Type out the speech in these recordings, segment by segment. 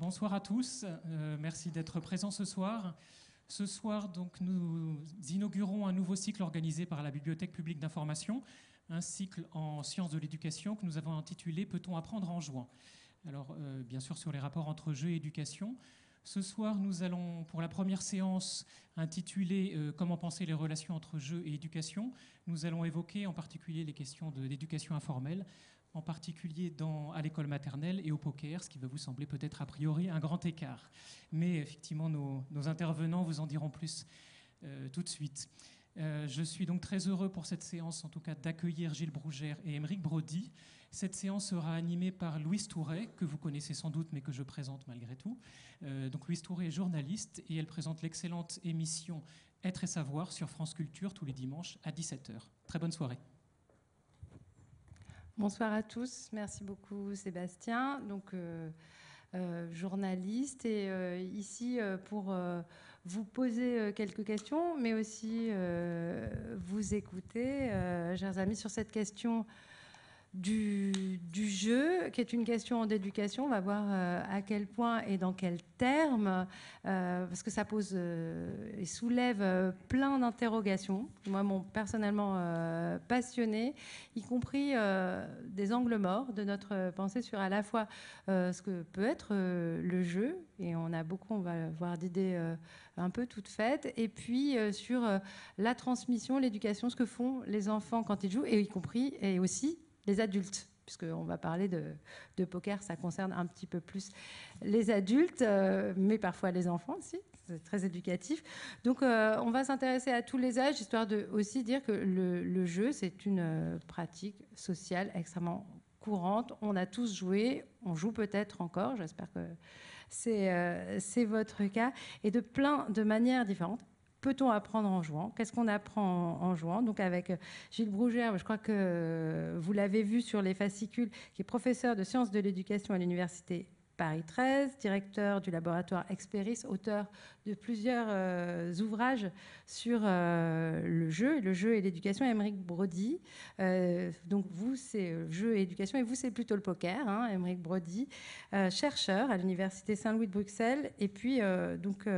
Bonsoir à tous, euh, merci d'être présents ce soir. Ce soir, donc, nous inaugurons un nouveau cycle organisé par la Bibliothèque publique d'information, un cycle en sciences de l'éducation que nous avons intitulé Peut-on apprendre en juin ?». Alors, euh, bien sûr, sur les rapports entre jeu et éducation. Ce soir, nous allons, pour la première séance intitulée euh, Comment penser les relations entre jeu et éducation, nous allons évoquer en particulier les questions de d'éducation informelle, en particulier à l'école maternelle et au poker, ce qui va vous sembler peut-être a priori un grand écart. Mais effectivement, nos, intervenants vous en diront plus euh, tout de suite. Euh, je suis donc très heureux pour cette séance, en tout cas, d'accueillir Gilles Brougère et Émeric Brody. Cette séance sera animée par Louise Touret, que vous connaissez sans doute, mais que je présente malgré tout. Euh, donc Louise Touret est journaliste et elle présente l'excellente émission Être et Savoir sur France Culture tous les dimanches à 17h. Très bonne soirée. Bonsoir à tous. Merci beaucoup, Sébastien. Donc, euh, euh, journaliste et euh, ici pour vous poser quelques questions, mais aussi vous écouter, chers amis, sur cette question du, jeu, qui est une question d'éducation. On va voir euh, à quel point et dans quels termes, euh, parce que ça pose euh, et soulève plein d'interrogations, moi mon, personnellement passionné, y compris des angles morts de notre pensée sur à la fois ce que peut être le jeu, et on a beaucoup, on va voir d'idées un peu toutes faites, et puis sur la transmission, l'éducation, ce que font les enfants quand ils jouent, et y compris, et aussi les adultes, on va parler de, poker, ça concerne un petit peu plus les adultes, euh, mais parfois les enfants aussi. C'est très éducatif. Donc, euh, on va s'intéresser à tous les âges, histoire de aussi dire que le, jeu, c'est une euh, pratique sociale extrêmement courante. On a tous joué, on joue peut-être encore, j'espère que c'est c'est votre cas, et de plein de manières différentes peut-on apprendre en jouant Qu'est-ce qu'on apprend en, jouant Donc avec euh, Gilles Brougère, je crois que euh, vous l'avez vu sur les fascicules, qui est professeur de sciences de l'éducation à l'université Paris 13, directeur du laboratoire Experis, auteur de plusieurs euh, ouvrages sur euh, le jeu, le jeu et l'éducation, Émeric Brody. Euh, donc vous, c'est le jeu et éducation, et vous, c'est plutôt le poker, hein, Émeric Brody, chercheur à l'Université Saint-Louis de Bruxelles. Et puis, donc,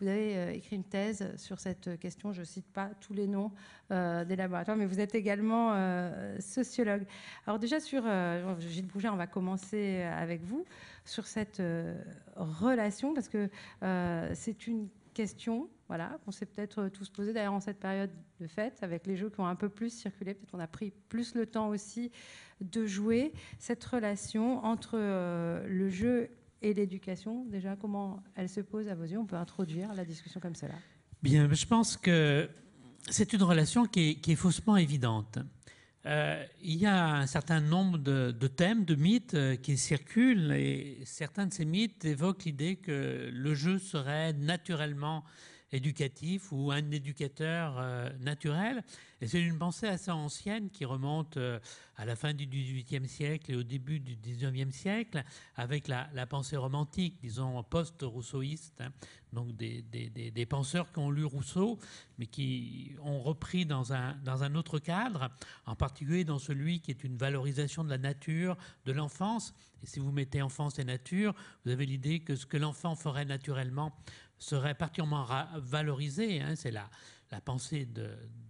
vous avez écrit une thèse sur cette question, je ne cite pas tous les noms euh, des laboratoires, mais vous êtes également euh, sociologue. Alors déjà sur euh, Gilles Bouger, on va commencer avec vous sur cette relation parce que c'est une question voilà, qu'on s'est peut-être tous posé d'ailleurs en cette période de fête, avec les jeux qui ont un peu plus circulé, peut-être qu'on a pris plus le temps aussi de jouer. Cette relation entre le jeu et l'éducation, déjà, comment elle se pose à vos yeux On peut introduire la discussion comme cela. Bien, je pense que c'est une relation qui est, faussement évidente. Euh, il y a un certain nombre de, thèmes, de mythes euh, qui circulent, et certains de ces mythes évoquent l'idée que le jeu serait naturellement éducatif ou un éducateur euh, naturel. Et c'est une pensée assez ancienne qui remonte euh, à la fin du XVIIIe siècle et au début du XIXe siècle, avec la, pensée romantique, disons post-rousseauiste, hein. donc des, penseurs qui ont lu Rousseau, mais qui ont repris dans un, dans un autre cadre, en particulier dans celui qui est une valorisation de la nature, de l'enfance. Et si vous mettez enfance et nature, vous avez l'idée que ce que l'enfant ferait naturellement serait particulièrement valorisé. Hein, c'est la, la pensée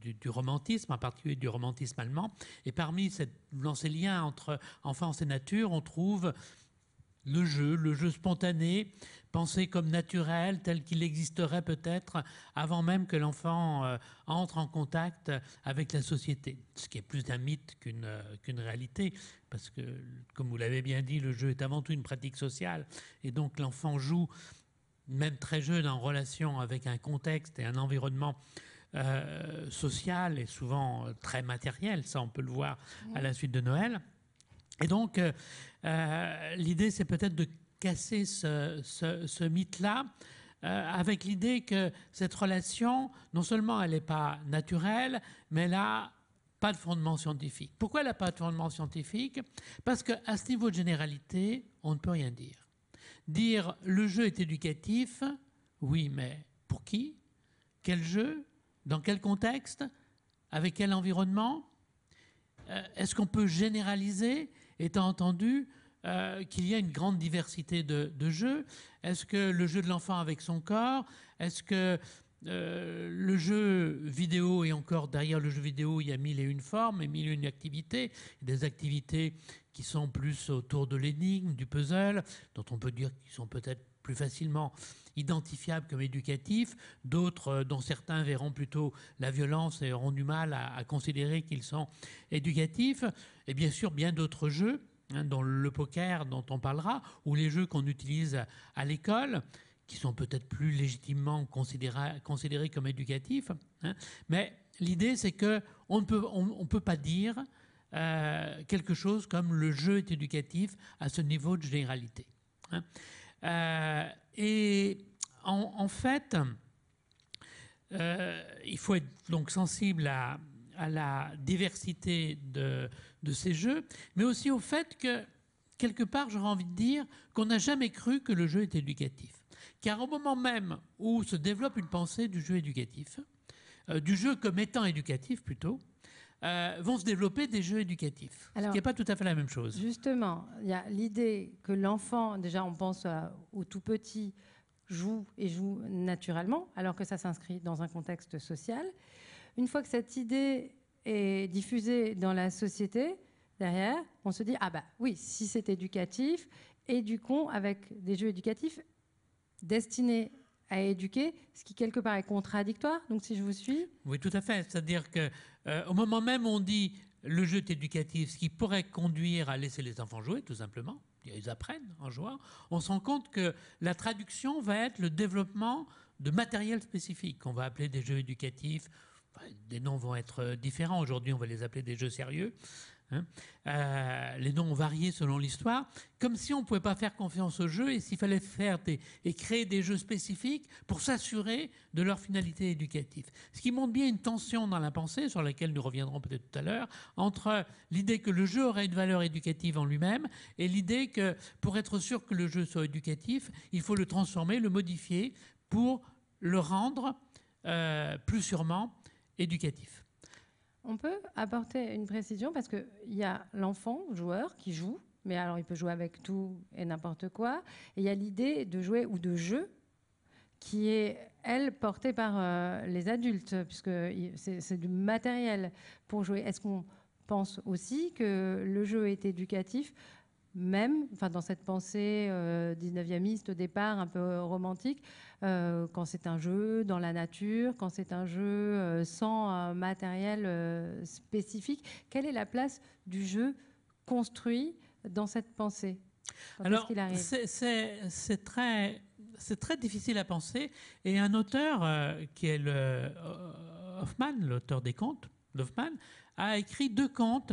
du, romantisme, en particulier du romantisme allemand. Et parmi ces liens entre enfance et nature, on trouve le jeu, le jeu spontané, pensé comme naturel, tel qu'il existerait peut-être avant même que l'enfant euh, entre en contact avec la société. Ce qui est plus un mythe euh, qu'une réalité, parce que, comme vous l'avez bien dit, le jeu est avant tout une pratique sociale. Et donc l'enfant joue même très jeune, en relation avec un contexte et un environnement euh, social et souvent euh, très matériel. Ça, on peut le voir à la suite de Noël. Et donc, euh, l'idée, c'est peut-être de casser ce, mythe-là. avec l'idée que cette relation, non seulement elle n'est pas naturelle, mais elle n'a pas de fondement scientifique. Pourquoi elle n'a pas de fondement scientifique Parce qu'à ce niveau de généralité, on ne peut rien dire. Dire le jeu est éducatif, oui, mais pour qui Quel jeu Dans quel contexte Avec quel environnement euh, Est-ce qu'on peut généraliser, étant entendu euh, qu'il y a une grande diversité de, de jeux Est-ce que le jeu de l'enfant avec son corps Est-ce que euh, le jeu vidéo, et encore derrière le jeu vidéo, il y a mille et une formes et mille et une activités. Des activités qui sont plus autour de l'énigme, du puzzle, dont on peut dire qu'ils sont peut-être plus facilement identifiables comme éducatifs, d'autres euh, dont certains verront plutôt la violence et auront du mal à, considérer qu'ils sont éducatifs, et bien sûr bien d'autres jeux, hein, dont le poker dont on parlera, ou les jeux qu'on utilise à l'école qui sont peut-être plus légitimement considérés, comme éducatifs. Hein. mais l'idée, c'est qu'on ne peut, on, peut pas dire euh, quelque chose comme le jeu est éducatif à ce niveau de généralité. Hein. Euh, et en, fait, euh, il faut être donc sensible à, la diversité de, de, ces jeux, mais aussi au fait que, quelque part, j'aurais envie de dire qu'on n'a jamais cru que le jeu est éducatif. Car au moment même où se développe une pensée du jeu éducatif, euh, du jeu comme étant éducatif plutôt, euh, vont se développer des jeux éducatifs, ce qui n'est pas tout à fait la même chose. Justement, il y a l'idée que l'enfant, déjà on pense euh, au tout petit, joue et joue naturellement, alors que ça s'inscrit dans un contexte social. Une fois que cette idée est diffusée dans la société, derrière, on se dit, ah bah oui, si c'est éducatif, éduquons avec des jeux éducatifs destiné à éduquer, ce qui quelque part est contradictoire. Donc si je vous suis. Oui, tout à fait. C'est-à-dire que euh, au moment même, on dit le jeu est éducatif, ce qui pourrait conduire à laisser les enfants jouer, tout simplement. Ils apprennent en jouant. On se rend compte que la traduction va être le développement de matériel spécifique qu'on va appeler des jeux éducatifs. Des noms vont être différents. Aujourd'hui, on va les appeler des jeux sérieux. Hein. Euh, les noms ont varié selon l'histoire, comme si on ne pouvait pas faire confiance au jeu et s'il fallait faire et créer des jeux spécifiques pour s'assurer de leur finalité éducative. Ce qui montre bien une tension dans la pensée, sur laquelle nous reviendrons peut-être tout à l'heure, entre l'idée que le jeu aurait une valeur éducative en lui-même et l'idée que pour être sûr que le jeu soit éducatif, il faut le transformer, le modifier pour le rendre euh, plus sûrement éducatif. On peut apporter une précision parce qu'il y a l'enfant, joueur, qui joue, mais alors il peut jouer avec tout et n'importe quoi. Et il y a l'idée de jouer ou de jeu qui est, elle, portée par euh, les adultes, puisque c'est du matériel pour jouer. Est-ce qu'on pense aussi que le jeu est éducatif même, enfin dans cette pensée 19e euh, au départ, un peu romantique, euh, quand c'est un jeu dans la nature, quand c'est un jeu euh, sans matériel spécifique, quelle est la place du jeu construit dans cette pensée Alors, c'est très, très difficile à penser. Et un auteur qui est le Hoffman, l'auteur des contes, a écrit deux contes,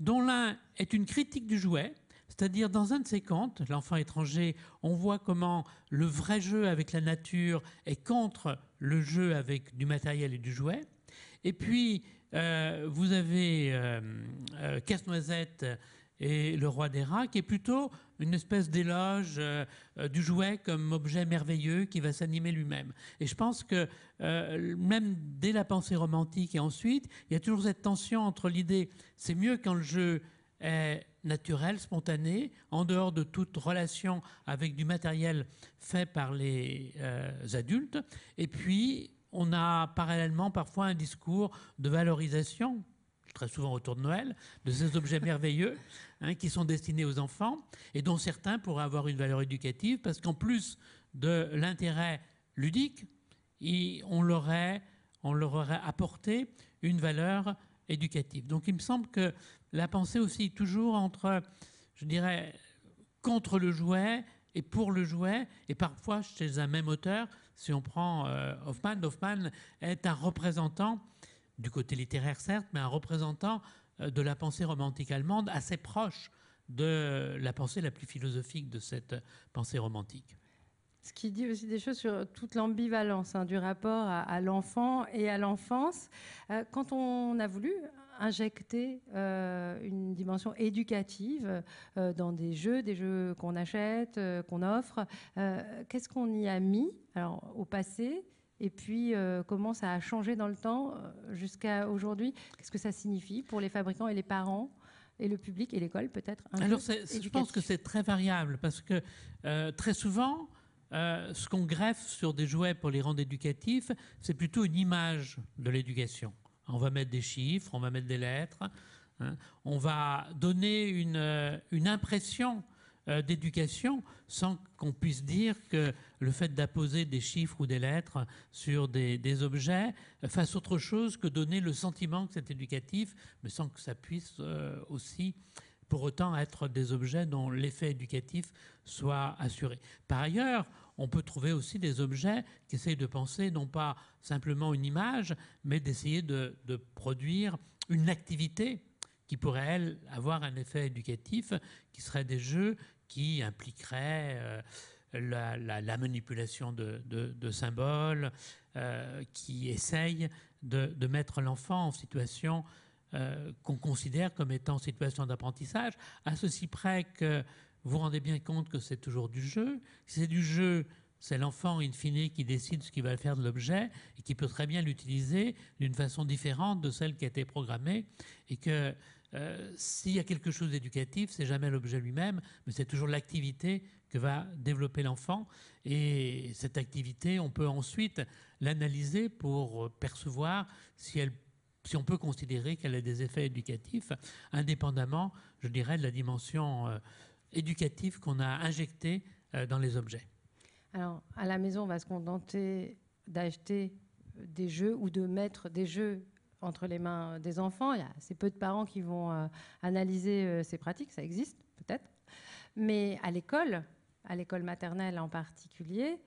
dont l'un est une critique du jouet, c'est-à-dire, dans un de ses contes, L'enfant étranger, on voit comment le vrai jeu avec la nature est contre le jeu avec du matériel et du jouet. Et puis, euh, vous avez euh, euh, Casse-Noisette et le roi des rats, qui est plutôt une espèce d'éloge du jouet comme objet merveilleux qui va s'animer lui-même. Et je pense que même dès la pensée romantique et ensuite, il y a toujours cette tension entre l'idée, c'est mieux quand le jeu est naturelle, spontanée, en dehors de toute relation avec du matériel fait par les euh, adultes. Et puis, on a parallèlement parfois un discours de valorisation, très souvent autour de Noël, de ces objets merveilleux hein, qui sont destinés aux enfants et dont certains pourraient avoir une valeur éducative parce qu'en plus de l'intérêt ludique, on on leur aurait apporté une valeur éducative. Donc il me semble que la pensée aussi toujours entre, je dirais, contre le jouet et pour le jouet, et parfois chez un même auteur, si on prend euh, Hoffmann, Hoffman, Hoffman est un représentant, du côté littéraire certes, mais un représentant euh, de la pensée romantique allemande assez proche de la pensée la plus philosophique de cette pensée romantique. Ce qui dit aussi des choses sur toute l'ambivalence hein, du rapport à, l'enfant et à l'enfance. Euh, quand on a voulu injecter euh, une dimension éducative euh, dans des jeux, des jeux qu'on achète, euh, qu'on offre. Qu'est-ce qu'on y a mis alors, au passé et puis comment ça a changé dans le temps jusqu'à aujourd'hui Qu'est-ce que ça signifie pour les fabricants et les parents et le public et l'école peut-être Alors je pense que c'est très variable parce que très souvent, ce qu'on greffe sur des jouets pour les rendre éducatifs, c'est plutôt une image de l'éducation. On va mettre des chiffres, on va mettre des lettres, hein. on va donner une, euh, impression euh, d'éducation sans qu'on puisse dire que le fait d'apposer des chiffres ou des lettres sur des, objets fasse autre chose que donner le sentiment que c'est éducatif, mais sans que ça puisse euh, aussi pour autant être des objets dont l'effet éducatif soit assuré. Par ailleurs, on peut trouver aussi des objets qui essayent de penser non pas simplement une image, mais d'essayer de, produire une activité qui pourrait, elle, avoir un effet éducatif, qui serait des jeux qui impliqueraient... Euh, la, manipulation de, symboles, euh, qui essayent de, mettre l'enfant en situation euh, qu'on considère comme étant situation d'apprentissage, à ceci près que vous vous rendez bien compte que c'est toujours du jeu. c'est du jeu, c'est l'enfant, in fine, qui décide ce qu'il va faire de l'objet et qui peut très bien l'utiliser d'une façon différente de celle qui a été programmée. Et que euh, s'il y a quelque chose d'éducatif, c'est jamais l'objet lui-même, mais c'est toujours l'activité que va développer l'enfant. Et cette activité, on peut ensuite l'analyser pour percevoir si elle si on peut considérer qu'elle a des effets éducatifs, indépendamment, je dirais, de la dimension euh, éducatif qu'on a injecté euh, dans les objets Alors, à la maison, on va se contenter d'acheter des jeux ou de mettre des jeux entre les mains des enfants. Il y a assez peu de parents qui vont euh, analyser euh, ces pratiques, ça existe peut-être. Mais à l'école, à l'école maternelle en particulier,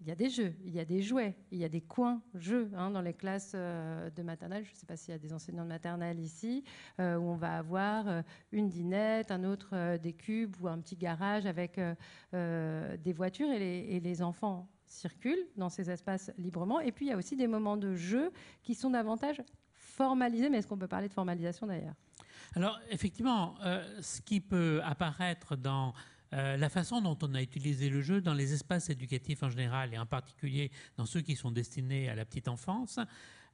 il y a des jeux, il y a des jouets, il y a des coins jeux hein, dans les classes euh, de maternelle. Je ne sais pas s'il y a des enseignants de maternelle ici, euh, où on va avoir euh, une dinette, un autre des cubes ou un petit garage avec des voitures et les, et les enfants circulent dans ces espaces librement. Et puis il y a aussi des moments de jeu qui sont davantage formalisés. Mais est-ce qu'on peut parler de formalisation d'ailleurs Alors effectivement, ce qui peut apparaître dans euh, la façon dont on a utilisé le jeu dans les espaces éducatifs en général et en particulier dans ceux qui sont destinés à la petite enfance,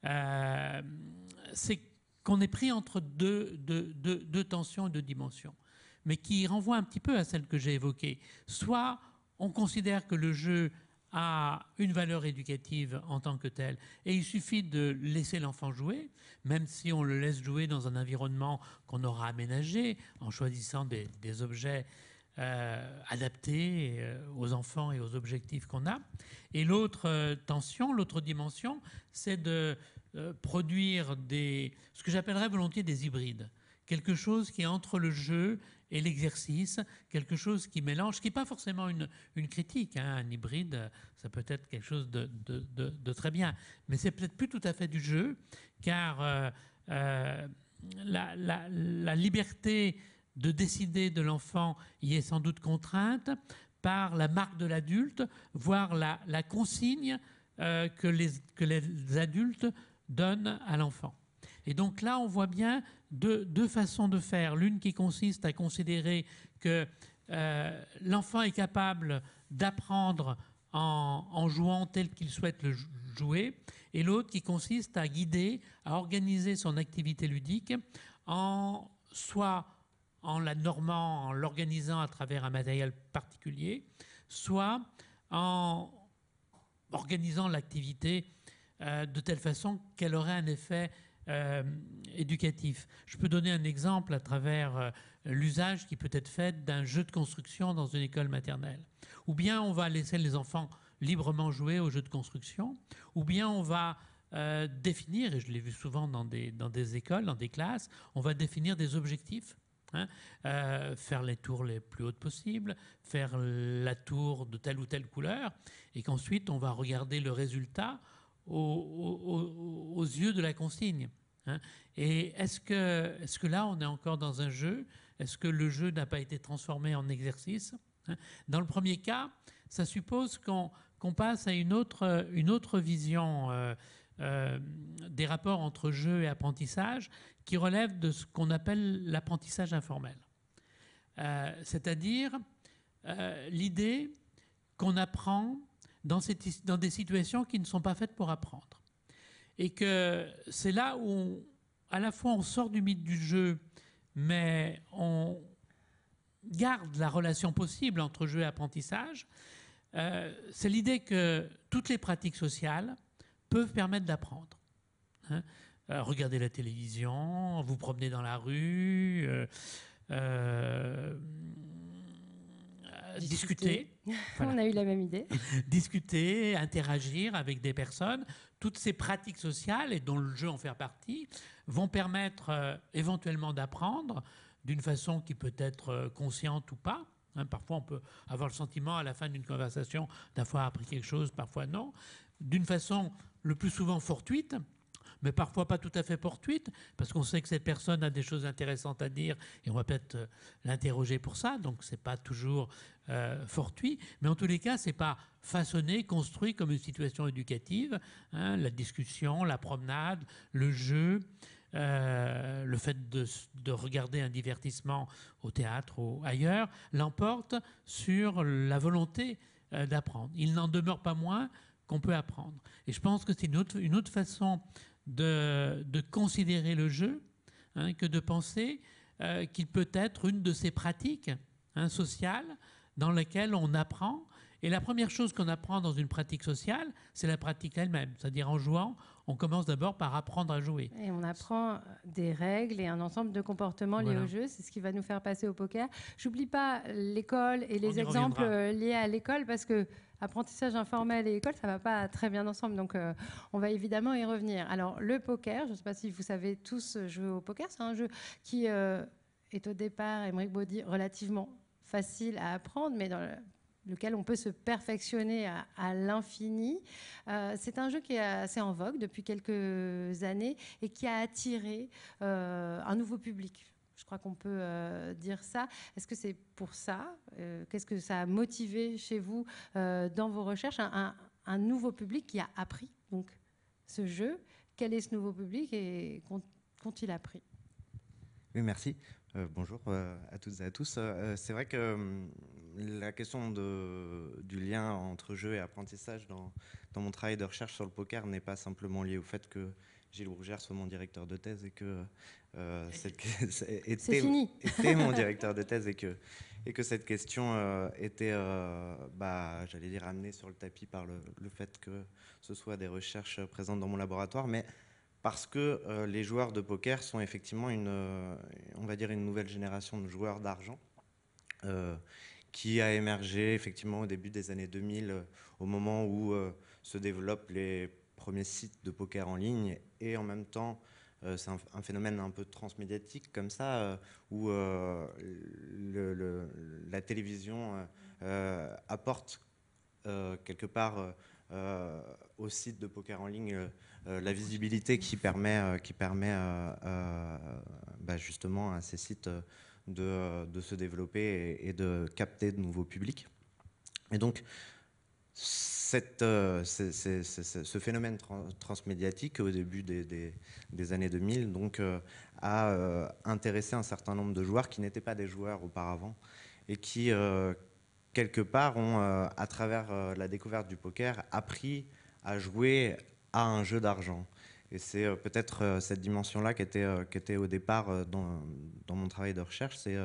euh, c'est qu'on est pris entre deux, tensions et deux dimensions, mais qui renvoient un petit peu à celle que j'ai évoquée. Soit on considère que le jeu a une valeur éducative en tant que telle. Et il suffit de laisser l'enfant jouer, même si on le laisse jouer dans un environnement qu'on aura aménagé, en choisissant des, des objets euh, adapté euh, aux enfants et aux objectifs qu'on a. Et l'autre euh, tension, l'autre dimension, c'est de produire des, ce que j'appellerais volontiers des hybrides. Quelque chose qui est entre le jeu et l'exercice, quelque chose qui mélange, qui n'est pas forcément une, critique. Hein. Un hybride, ça peut être quelque chose de, très bien, mais c'est peut-être plus tout à fait du jeu, car la, la, liberté de décider de l'enfant y est sans doute contrainte par la marque de l'adulte, voire la, consigne euh, que, les, que, les, adultes donnent à l'enfant. Et donc là, on voit bien deux, deux façons de faire. L'une qui consiste à considérer que euh, l'enfant est capable d'apprendre en, en, jouant tel qu'il souhaite le jouer, et l'autre qui consiste à guider, à organiser son activité ludique en soit en la normant, en l'organisant à travers un matériel particulier, soit en organisant l'activité euh, de telle façon qu'elle aurait un effet euh, éducatif. Je peux donner un exemple à travers euh, l'usage qui peut être fait d'un jeu de construction dans une école maternelle. Ou bien on va laisser les enfants librement jouer au jeu de construction, ou bien on va définir, et je l'ai vu souvent dans des, dans des écoles, dans des classes, on va définir des objectifs Hein, euh, faire les tours les plus hautes possibles, faire la tour de telle ou telle couleur, et qu'ensuite on va regarder le résultat aux, yeux de la consigne. Hein. et est-ce que, est que là on est encore dans un jeu Est-ce que le jeu n'a pas été transformé en exercice hein Dans le premier cas, ça suppose qu'on passe à une autre, une autre vision. Euh, euh, des rapports entre jeu et apprentissage qui relèvent de ce qu'on appelle l'apprentissage informel. Euh, c'est-à-dire euh, l'idée qu'on apprend dans, des situations qui ne sont pas faites pour apprendre. Et que c'est là où, à la fois, on sort du mythe du jeu, mais on garde la relation possible entre jeu et apprentissage. c'est l'idée que toutes les pratiques sociales peuvent permettre d'apprendre. Hein. Euh, regardez la télévision, vous promenez dans la rue, euh, euh, discuter. On a eu la même idée. discuter, interagir avec des personnes. Toutes ces pratiques sociales, et dont le jeu en fait partie, vont permettre éventuellement d'apprendre d'une façon qui peut être consciente ou pas. Hein. parfois, on peut avoir le sentiment à la fin d'une conversation d'avoir appris quelque chose, parfois non. D'une façon le plus souvent fortuite, mais parfois pas tout à fait fortuite, parce qu'on sait que cette personne a des choses intéressantes à dire et on va peut-être euh, l'interroger pour ça, donc ce n'est pas toujours euh, fortuit, mais en tous les cas, ce n'est pas façonné, construit comme une situation éducative, hein, la discussion, la promenade, le jeu. Euh, le fait de, de, regarder un divertissement au théâtre ou ailleurs l'emporte sur la volonté d'apprendre. Il n'en demeure pas moins qu'on peut apprendre. Et je pense que c'est une autre, façon de, considérer le jeu hein, que de penser euh, qu'il peut être une de ces pratiques hein, sociales dans lesquelles on apprend. Et la première chose qu'on apprend dans une pratique sociale, c'est la pratique elle-même. C'est-à-dire en jouant, on commence d'abord par apprendre à jouer. Et on apprend des règles et un ensemble de comportements liés au jeu. C'est ce qui va nous faire passer au poker. J'oublie pas l'école et les exemples euh, liés à l'école parce que apprentissage informel et école, ça ne va pas très bien ensemble. Donc, euh, on va évidemment y revenir. Alors, le poker, je ne sais pas si vous savez tous jouer au poker. C'est un jeu qui euh, est au départ, Emmerich Body, relativement facile à apprendre, mais dans le lequel on peut se perfectionner à, l'infini. Euh, c'est un jeu qui est assez en vogue depuis quelques années et qui a attiré euh, un nouveau public. Je crois qu'on peut euh, dire ça. Est-ce que c'est pour ça Qu'est-ce que ça a motivé chez vous dans vos recherches un, nouveau public qui a appris donc ce jeu. Quel est ce nouveau public et qu'ont-ils appris Oui, merci. Euh, bonjour euh, à toutes et à tous. Euh, c'est vrai que hum, la question du lien entre jeu et apprentissage dans, mon travail de recherche sur le poker n'est pas simplement liée au fait que Gilles Rougère soit mon directeur de thèse et que cette, mon directeur de thèse et que, cette question était, bah, j'allais dire, amenée sur le tapis par le, le fait que ce soit des recherches présentes dans mon laboratoire. Mais parce que euh, les joueurs de poker sont effectivement une, euh, on va dire une nouvelle génération de joueurs d'argent euh, qui a émergé effectivement au début des années 2000, au moment où se développent les premiers sites de poker en ligne et en même temps c'est un, phénomène un peu transmédiatique comme ça où la télévision apporte quelque part aux sites de poker en ligne euh, la visibilité qui permet, euh, qui euh, bah, justement à ces sites de, se développer et, de capter de nouveaux publics. Et donc, cette, ce phénomène transmédiatique au début des, années 2000 donc, a intéressé un certain nombre de joueurs qui n'étaient pas des joueurs auparavant et qui, quelque part, ont, à travers la découverte du poker, appris à jouer à un jeu d'argent. Et c'est euh, peut-être euh, cette dimension-là qui était, euh, qui était au départ dans, mon travail de recherche, c'est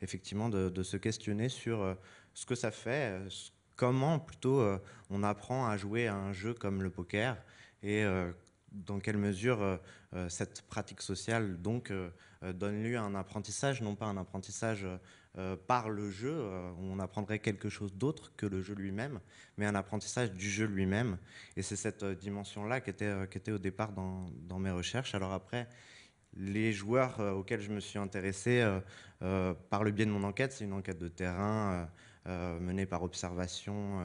effectivement de, se questionner sur ce que ça fait, comment plutôt on apprend à jouer à un jeu comme le poker et dans quelle mesure cette pratique sociale donc donne lieu à un apprentissage, non pas un apprentissage euh, par le jeu, euh, on apprendrait quelque chose d'autre que le jeu lui-même, mais un apprentissage du jeu lui-même. Et c'est cette euh, dimension-là qui était, au départ dans, mes recherches. Alors après, les joueurs auxquels je me suis intéressé par le biais de mon enquête, c'est une enquête de terrain menée par observation,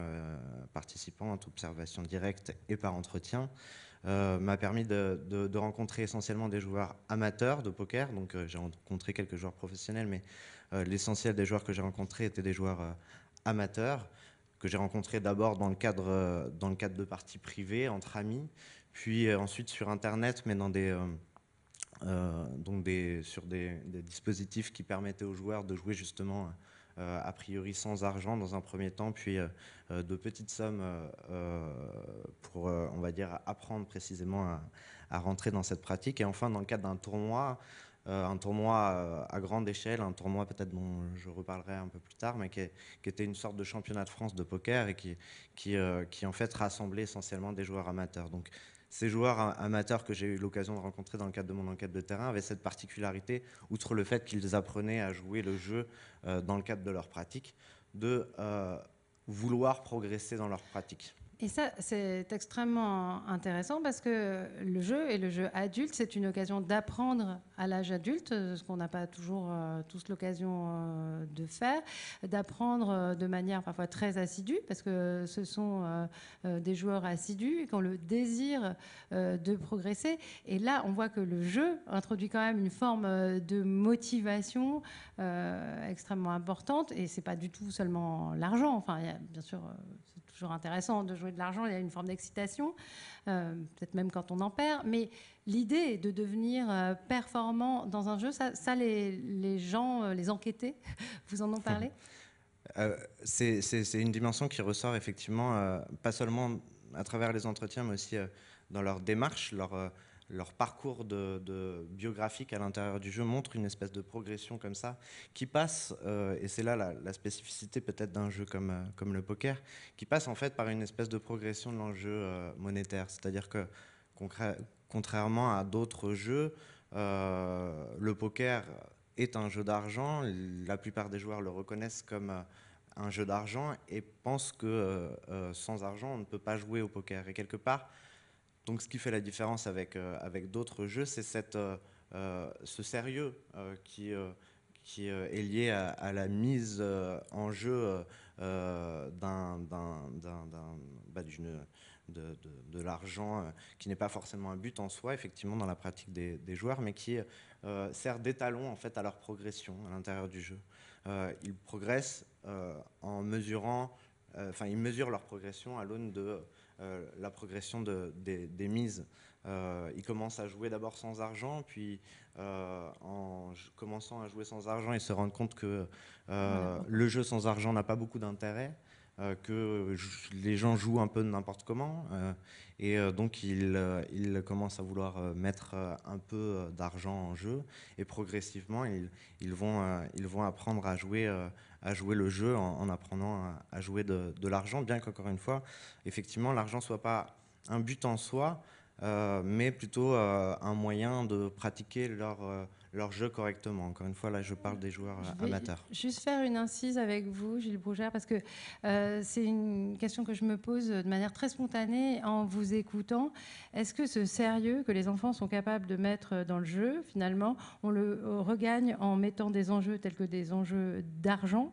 participante, observation directe et par entretien. Euh, m'a permis de, rencontrer essentiellement des joueurs amateurs de poker. Donc euh, j'ai rencontré quelques joueurs professionnels, mais euh, l'essentiel des joueurs que j'ai rencontrés étaient des joueurs amateurs que j'ai rencontrés d'abord dans le cadre dans le cadre de parties privées entre amis, puis ensuite sur internet, mais dans des donc des, sur des, des, dispositifs qui permettaient aux joueurs de jouer justement euh, a priori sans argent dans un premier temps, puis euh, euh, de petites sommes pour, on va dire, apprendre précisément à, rentrer dans cette pratique. Et enfin, dans le cadre d'un tournoi, un tournoi à grande échelle, un tournoi peut-être dont je reparlerai un peu plus tard, mais qui, était une sorte de championnat de France de poker et qui, qui en fait rassemblait essentiellement des joueurs amateurs. Donc ces joueurs amateurs que j'ai eu l'occasion de rencontrer dans le cadre de mon enquête de terrain avaient cette particularité, outre le fait qu'ils apprenaient à jouer le jeu euh, dans le cadre de leur pratique, de euh, vouloir progresser dans leur pratique. Et ça, c'est extrêmement intéressant parce que le jeu et le jeu adulte, c'est une occasion d'apprendre à l'âge adulte, ce qu'on n'a pas toujours euh, tous l'occasion euh, de faire, d'apprendre euh, de manière parfois très assidue, parce que ce sont des joueurs assidus qui ont le désir de progresser. Et là, on voit que le jeu introduit quand même une forme de motivation extrêmement importante, et c'est pas du tout seulement l'argent. Enfin, bien sûr toujours intéressant de jouer de l'argent, il y a une forme d'excitation, euh, peut-être même quand on en perd, mais l'idée de devenir euh, performant dans un jeu, ça, les, gens, euh, les enquêtés, vous en ont parlé C'est une dimension qui ressort effectivement, pas seulement à travers les entretiens, mais aussi dans leur démarche, leur leur parcours de, biographique à l'intérieur du jeu montre une espèce de progression comme ça qui passe, euh, et c'est là la, spécificité peut-être d'un jeu euh, comme, le poker, qui passe en fait par une espèce de progression de l'enjeu euh, monétaire. C'est-à-dire que contrairement à d'autres jeux, le poker est un jeu d'argent. La plupart des joueurs le reconnaissent comme un jeu d'argent et pensent que sans argent, on ne peut pas jouer au poker. Et quelque part, donc ce qui fait la différence avec, euh, avec d'autres jeux, c'est cette, euh, euh, ce sérieux qui, qui est lié à, la mise en jeu de, l'argent qui n'est pas forcément un but en soi, effectivement, dans la pratique des, des joueurs, mais qui sert d'étalon en fait à leur progression à l'intérieur du jeu. ils progressent en mesurant, enfin, ils mesurent leur progression à l'aune de euh, la progression de, des, mises. Euh, il commence à jouer d'abord sans argent, puis euh, en commençant à jouer sans argent, ils se rend compte que euh, le jeu sans argent n'a pas beaucoup d'intérêt, que les gens jouent un peu n'importe comment, et donc il, commencent commence à vouloir mettre un peu d'argent en jeu, et progressivement, ils, vont, ils vont apprendre à jouer à jouer le jeu en, apprenant à, jouer de, l'argent, bien qu'encore une fois, effectivement, l'argent ne soit pas un but en soi, euh, mais plutôt euh, un moyen de pratiquer leur euh, leur jeu correctement. Encore une fois, là, je parle des joueurs euh, amateurs. Juste faire une incise avec vous, Gilles Brougère, parce que euh, c'est une question que je me pose de manière très spontanée en vous écoutant. Est-ce que ce sérieux que les enfants sont capables de mettre dans le jeu, finalement, on le regagne en mettant des enjeux tels que des enjeux d'argent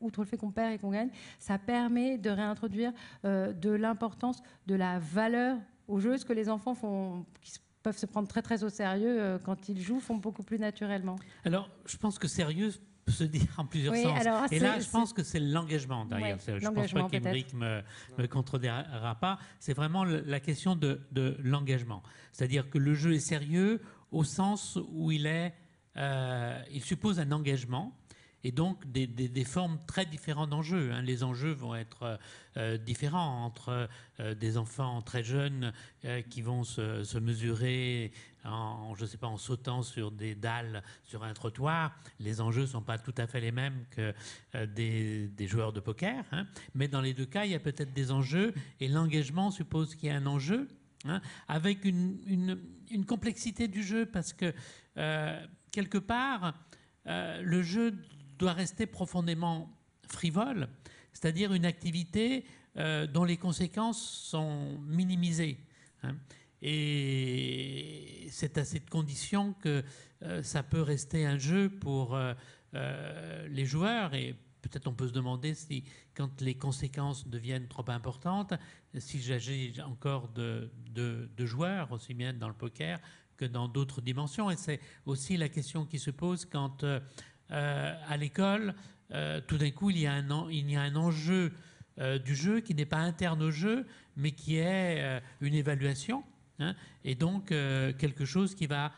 outre le fait qu'on perd et qu'on gagne, ça permet de réintroduire euh, de l'importance, de la valeur au jeu, ce que les enfants font, qui se peuvent se prendre très très au sérieux euh, quand ils jouent, font beaucoup plus naturellement. Alors, je pense que sérieux peut se dire en plusieurs sens. et là, je pense que c'est l'engagement derrière. je ne pense pas qu'Emeric me, me contredira pas. C'est vraiment la question de, l'engagement. C'est-à-dire que le jeu est sérieux au sens où il est, euh, il suppose un engagement et donc des, formes très différentes d'enjeux. Hein. Les enjeux vont être euh, euh, différents entre euh, des enfants très jeunes qui vont se, mesurer en, je sais pas, en sautant sur des dalles sur un trottoir, les enjeux ne sont pas tout à fait les mêmes que des, joueurs de poker. Hein. Mais dans les deux cas, il y a peut-être des enjeux et l'engagement suppose qu'il y a un enjeu, hein, avec une, complexité du jeu parce que quelque part, le jeu doit rester profondément frivole, c'est-à-dire une activité euh, dont les conséquences sont minimisées. Hein. Et c'est à cette condition que euh, ça peut rester un jeu pour euh, les joueurs. Et peut-être on peut se demander si, quand les conséquences deviennent trop importantes, si j'agis encore de, de, de joueurs, aussi bien dans le poker que dans d'autres dimensions. Et c'est aussi la question qui se pose quand euh, à l'école, euh, tout d'un coup, il y a un, il a un enjeu euh, du jeu qui n'est pas interne au jeu, mais qui est une évaluation, hein, et donc quelque chose qui va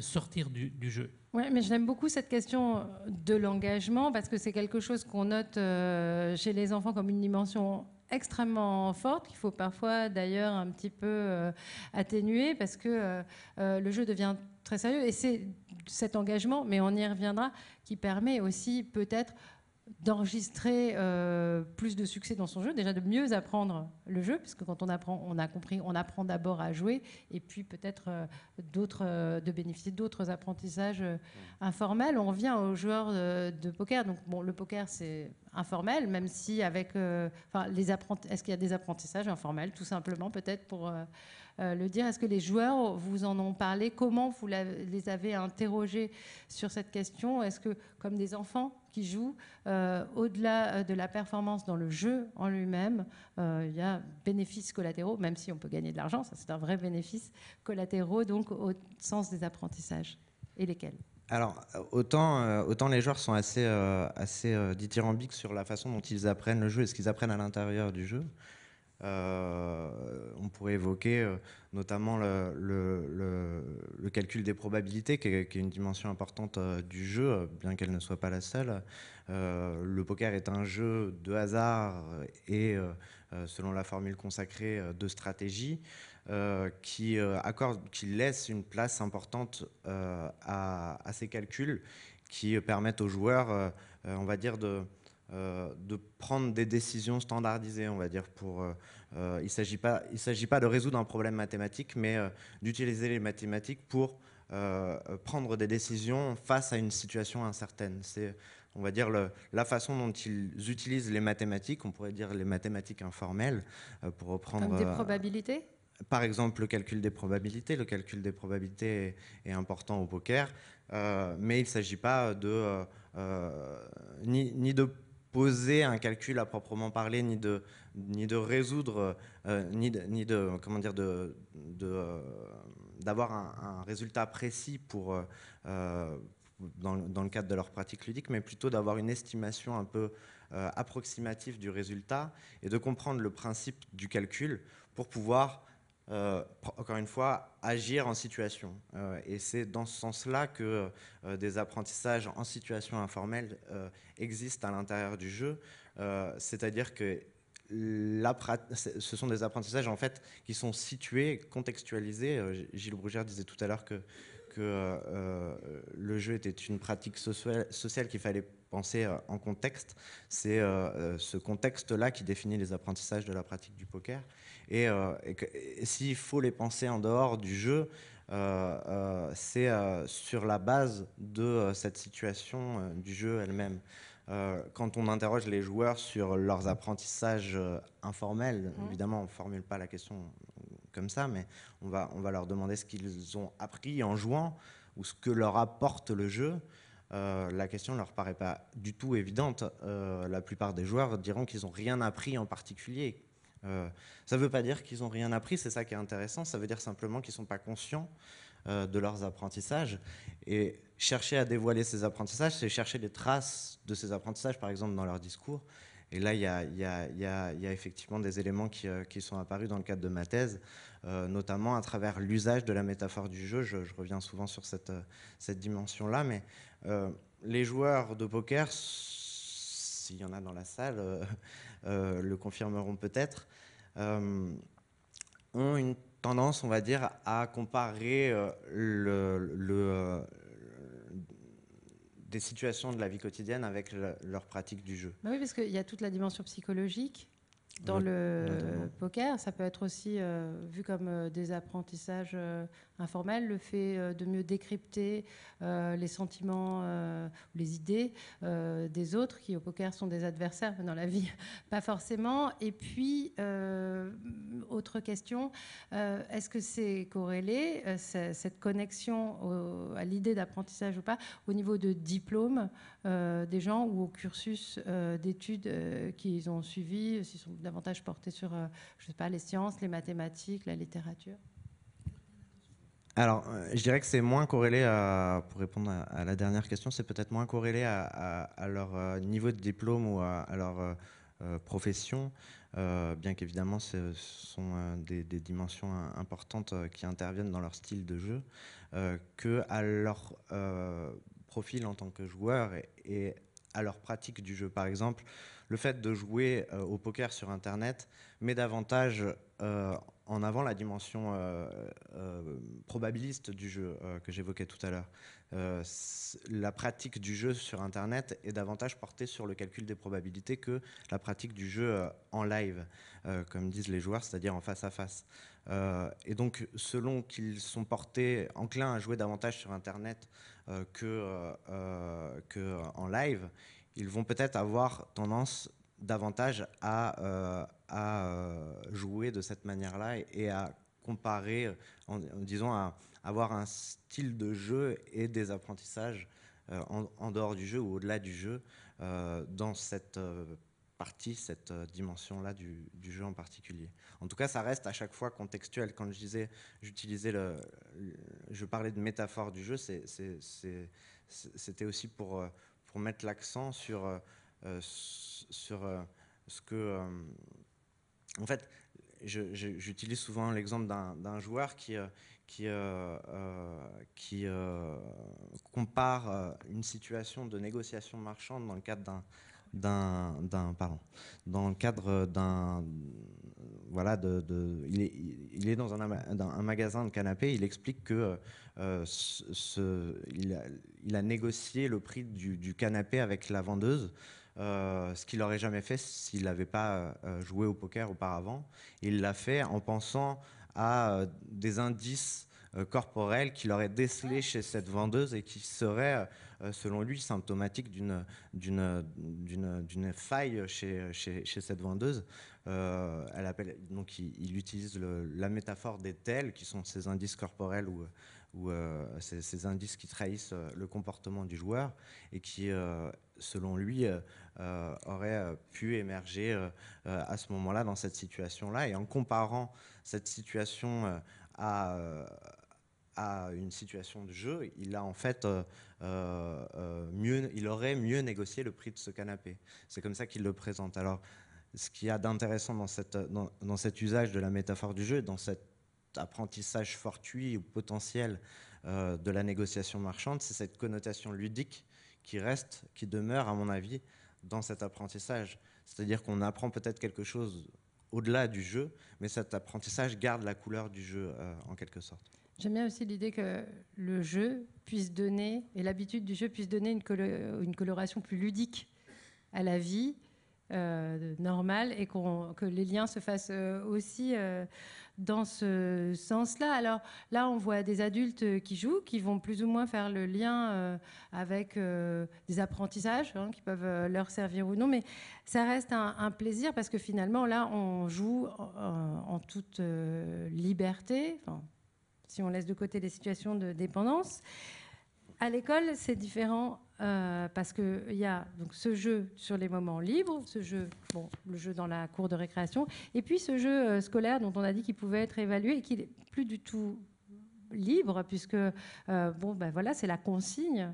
sortir du, jeu. Oui, mais j'aime beaucoup cette question de l'engagement parce que c'est quelque chose qu'on note chez les enfants comme une dimension extrêmement forte qu'il faut parfois d'ailleurs un petit peu atténuer parce que le jeu devient très sérieux et c'est cet engagement, mais on y reviendra, qui permet aussi peut-être d'enregistrer euh, plus de succès dans son jeu, déjà de mieux apprendre le jeu, puisque quand on apprend, on a compris, on apprend d'abord à jouer, et puis peut-être euh, d'autres, euh, de bénéficier d'autres apprentissages mm. informels. On revient aux joueurs de, poker, donc bon, le poker c'est informel, même si avec, les est-ce qu'il y a des apprentissages informels, tout simplement peut-être pour euh, le dire. Est-ce que les joueurs vous en ont parlé Comment vous les avez interrogés sur cette question Est-ce que, comme des enfants qui jouent, euh, au-delà euh, de la performance dans le jeu en lui-même, il y a bénéfices collatéraux, même si on peut gagner de l'argent, ça c'est un vrai bénéfice collatéraux, donc au sens des apprentissages. Et lesquels alors, autant, les joueurs sont assez, assez dithyrambiques sur la façon dont ils apprennent le jeu et ce qu'ils apprennent à l'intérieur du jeu, euh, on pourrait évoquer euh, notamment le, calcul des probabilités, qui est, une dimension importante euh, du jeu, bien qu'elle ne soit pas la seule. le poker est un jeu de hasard et, selon la formule consacrée, de stratégie, qui, laisse une place importante à, à, ces calculs qui permettent aux joueurs, on va dire, de euh, de prendre des décisions standardisées, on va dire. Pour, euh, euh, il ne s'agit pas, pas, de résoudre un problème mathématique, mais d'utiliser les mathématiques pour prendre des décisions face à une situation incertaine. C'est, on va dire, la façon dont ils utilisent les mathématiques, on pourrait dire les mathématiques informelles, pour reprendre... des probabilités par exemple, le calcul des probabilités. Le calcul des probabilités est, important au poker, mais il ne s'agit pas de, ni de poser un calcul à proprement parler, ni de, ni de résoudre, euh, ni, de, comment dire, de, euh, d'avoir un, résultat précis pour, euh, dans, le cadre de leur pratique ludique, mais plutôt d'avoir une estimation un peu approximative du résultat et de comprendre le principe du calcul pour pouvoir euh, encore une fois, agir en situation. Euh, et c'est dans ce sens-là que euh, des apprentissages en situation informelle existent à l'intérieur du jeu. C'est-à-dire que ce sont des apprentissages en fait qui sont situés, contextualisés. Gilles Brugère disait tout à l'heure que, le jeu était une pratique sociale qu'il fallait penser en contexte. C'est ce contexte-là qui définit les apprentissages de la pratique du poker. Euh, et, s'il faut les penser en dehors du jeu, euh, euh, c'est sur la base de cette situation du jeu elle-même quand on interroge les joueurs sur leurs apprentissages informels, mmh. évidemment, on ne formule pas la question comme ça, mais on va, on va leur demander ce qu'ils ont appris en jouant ou ce que leur apporte le jeu. la question ne leur paraît pas du tout évidente. la plupart des joueurs diront qu'ils n'ont rien appris en particulier, euh, ça ne veut pas dire qu'ils n'ont rien appris, c'est ça qui est intéressant, ça veut dire simplement qu'ils ne sont pas conscients euh, de leurs apprentissages. Et chercher à dévoiler ces apprentissages, c'est chercher des traces de ces apprentissages, par exemple, dans leur discours. Et là, il y, a, effectivement des éléments euh, qui, sont apparus dans le cadre de ma thèse, notamment à travers l'usage de la métaphore du jeu. Je, reviens souvent sur cette, cette dimension-là, mais les joueurs de poker s'il y en a dans la salle, euh, le confirmeront peut-être, euh, ont une tendance, on va dire, à comparer euh, le, des situations de la vie quotidienne avec leur pratique du jeu. Bah oui, parce qu'il y a toute la dimension psychologique dans le poker. Ça peut être aussi vu comme des apprentissages informel, le fait euh, de mieux décrypter euh, les sentiments, euh, ou les idées des autres, qui au poker sont des adversaires, dans la vie, pas forcément. Et puis, autre question, est-ce que c'est corrélé, cette connexion à l'idée d'apprentissage ou pas, au niveau de diplôme des gens ou au cursus d'études qu'ils ont suivi, s'ils sont davantage portés sur, je sais pas, les sciences, les mathématiques, la littérature alors, euh, je dirais que c'est moins corrélé à, pour répondre à, la dernière question, c'est peut-être moins corrélé à, leur euh, niveau de diplôme ou à, leur euh, profession, bien qu'évidemment ce sont des, dimensions importantes qui interviennent dans leur style de jeu, que à leur profil en tant que joueur et, et, à leur pratique du jeu. Par exemple, le fait de jouer au poker sur Internet met davantage en avant la dimension euh, euh, probabiliste du jeu euh, que j'évoquais tout à l'heure. la pratique du jeu sur Internet est davantage portée sur le calcul des probabilités que la pratique du jeu en live, comme disent les joueurs, c'est-à-dire en face à face. et donc, selon qu'ils sont portés, enclins à jouer davantage sur Internet que, que en live, ils vont peut-être avoir tendance davantage à à euh, jouer de cette manière-là et à comparer, en, disant, à avoir un style de jeu et des apprentissages euh, en, dehors du jeu ou au-delà du jeu euh, dans cette partie, cette dimension-là du, jeu en particulier. En tout cas, ça reste à chaque fois contextuel. Quand je disais, j'utilisais le, je parlais de métaphore du jeu, c'était aussi pour, pour mettre l'accent sur, sur ce que, en fait, j'utilise souvent l'exemple d'un joueur qui, euh, euh, euh, compare une situation de négociation marchande dans le cadre d'un d'un dans le cadre d'un voilà de, il, est, dans un, magasin de canapé. il explique que il, a, négocié le prix du canapé avec la vendeuse euh, ce qu'il n'aurait jamais fait s'il n'avait pas euh, joué au poker auparavant. Il l'a fait en pensant à euh, des indices corporels qu'il aurait décelés chez cette vendeuse et qui seraient selon lui, symptomatiques d'une faille chez, cette vendeuse. appelle, donc il, utilise la métaphore des tels, qui sont ces indices corporels ou, ces, indices qui trahissent le comportement du joueur et qui, selon lui, euh, aurait euh, pu émerger euh, à ce moment-là dans cette situation-là. Et en comparant cette situation à, à une situation de jeu, il a en fait mieux, il aurait mieux négocié le prix de ce canapé. C'est comme ça qu'il le présente. Alors, ce qu'il y a d'intéressant dans, cette, dans, dans, cet usage de la métaphore du jeu, dans cet apprentissage fortuit ou potentiel de la négociation marchande, c'est cette connotation ludique qui reste, qui demeure, à mon avis, dans cet apprentissage. C'est-à-dire qu'on apprend peut-être quelque chose au-delà du jeu, mais cet apprentissage garde la couleur du jeu euh, en quelque sorte. J'aime bien aussi l'idée que le jeu puisse donner, et l'habitude du jeu puisse donner une, une, coloration plus ludique à la vie euh, normale, et que les liens se fassent euh, aussi dans ce sens-là. Alors là, on voit des adultes euh, qui jouent, qui vont plus ou moins faire le lien euh, avec euh, des apprentissages hein, qui peuvent leur servir ou non, mais ça reste un, plaisir parce que finalement, là, on joue en, toute liberté, si on laisse de côté les situations de dépendance. À l'école, c'est différent euh, parce qu'il y a donc, ce jeu sur les moments libres, ce jeu, bon, le jeu dans la cour de récréation, et puis ce jeu euh, scolaire dont on a dit qu'il pouvait être évalué et qui n'est plus du tout libre, puisque euh, bon, ben voilà, c'est la consigne,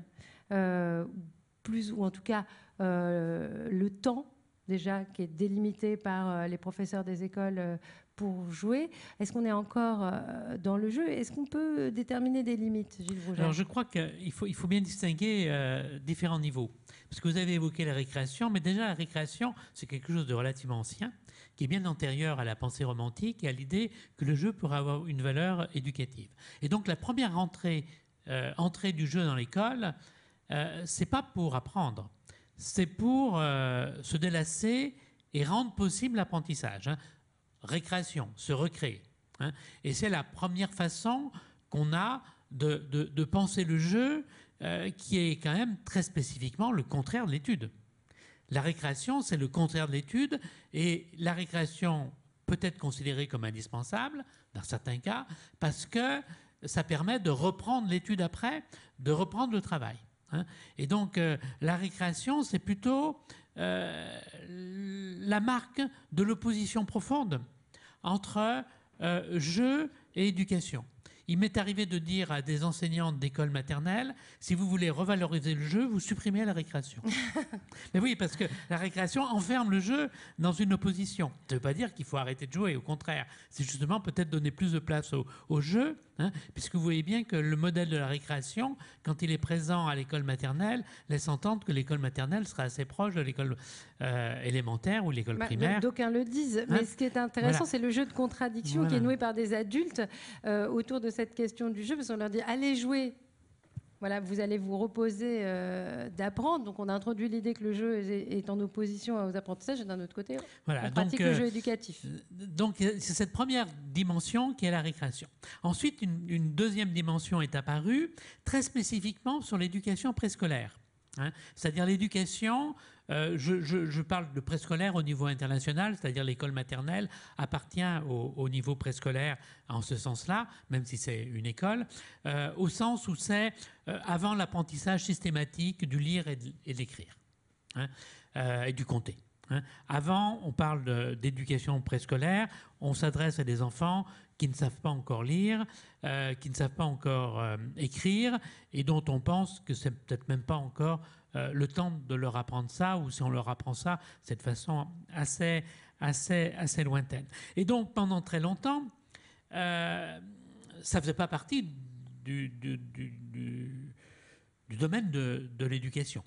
plus ou en tout cas le temps déjà qui est délimité par euh, les professeurs des écoles euh, pour jouer. Est-ce qu'on est encore euh, dans le jeu Est-ce qu'on peut déterminer des limites, Gilles Alors je crois qu'il faut, bien distinguer différents niveaux. Parce que vous avez évoqué la récréation, mais déjà la récréation, c'est quelque chose de relativement ancien, qui est bien antérieur à la pensée romantique et à l'idée que le jeu pourrait avoir une valeur éducative. Et donc la première entrée, du jeu dans l'école, c'est pas pour apprendre, c'est pour euh, se délasser et rendre possible l'apprentissage. Hein. Récréation, se recréer. Hein. Et c'est la première façon qu'on a de, penser le jeu euh, qui est quand même très spécifiquement le contraire de l'étude. La récréation, c'est le contraire de l'étude et la récréation peut être considérée comme indispensable dans certains cas parce que ça permet de reprendre l'étude après, de reprendre le travail. Hein. Et donc, euh, la récréation, c'est plutôt euh, la marque de l'opposition profonde entre euh, jeu et éducation. Il m'est arrivé de dire à des enseignantes d'école maternelle, si vous voulez revaloriser le jeu, vous supprimez la récréation. Mais oui, parce que la récréation enferme le jeu dans une opposition. Ça ne veut pas dire qu'il faut arrêter de jouer, au contraire. C'est justement peut-être donner plus de place au jeu Hein, puisque vous voyez bien que le modèle de la récréation, quand il est présent à l'école maternelle, laisse entendre que l'école maternelle sera assez proche de l'école euh, élémentaire ou l'école bah, primaire. D'aucuns le disent, mais hein ce qui est intéressant, c'est le jeu de contradiction qui est noué par des adultes euh, autour de cette question du jeu, parce qu'on leur dit allez jouer voilà, vous allez vous reposer euh, d'apprendre. Donc, on a introduit l'idée que le jeu est, en opposition aux apprentissages, et d'un autre côté, on pratique le jeu éducatif. Euh, donc, euh, c'est cette première dimension qui est la récréation. Ensuite, une, deuxième dimension est apparue, très spécifiquement sur l'éducation préscolaire. Hein. c'est-à-dire l'éducation euh, je, parle de préscolaire au niveau international, c'est-à-dire l'école maternelle appartient au, niveau préscolaire en ce sens-là, même si c'est une école, euh, au sens où c'est euh, avant l'apprentissage systématique du lire et d'écrire, et l'écrire, hein, et du compter. Hein. Avant, on parle d'éducation préscolaire, on s'adresse à des enfants qui ne savent pas encore lire, qui ne savent pas encore écrire, et dont on pense que c'est peut-être même pas encore euh, le temps de leur apprendre ça, ou si on leur apprend ça, c'est de façon assez, assez, assez lointaine. Et donc, pendant très longtemps, euh, ça ne faisait pas partie du, domaine de, l'éducation.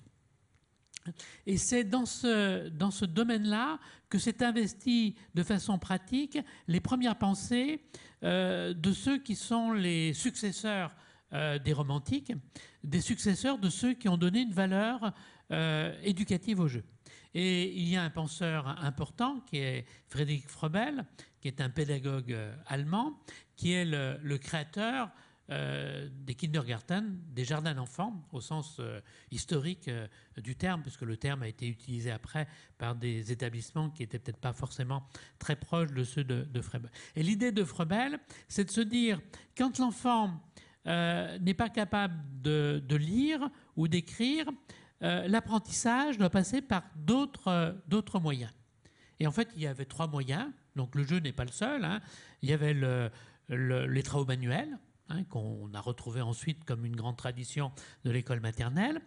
Et c'est dans ce, dans ce domaine-là que s'est investi de façon pratique les premières pensées euh, de ceux qui sont les successeurs euh, des romantiques, des successeurs de ceux qui ont donné une valeur euh, éducative au jeu. Et il y a un penseur important qui est Friedrich Froebel, qui est un pédagogue euh, allemand, qui est le, créateur des kindergarten, des jardins d'enfants, au sens historique du terme, puisque le terme a été utilisé après par des établissements qui n'étaient peut-être pas forcément très proches de ceux de, de Et l'idée de Frebel, c'est de se dire, quand l'enfant euh, n'est pas capable de, lire ou d'écrire, euh, l'apprentissage doit passer par euh, d'autres moyens. Et en fait, il y avait trois moyens. Donc le jeu n'est pas le seul. Hein. Il y avait le, les travaux manuels, hein, qu'on a retrouvé ensuite comme une grande tradition de l'école maternelle.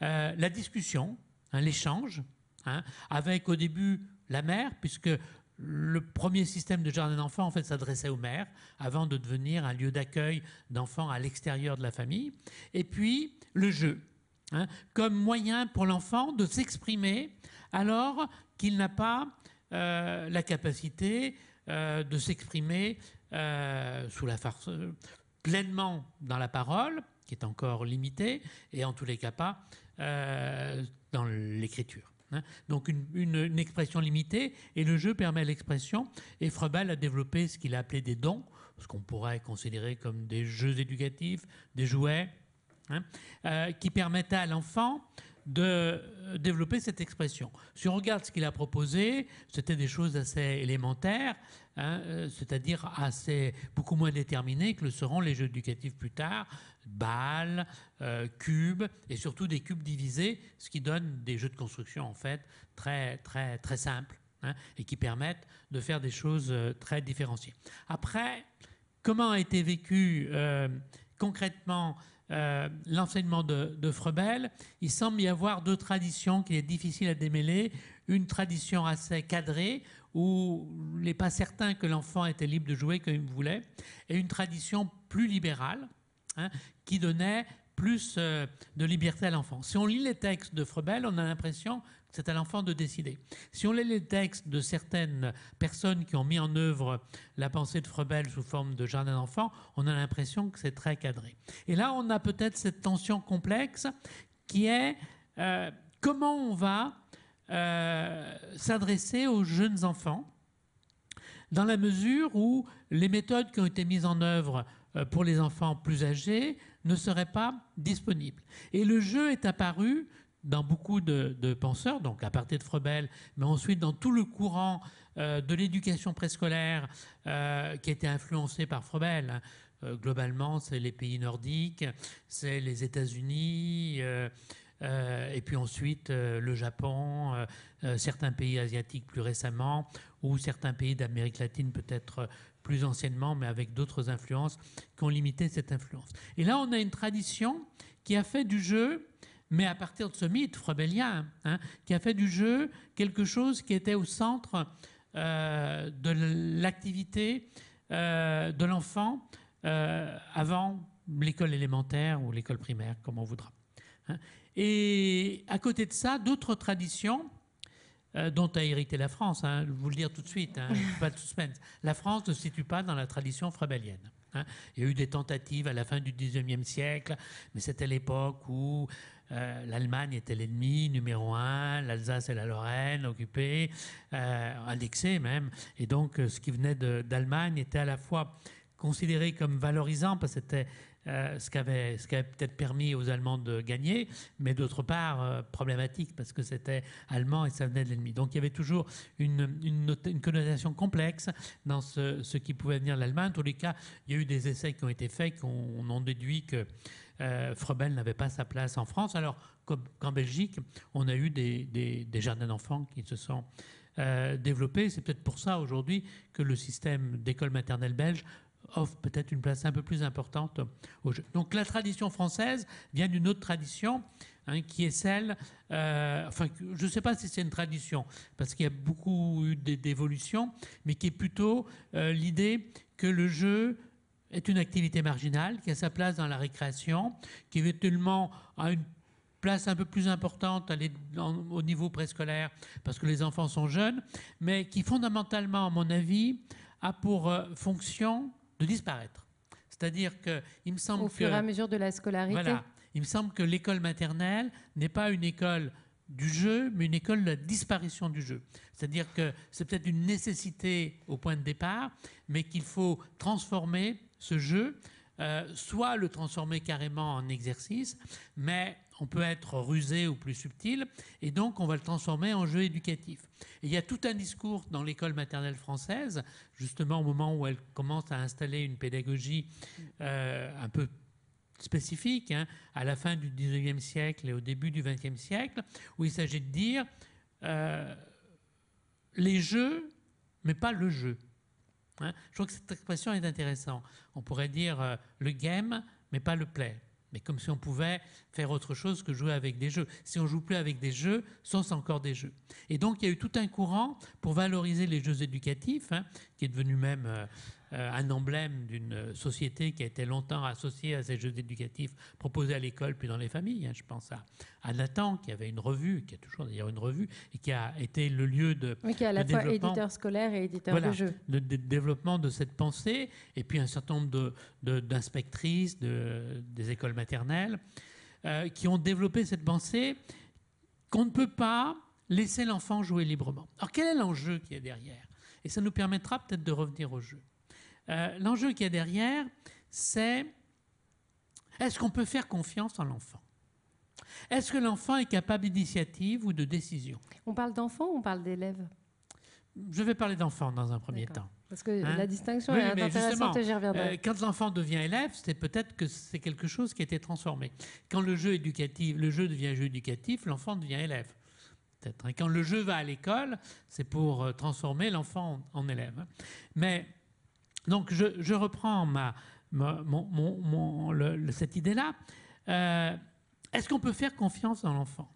la discussion, hein, l'échange, avec au début la mère, puisque le premier système de jardin d'enfants en fait s'adressait aux mères avant de devenir un lieu d'accueil d'enfants à l'extérieur de la famille. Et puis le jeu, hein, comme moyen pour l'enfant de s'exprimer alors qu'il n'a pas euh, la capacité euh, de s'exprimer euh, sous la farce, pleinement dans la parole, qui est encore limitée, et en tous les cas pas dans l'écriture. Hein. Donc une, expression limitée, et le jeu permet l'expression, et Frebel a développé ce qu'il a appelé des dons, ce qu'on pourrait considérer comme des jeux éducatifs, des jouets, hein, euh, qui permettaient à l'enfant de euh, développer cette expression. Si on regarde ce qu'il a proposé, c'était des choses assez élémentaires, hein, euh, c'est-à-dire assez beaucoup moins déterminées que le seront les jeux éducatifs plus tard, balles, euh, cubes, et surtout des cubes divisés, ce qui donne des jeux de construction en fait très, très, très simples hein, et qui permettent de faire des choses euh, très différenciées. Après, comment a été vécu euh, concrètement l'enseignement de, Frebel, il semble y avoir deux traditions qui est difficile à démêler. Une tradition assez cadrée, où il n'est pas certain que l'enfant était libre de jouer comme il voulait, et une tradition plus libérale, Hein, qui donnait plus euh, de liberté à l'enfant. Si on lit les textes de Frebel, on a l'impression que c'est à l'enfant de décider. Si on lit les textes de certaines personnes qui ont mis en œuvre la pensée de Frebel sous forme de jardin d'enfants, on a l'impression que c'est très cadré. Et là, on a peut-être cette tension complexe qui est euh, comment on va euh, s'adresser aux jeunes enfants dans la mesure où les méthodes qui ont été mises en œuvre euh, pour les enfants plus âgés ne serait pas disponible. Et le jeu est apparu dans beaucoup de, penseurs, donc à partir de Frebel, mais ensuite dans tout le courant euh, de l'éducation préscolaire euh, qui a été influencé par Frebel. Hein. globalement, c'est les pays nordiques, c'est les États-Unis, et puis ensuite le Japon, certains pays asiatiques plus récemment, ou certains pays d'Amérique latine peut-être plus anciennement, mais avec d'autres influences qui ont limité cette influence. Et là, on a une tradition qui a fait du jeu, mais à partir de ce mythe frebelien hein, qui a fait du jeu quelque chose qui était au centre euh, de l'activité euh, de l'enfant euh, avant l'école élémentaire ou l'école primaire, comme on voudra. Hein. Et à côté de ça, d'autres traditions euh, dont a hérité la France, hein, je vous le dire tout de suite, hein. pas de suspense. La France ne se situe pas dans la tradition frabelienne. Hein. Il y a eu des tentatives à la fin du XIXe siècle, mais c'était l'époque où euh, l'Allemagne était l'ennemi numéro un, l'Alsace et la Lorraine occupées, euh, annexées même, et donc euh, ce qui venait d'Allemagne était à la fois considéré comme valorisant parce que c'était euh, ce qui avait, peut-être permis aux Allemands de gagner, mais d'autre part euh, problématique parce que c'était allemand et ça venait de l'ennemi. Donc il y avait toujours une, connotation complexe dans ce, qui pouvait venir de l'Allemagne. En tous les cas, il y a eu des essais qui ont été faits, qu'on en déduit que euh, Frebel n'avait pas sa place en France, alors qu'en Belgique, on a eu des, jardins d'enfants qui se sont... développés. C'est peut-être pour ça aujourd'hui que le système d'école maternelle belge offre peut-être une place un peu plus importante au jeu. Donc la tradition française vient d'une autre tradition, hein, qui est celle, euh, enfin je ne sais pas si c'est une tradition, parce qu'il y a beaucoup eu d'évolutions, mais qui est plutôt euh, l'idée que le jeu est une activité marginale, qui a sa place dans la récréation, qui éventuellement a une place un peu plus importante au niveau préscolaire, parce que les enfants sont jeunes, mais qui fondamentalement, à mon avis, a pour euh, fonction disparaître. C'est-à-dire que il me semble au fur et à mesure de la scolarité. Voilà, il me semble que l'école maternelle n'est pas une école du jeu, mais une école de la disparition du jeu. C'est-à-dire que c'est peut-être une nécessité au point de départ, mais qu'il faut transformer ce jeu, euh, soit le transformer carrément en exercice, mais on peut être rusé ou plus subtil, et donc on va le transformer en jeu éducatif. il y a tout un discours dans l'école maternelle française, justement au moment où elle commence à installer une pédagogie euh, un peu spécifique, hein, à la fin du 19e siècle et au début du 20e siècle, où il s'agit de dire euh, les jeux, mais pas le jeu. Hein. Je trouve que cette expression est intéressante. On pourrait dire euh, le game, mais pas le play. Mais comme si on pouvait faire autre chose que jouer avec des jeux. Si on joue plus avec des jeux, sont encore des jeux. Et donc il y a eu tout un courant pour valoriser les jeux éducatifs, hein, qui est devenu même euh, euh, un emblème d'une société qui a été longtemps associée à ces jeux éducatifs proposés à l'école puis dans les familles. Hein. Je pense à, à Nathan qui avait une revue, qui a toujours d'ailleurs une revue, et qui a été le lieu de... Oui, qui est à la fois éditeur scolaire et éditeur de jeux. Voilà, développement de cette pensée, et puis un certain nombre d'inspectrices de, des écoles maternelles euh, qui ont développé cette pensée qu'on ne peut pas laisser l'enfant jouer librement. Alors quel est l'enjeu qui est derrière Et ça nous permettra peut-être de revenir au jeu. Euh, l'enjeu qu'il y a derrière, c'est est-ce qu'on peut faire confiance en l'enfant Est-ce que l'enfant est capable d'initiative ou de décision On parle d'enfant ou on parle d'élève Je vais parler d'enfant dans un premier temps. Parce que hein? la distinction est intéressante et j'y reviendrai. Euh, quand l'enfant devient élève, c'est peut-être que c'est quelque chose qui a été transformé. Quand le jeu, éducatif, le jeu devient jeu éducatif, l'enfant devient élève. Peut-être. Quand le jeu va à l'école, c'est pour euh, transformer l'enfant en élève. Mais donc je, reprends cette idée-là. Euh, est-ce qu'on peut faire confiance dans l'enfant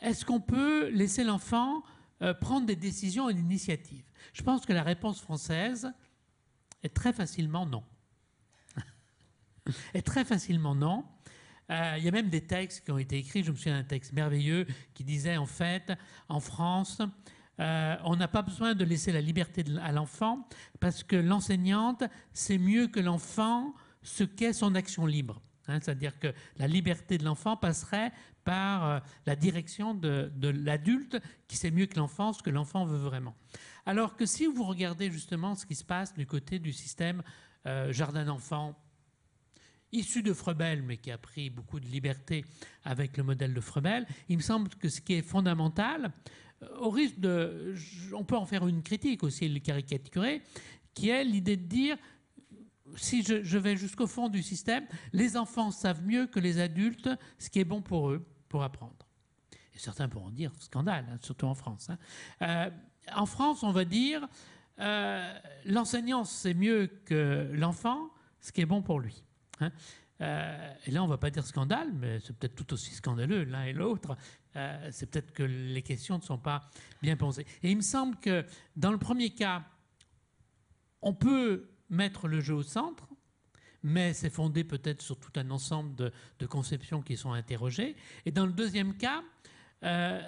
Est-ce qu'on peut laisser l'enfant euh, prendre des décisions et des initiatives Je pense que la réponse française est très facilement non. est très facilement non. Euh, il y a même des textes qui ont été écrits. Je me souviens d'un texte merveilleux qui disait en fait, en France, euh, on n'a pas besoin de laisser la liberté à l'enfant parce que l'enseignante sait mieux que l'enfant ce qu'est son action libre. Hein. C'est-à-dire que la liberté de l'enfant passerait par euh, la direction de, l'adulte qui sait mieux que l'enfant ce que l'enfant veut vraiment. Alors que si vous regardez justement ce qui se passe du côté du système euh, jardin d'enfants, issu de Frebel, mais qui a pris beaucoup de liberté avec le modèle de Frebel, il me semble que ce qui est fondamental, euh, au risque de... On peut en faire une critique aussi, le caricaturer, qui est l'idée de dire, si je, vais jusqu'au fond du système, les enfants savent mieux que les adultes ce qui est bon pour eux, pour apprendre. Et certains pourront dire, scandale, hein, surtout en France. Hein. Euh, en France, on va dire, euh, l'enseignant sait mieux que l'enfant ce qui est bon pour lui. Hein. et là, on ne va pas dire scandale, mais c'est peut-être tout aussi scandaleux l'un et l'autre. Euh, c'est peut-être que les questions ne sont pas bien posées. Et il me semble que dans le premier cas, on peut mettre le jeu au centre, mais c'est fondé peut-être sur tout un ensemble de, conceptions qui sont interrogées. Et dans le deuxième cas, euh,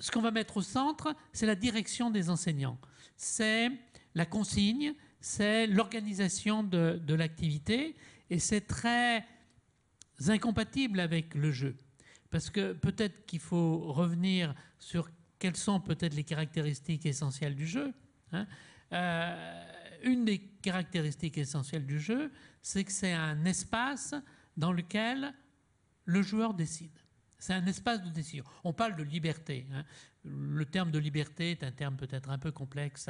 ce qu'on va mettre au centre, c'est la direction des enseignants. C'est la consigne, c'est l'organisation de l'activité, et c'est très incompatible avec le jeu. Parce que peut-être qu'il faut revenir sur quelles sont peut-être les caractéristiques essentielles du jeu. Hein. Euh, une des caractéristiques essentielles du jeu, c'est que c'est un espace dans lequel le joueur décide. C'est un espace de décision. On parle de liberté. Hein le terme de liberté est un terme peut-être un peu complexe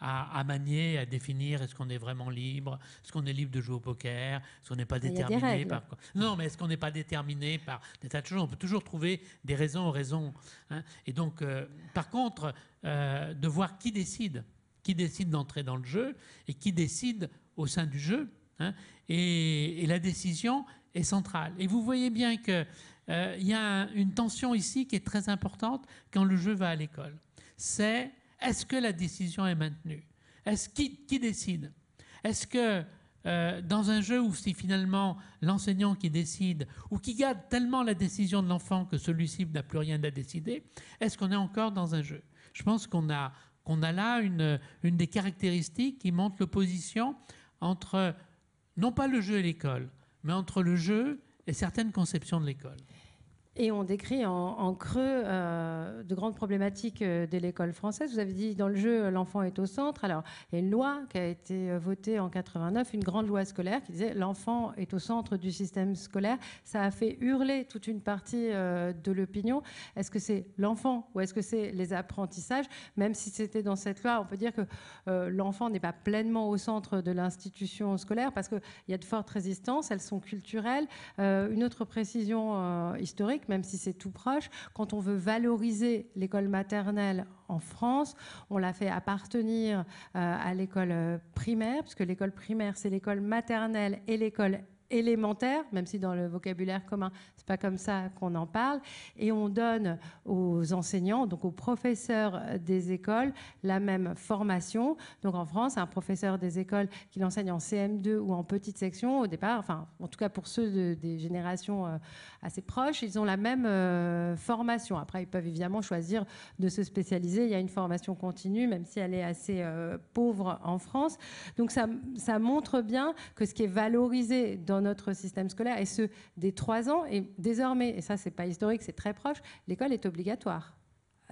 à, manier, à définir. Est-ce qu'on est vraiment libre Est-ce qu'on est libre de jouer au poker Est-ce qu'on n'est pas déterminé par quoi Non, mais est-ce qu'on n'est pas déterminé par des tas de choses On peut toujours trouver des raisons aux raisons. Hein. Et donc, euh, par contre, euh, de voir qui décide, qui décide d'entrer dans le jeu et qui décide au sein du jeu. Hein. et, et, la décision est centrale. Et vous voyez bien que euh, il y a une tension ici qui est très importante quand le jeu va à l'école. C'est est-ce que la décision est maintenue Est-ce qui, qui décide Est-ce que euh, dans un jeu où c'est finalement l'enseignant qui décide ou qui garde tellement la décision de l'enfant que celui-ci n'a plus rien à décider, est-ce qu'on est encore dans un jeu Je pense qu'on a, a là une, une des caractéristiques qui montre l'opposition entre non pas le jeu et l'école, mais entre le jeu et certaines conceptions de l'école. Et on décrit en, creux euh, de grandes problématiques euh, de l'école française. Vous avez dit dans le jeu, l'enfant est au centre. Alors, il y a une loi qui a été euh, votée en 89, une grande loi scolaire qui disait l'enfant est au centre du système scolaire. Ça a fait hurler toute une partie de l'opinion. Est-ce que c'est l'enfant ou est-ce que c'est les apprentissages Même si c'était dans cette loi, on peut dire que l'enfant n'est pas pleinement au centre de l'institution scolaire parce qu'il y a de fortes résistances, elles sont culturelles. une autre précision historique même si c'est tout proche. Quand on veut valoriser l'école maternelle en France, on l'a fait appartenir euh, à l'école euh, primaire, puisque l'école primaire, c'est l'école maternelle et l'école élémentaire, même si dans le vocabulaire commun, c'est pas comme ça qu'on en parle. Et on donne aux enseignants, donc aux professeurs des écoles, la même formation. Donc en France, un professeur des écoles qui l'enseigne en CM2 ou en petite section, au départ, enfin, en tout cas pour ceux des générations euh, assez proches, ils ont la même euh, formation. Après, ils peuvent évidemment choisir de se spécialiser. Il y a une formation continue, même si elle est assez euh, pauvre en France. Donc ça, ça montre bien que ce qui est valorisé dans notre système scolaire, et ce, des trois ans. Et désormais, et ça, c'est pas historique, c'est très proche, l'école est obligatoire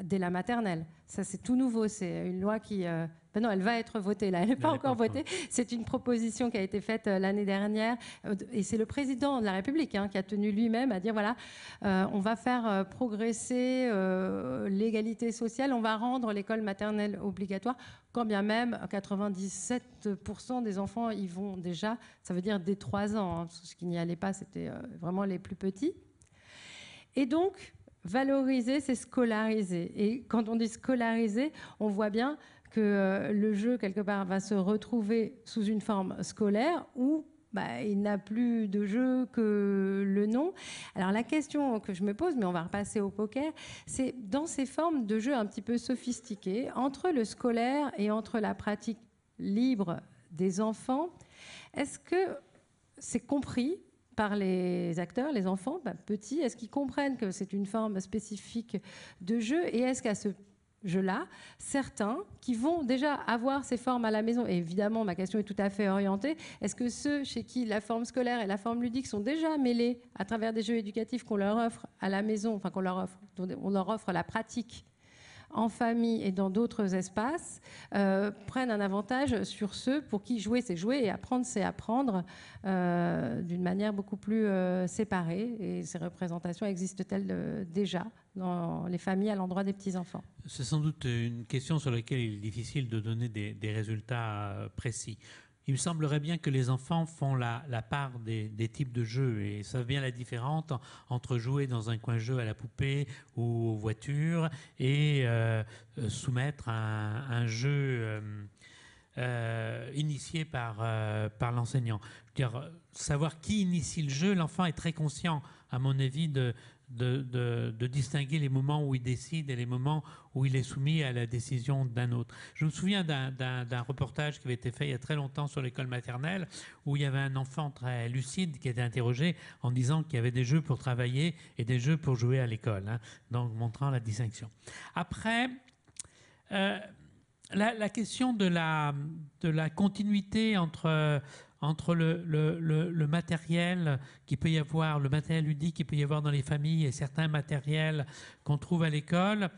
dès la maternelle. Ça, c'est tout nouveau. C'est une loi qui. Euh, ben non, elle va être votée. Là, elle n'est pas encore votée. C'est une proposition qui a été faite euh, l'année dernière. Euh, et c'est le président de la République hein, qui a tenu lui-même à dire voilà, on va faire progresser l'égalité sociale. On va rendre l'école maternelle obligatoire. Quand bien même 97% des enfants y vont déjà. Ça veut dire dès 3 ans. Hein, ce qui n'y allait pas, c'était vraiment les plus petits. Et donc, Valoriser, c'est scolariser. Et quand on dit scolariser, on voit bien que euh, le jeu, quelque part, va se retrouver sous une forme scolaire où bah, il n'a plus de jeu que le nom. Alors la question que je me pose, mais on va repasser au poker, c'est dans ces formes de jeu un petit peu sophistiquées, entre le scolaire et entre la pratique libre des enfants, est-ce que c'est compris par les acteurs, les enfants, bah, petits Est-ce qu'ils comprennent que c'est une forme spécifique de jeu Et est-ce qu'à ce jeu-là, certains qui vont déjà avoir ces formes à la maison, et évidemment ma question est tout à fait orientée, est-ce que ceux chez qui la forme scolaire et la forme ludique sont déjà mêlés à travers des jeux éducatifs qu'on leur offre à la maison, enfin qu'on leur offre, on leur offre la pratique en famille et dans d'autres espaces, euh, prennent un avantage sur ceux pour qui jouer, c'est jouer et apprendre, c'est apprendre euh, d'une manière beaucoup plus euh, séparée. Et ces représentations existent-elles déjà dans les familles à l'endroit des petits-enfants C'est sans doute une question sur laquelle il est difficile de donner des résultats précis il me semblerait bien que les enfants font la, part des, types de jeux et savent bien la différence entre jouer dans un coin-jeu à la poupée ou aux voitures et euh, euh, soumettre un, jeu euh, initié par, par l'enseignant. Savoir qui initie le jeu, l'enfant est très conscient, à mon avis, de, de, de, distinguer les moments où il décide et les moments où il est soumis à la décision d'un autre. Je me souviens d'un reportage qui avait été fait il y a très longtemps sur l'école maternelle, où il y avait un enfant très lucide qui était interrogé en disant qu'il y avait des jeux pour travailler et des jeux pour jouer à l'école, hein, donc montrant la distinction. Après, euh, la, la, question de la, de la continuité entre entre le, matériel qui peut y avoir, le matériel ludique qui peut y avoir dans les familles et certains matériels qu'on trouve à l'école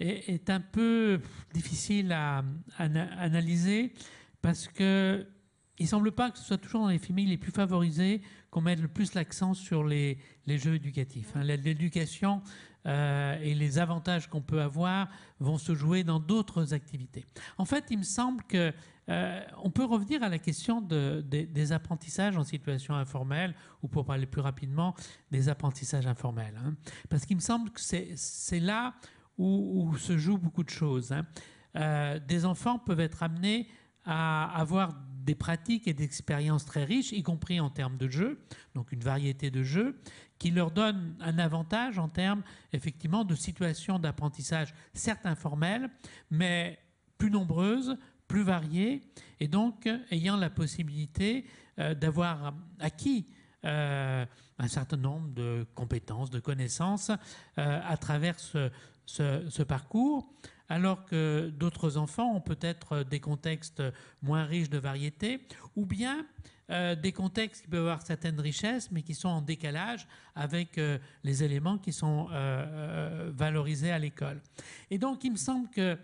est, un peu difficile à, analyser parce que il semble pas que ce soit toujours dans les familles les plus favorisées qu'on mette le plus l'accent sur les, jeux éducatifs. Hein. L'éducation euh, et les avantages qu'on peut avoir vont se jouer dans d'autres activités. En fait, il me semble que euh, on peut revenir à la question des apprentissages en situation informelle, ou pour parler plus rapidement, des apprentissages informels. Hein. parce qu'il me semble que c'est là où, se jouent beaucoup de choses. Hein. Euh, des enfants peuvent être amenés à avoir des pratiques et des expériences très riches, y compris en termes de jeux, donc une variété de jeux, qui leur donne un avantage en termes effectivement de situations d'apprentissage, certes informelles, mais plus nombreuses, plus variés et donc ayant la possibilité euh, d'avoir acquis euh, un certain nombre de compétences, de connaissances euh, à travers ce, parcours, alors que d'autres enfants ont peut-être des contextes moins riches de variété, ou bien des contextes qui peuvent avoir certaines richesses, mais qui sont en décalage avec les éléments qui sont valorisés à l'école. Et donc, il me semble que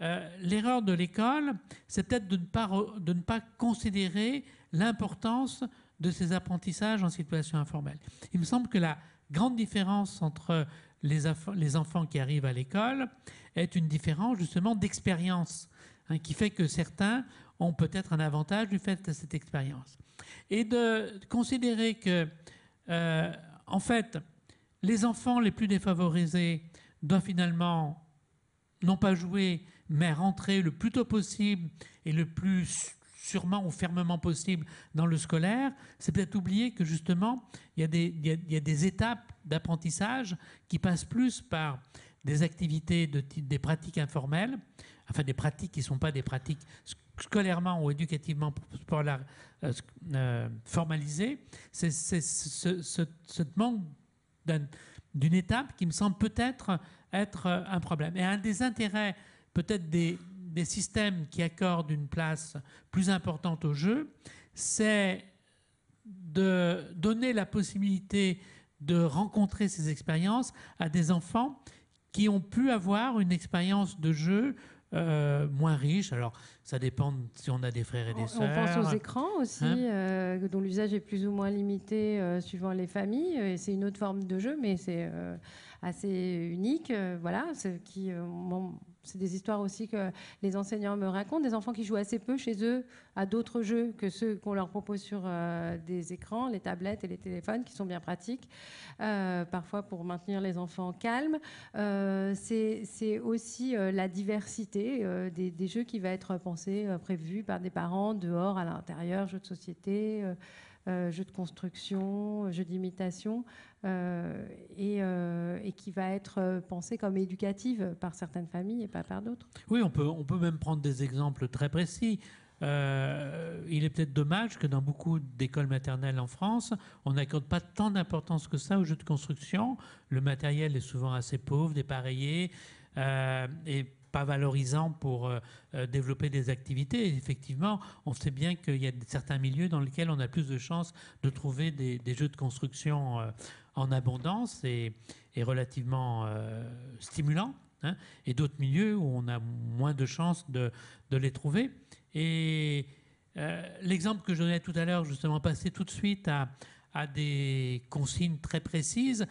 euh, l'erreur de l'école, c'est peut-être de, de, ne pas considérer l'importance de ces apprentissages en situation informelle. Il me semble que la grande différence entre les, les enfants qui arrivent à l'école est une différence justement d'expérience, hein, qui fait que certains ont peut-être un avantage du fait de cette expérience. Et de considérer que, euh, en fait, les enfants les plus défavorisés doivent finalement non pas jouer, mais rentrer le plus tôt possible et le plus sûrement ou fermement possible dans le scolaire, c'est peut-être oublier que justement, il y a des, étapes d'apprentissage qui passent plus par des activités, de, des pratiques informelles, enfin des pratiques qui ne sont pas des pratiques scolairement ou éducativement euh, euh, formalisées. C'est ce, manque d'une étape qui me semble peut-être être euh, un problème. Et un des intérêts peut-être des, des systèmes qui accordent une place plus importante au jeu, c'est de donner la possibilité de rencontrer ces expériences à des enfants qui ont pu avoir une expérience de jeu euh, moins riche. Alors, ça dépend si on a des frères et des sœurs. On pense aux écrans aussi, hein euh, dont l'usage est plus ou moins limité euh, suivant les familles. Et c'est une autre forme de jeu, mais c'est assez unique. voilà, ce qui c'est des histoires aussi que les enseignants me racontent, des enfants qui jouent assez peu chez eux à d'autres jeux que ceux qu'on leur propose sur euh, des écrans, les tablettes et les téléphones, qui sont bien pratiques, euh, parfois pour maintenir les enfants calmes. Euh, c'est aussi la diversité des, des, jeux qui va être pensée, prévue par des parents, dehors, à l'intérieur, jeux de société. Euh, jeu de construction, euh, jeu d'imitation, euh, et, qui va être pensé comme éducative par certaines familles et pas par d'autres. Oui, on peut, on peut même prendre des exemples très précis. il est peut-être dommage que dans beaucoup d'écoles maternelles en France, on n'accorde pas tant d'importance que ça au jeux de construction. Le matériel est souvent assez pauvre, dépareillé. et pas valorisant pour euh, euh, développer des activités. effectivement, on sait bien qu'il y a certains milieux dans lesquels on a plus de chances de trouver des, jeux de construction euh, en abondance et, relativement stimulant, stimulants, hein, et d'autres milieux où on a moins de chances de, les trouver. Et l'exemple que je donnais tout à l'heure, justement, passer tout de suite à, à des consignes très précises,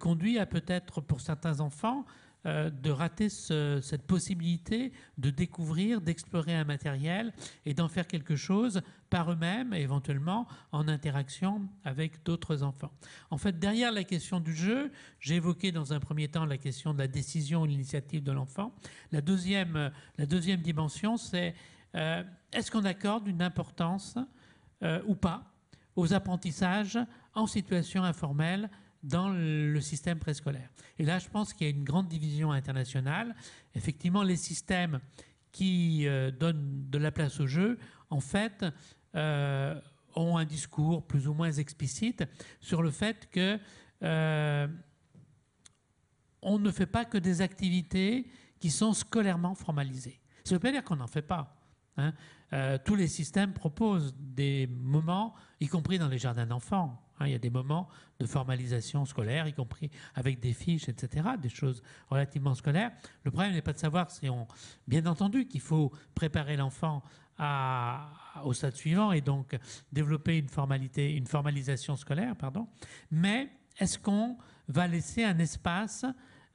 conduit à peut-être pour certains enfants euh, de rater cette possibilité de découvrir, d'explorer un matériel et d'en faire quelque chose par eux-mêmes, éventuellement en interaction avec d'autres enfants. En fait, derrière la question du jeu, j'ai évoqué dans un premier temps la question de la décision et l'initiative de l'enfant. La deuxième, dimension, c'est euh, est-ce qu'on accorde une importance euh, ou pas aux apprentissages en situation informelle dans le système préscolaire. Et là, je pense qu'il y a une grande division internationale. Effectivement, les systèmes qui euh, donnent de la place au jeu, en fait, euh, ont un discours plus ou moins explicite sur le fait que euh, on ne fait pas que des activités qui sont scolairement formalisées. Ça ne veut pas dire qu'on n'en fait pas. Hein. tous les systèmes proposent des moments, y compris dans les jardins d'enfants, Hein, il y a des moments de formalisation scolaire, y compris avec des fiches, etc., des choses relativement scolaires. Le problème n'est pas de savoir si on... Bien entendu qu'il faut préparer l'enfant au stade suivant et donc développer une formalité, une formalisation scolaire, pardon. Mais est-ce qu'on va laisser un espace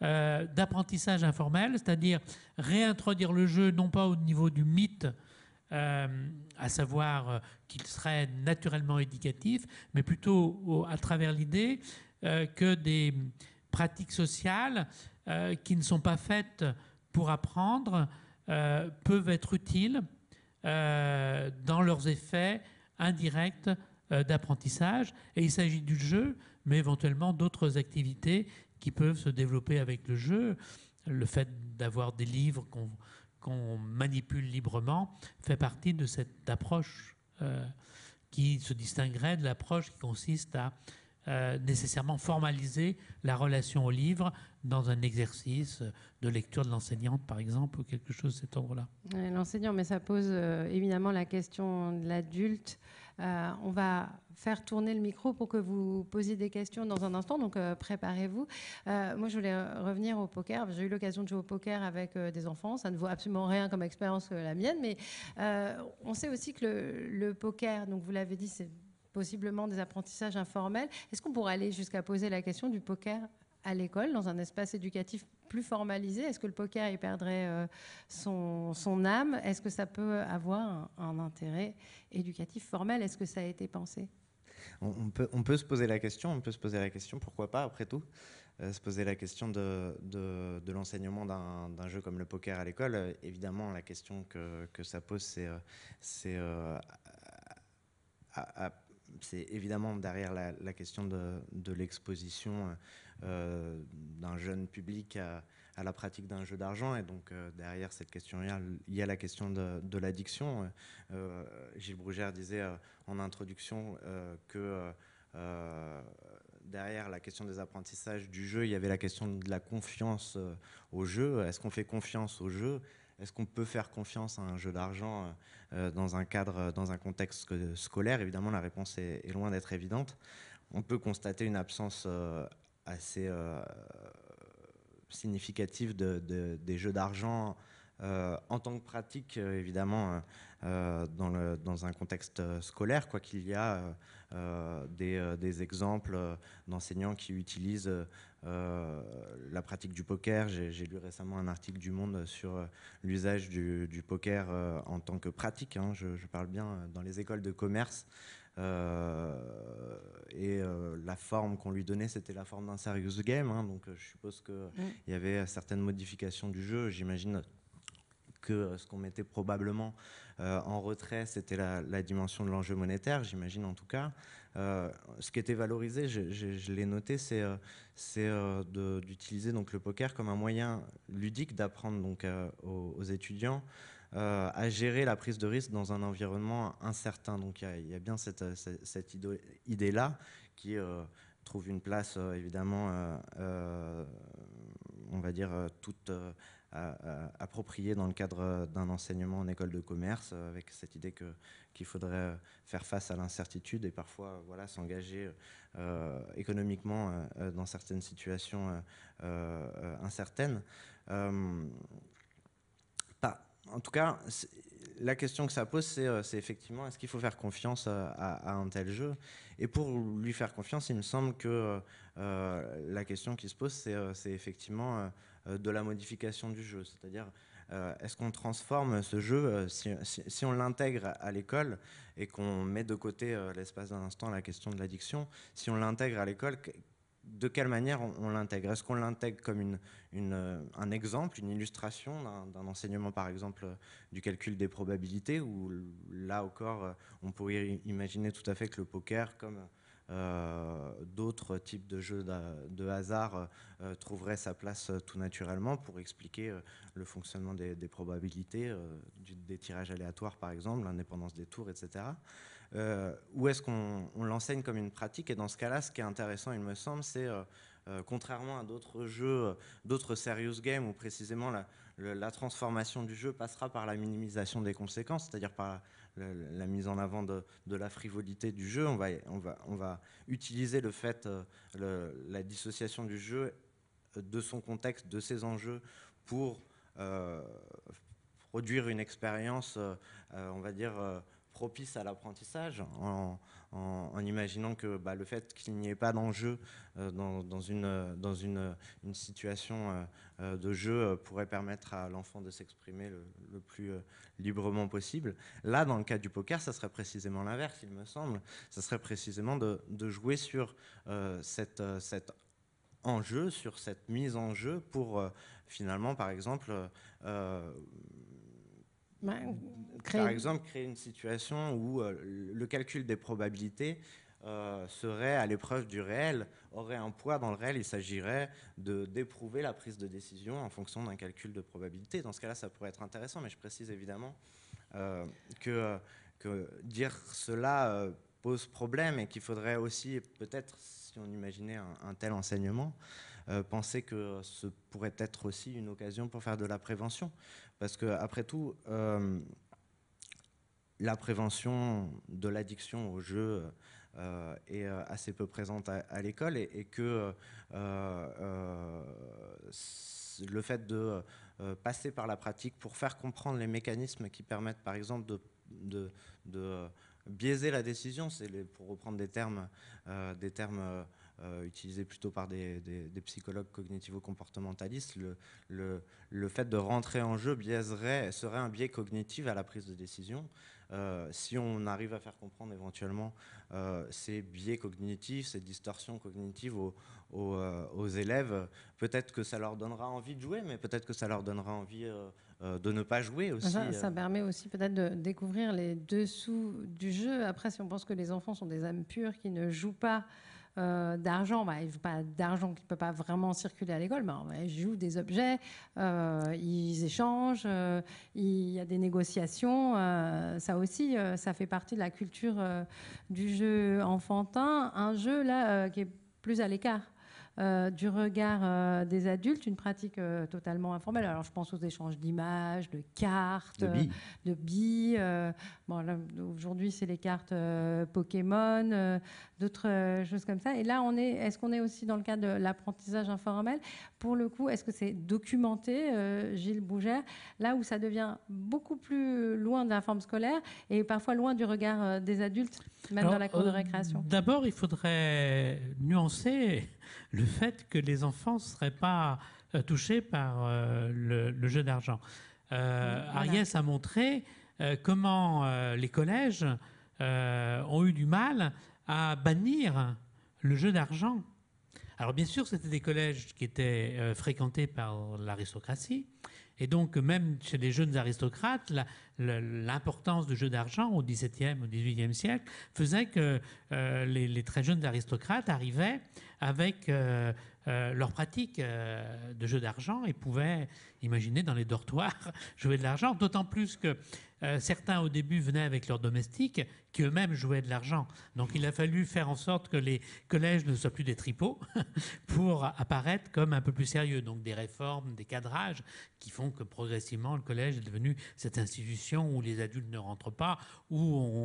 euh, d'apprentissage informel, c'est-à-dire réintroduire le jeu non pas au niveau du mythe euh, à savoir euh, qu'il serait naturellement éducatif, mais plutôt à travers l'idée euh, que des pratiques sociales qui ne sont pas faites pour apprendre peuvent être utiles dans leurs effets indirects d'apprentissage. Et il s'agit du jeu, mais éventuellement d'autres activités qui peuvent se développer avec le jeu. Le fait d'avoir des livres qu'on qu'on manipule librement fait partie de cette approche euh, qui se distinguerait de l'approche qui consiste à euh, nécessairement formaliser la relation au livre dans un exercice de lecture de l'enseignante, par exemple, ou quelque chose de cet ordre-là. L'enseignant, mais ça pose euh, évidemment la question de l'adulte euh, on va faire tourner le micro pour que vous posiez des questions dans un instant, donc euh, préparez-vous. Euh, moi, je voulais revenir au poker. J'ai eu l'occasion de jouer au poker avec des enfants. Ça ne vaut absolument rien comme expérience la mienne, mais on sait aussi que le, le poker, donc vous l'avez dit, c'est possiblement des apprentissages informels. Est-ce qu'on pourrait aller jusqu'à poser la question du poker à l'école, dans un espace éducatif plus formalisé Est-ce que le poker y perdrait euh, son, âme Est-ce que ça peut avoir un, intérêt éducatif formel Est-ce que ça a été pensé on, peut, se poser la question, on peut se poser la question, pourquoi pas après tout euh, se poser la question de, l'enseignement d'un jeu comme le poker à l'école. Évidemment, la question que, ça pose, euh, c'est évidemment derrière la, question de l'exposition euh, d'un jeune public à, la pratique d'un jeu d'argent. Et donc, euh, derrière cette question, il y a la question de, l'addiction. Euh, Gilles Brugère disait en introduction que derrière la question des apprentissages du jeu, il y avait la question de la confiance au jeu. Est-ce qu'on fait confiance au jeu Est-ce qu'on peut faire confiance à un jeu d'argent dans un cadre, dans un contexte scolaire Évidemment, la réponse est, loin d'être évidente. On peut constater une absence assez euh, significatif des jeux d'argent euh, en tant que pratique, euh, évidemment, dans, un contexte scolaire, quoi qu'il y a des, exemples d'enseignants qui utilisent la pratique du poker. J'ai lu récemment un article du Monde sur l'usage du, poker en tant que pratique. Hein. je, parle bien dans les écoles de commerce euh, et euh, la forme qu'on lui donnait, c'était la forme d'un serious game. Hein. donc euh, je suppose qu'il mm. y avait certaines modifications du jeu. J'imagine que ce qu'on mettait probablement en retrait, c'était la, dimension de l'enjeu monétaire, j'imagine en tout cas. ce qui était valorisé, je, l'ai noté, c'est d'utiliser donc le poker comme un moyen ludique d'apprendre donc aux, étudiants euh, à gérer la prise de risque dans un environnement incertain. Donc il y, a bien cette, euh, idée-là qui euh, trouve une place évidemment, on va dire, toute appropriée dans le cadre d'un enseignement en école de commerce, avec cette idée que qu'il faudrait faire face à l'incertitude et parfois voilà s'engager économiquement dans certaines situations incertaines. Pas, en tout cas, la question que ça pose, euh, c'est effectivement, est-ce qu'il faut faire confiance euh, à, un tel jeu Et pour lui faire confiance, il me semble que euh, la question qui se pose, c'est effectivement de la modification du jeu. C'est-à-dire, est-ce qu'on transforme ce jeu, si on l'intègre à l'école et qu'on met de côté l'espace d'un instant la question de l'addiction, si on l'intègre à l'école, de quelle manière on, l'intègre Est-ce qu'on l'intègre comme euh, un exemple, une illustration d'un enseignement, par exemple, euh, du calcul des probabilités, Ou là encore, euh, on pourrait imaginer tout à fait que le poker, comme d'autres types de jeux de, hasard, trouverait sa place tout naturellement pour expliquer le fonctionnement des, probabilités, des tirages aléatoires, par exemple, l'indépendance des tours, etc euh, ou est-ce qu'on l'enseigne comme une pratique Et dans ce cas-là, ce qui est intéressant, il me semble, c'est, euh, euh, contrairement à d'autres jeux, euh, d'autres serious games, où précisément la, transformation du jeu passera par la minimisation des conséquences, c'est-à-dire par la, mise en avant de, la frivolité du jeu, on va, on va, on va utiliser le fait, la dissociation du jeu de son contexte, de ses enjeux, pour produire une expérience, on va dire, propice à l'apprentissage, en, imaginant que bah, le fait qu'il n'y ait pas d'enjeu euh, dans, une, dans une, situation euh, euh, de jeu pourrait permettre à l'enfant de s'exprimer le, plus librement possible. Là, dans le cas du poker, ça serait précisément l'inverse, il me semble. Ça serait précisément de, jouer sur cette, enjeu, sur cette mise en jeu pour finalement, par exemple, par exemple, créer une situation où euh, le calcul des probabilités euh, serait à l'épreuve du réel, aurait un poids dans le réel, il s'agirait de d'éprouver la prise de décision en fonction d'un calcul de probabilité. Dans ce cas-là, ça pourrait être intéressant, mais je précise évidemment euh, que, que, dire cela pose problème et qu'il faudrait aussi, peut-être si on imaginait un tel enseignement, euh, penser que ce pourrait être aussi une occasion pour faire de la prévention. Parce que, après tout, euh, la prévention de l'addiction au jeu euh, est assez peu présente à, l'école et, que le fait de passer par la pratique pour faire comprendre les mécanismes qui permettent par exemple de, de, de biaiser la décision, c'est pour reprendre des termes, des termes euh, utilisé plutôt par des, psychologues cognitivo-comportementalistes, le, fait de rentrer en jeu biaiserait, serait un biais cognitif à la prise de décision. Euh, si on arrive à faire comprendre éventuellement euh, ces biais cognitifs, ces distorsions cognitives aux, élèves, peut-être que ça leur donnera envie de jouer, mais peut-être que ça leur donnera envie de ne pas jouer aussi. Ça, ça permet aussi peut-être de découvrir les dessous du jeu. Après, si on pense que les enfants sont des âmes pures qui ne jouent pas, euh, d'argent, bah, pas d'argent qui ne peut pas vraiment circuler à l'école, bah, ils jouent des objets, euh, ils échangent, euh, il y a des négociations. ça aussi, ça fait partie de la culture du jeu enfantin. Un jeu là qui est plus à l'écart. Euh, du regard euh, des adultes, une pratique euh, totalement informelle. Alors, je pense aux échanges d'images, de cartes, de billes. aujourd'hui, c'est les cartes Pokémon, d'autres choses comme ça. Et là, on est, est-ce qu'on est aussi dans le cadre de l'apprentissage informel Pour le coup, est-ce que c'est documenté, Gilles Bouger là où ça devient beaucoup plus loin de la forme scolaire et parfois loin du regard des adultes, même dans la cour de récréation D'abord, il faudrait nuancer le le fait que les enfants ne seraient pas euh, touchés par euh, le, jeu d'argent. Euh, Ariès a montré comment les collèges ont eu du mal à bannir le jeu d'argent. Alors bien sûr, c'était des collèges qui étaient fréquentés par l'aristocratie. Et donc, même chez les jeunes aristocrates, la, l'importance du jeu d'argent au XVIIe, au XVIIIe siècle, faisait que euh, les, très jeunes aristocrates arrivaient avec euh, euh, leur pratique de jeu d'argent et pouvaient imaginer dans les dortoirs jouer de l'argent, d'autant plus que certains au début venaient avec leurs domestiques qui eux-mêmes jouaient de l'argent. Donc il a fallu faire en sorte que les collèges ne soient plus des tripots pour apparaître comme un peu plus sérieux. Donc des réformes, des cadrages qui font que progressivement le collège est devenu cette institution où les adultes ne rentrent pas, où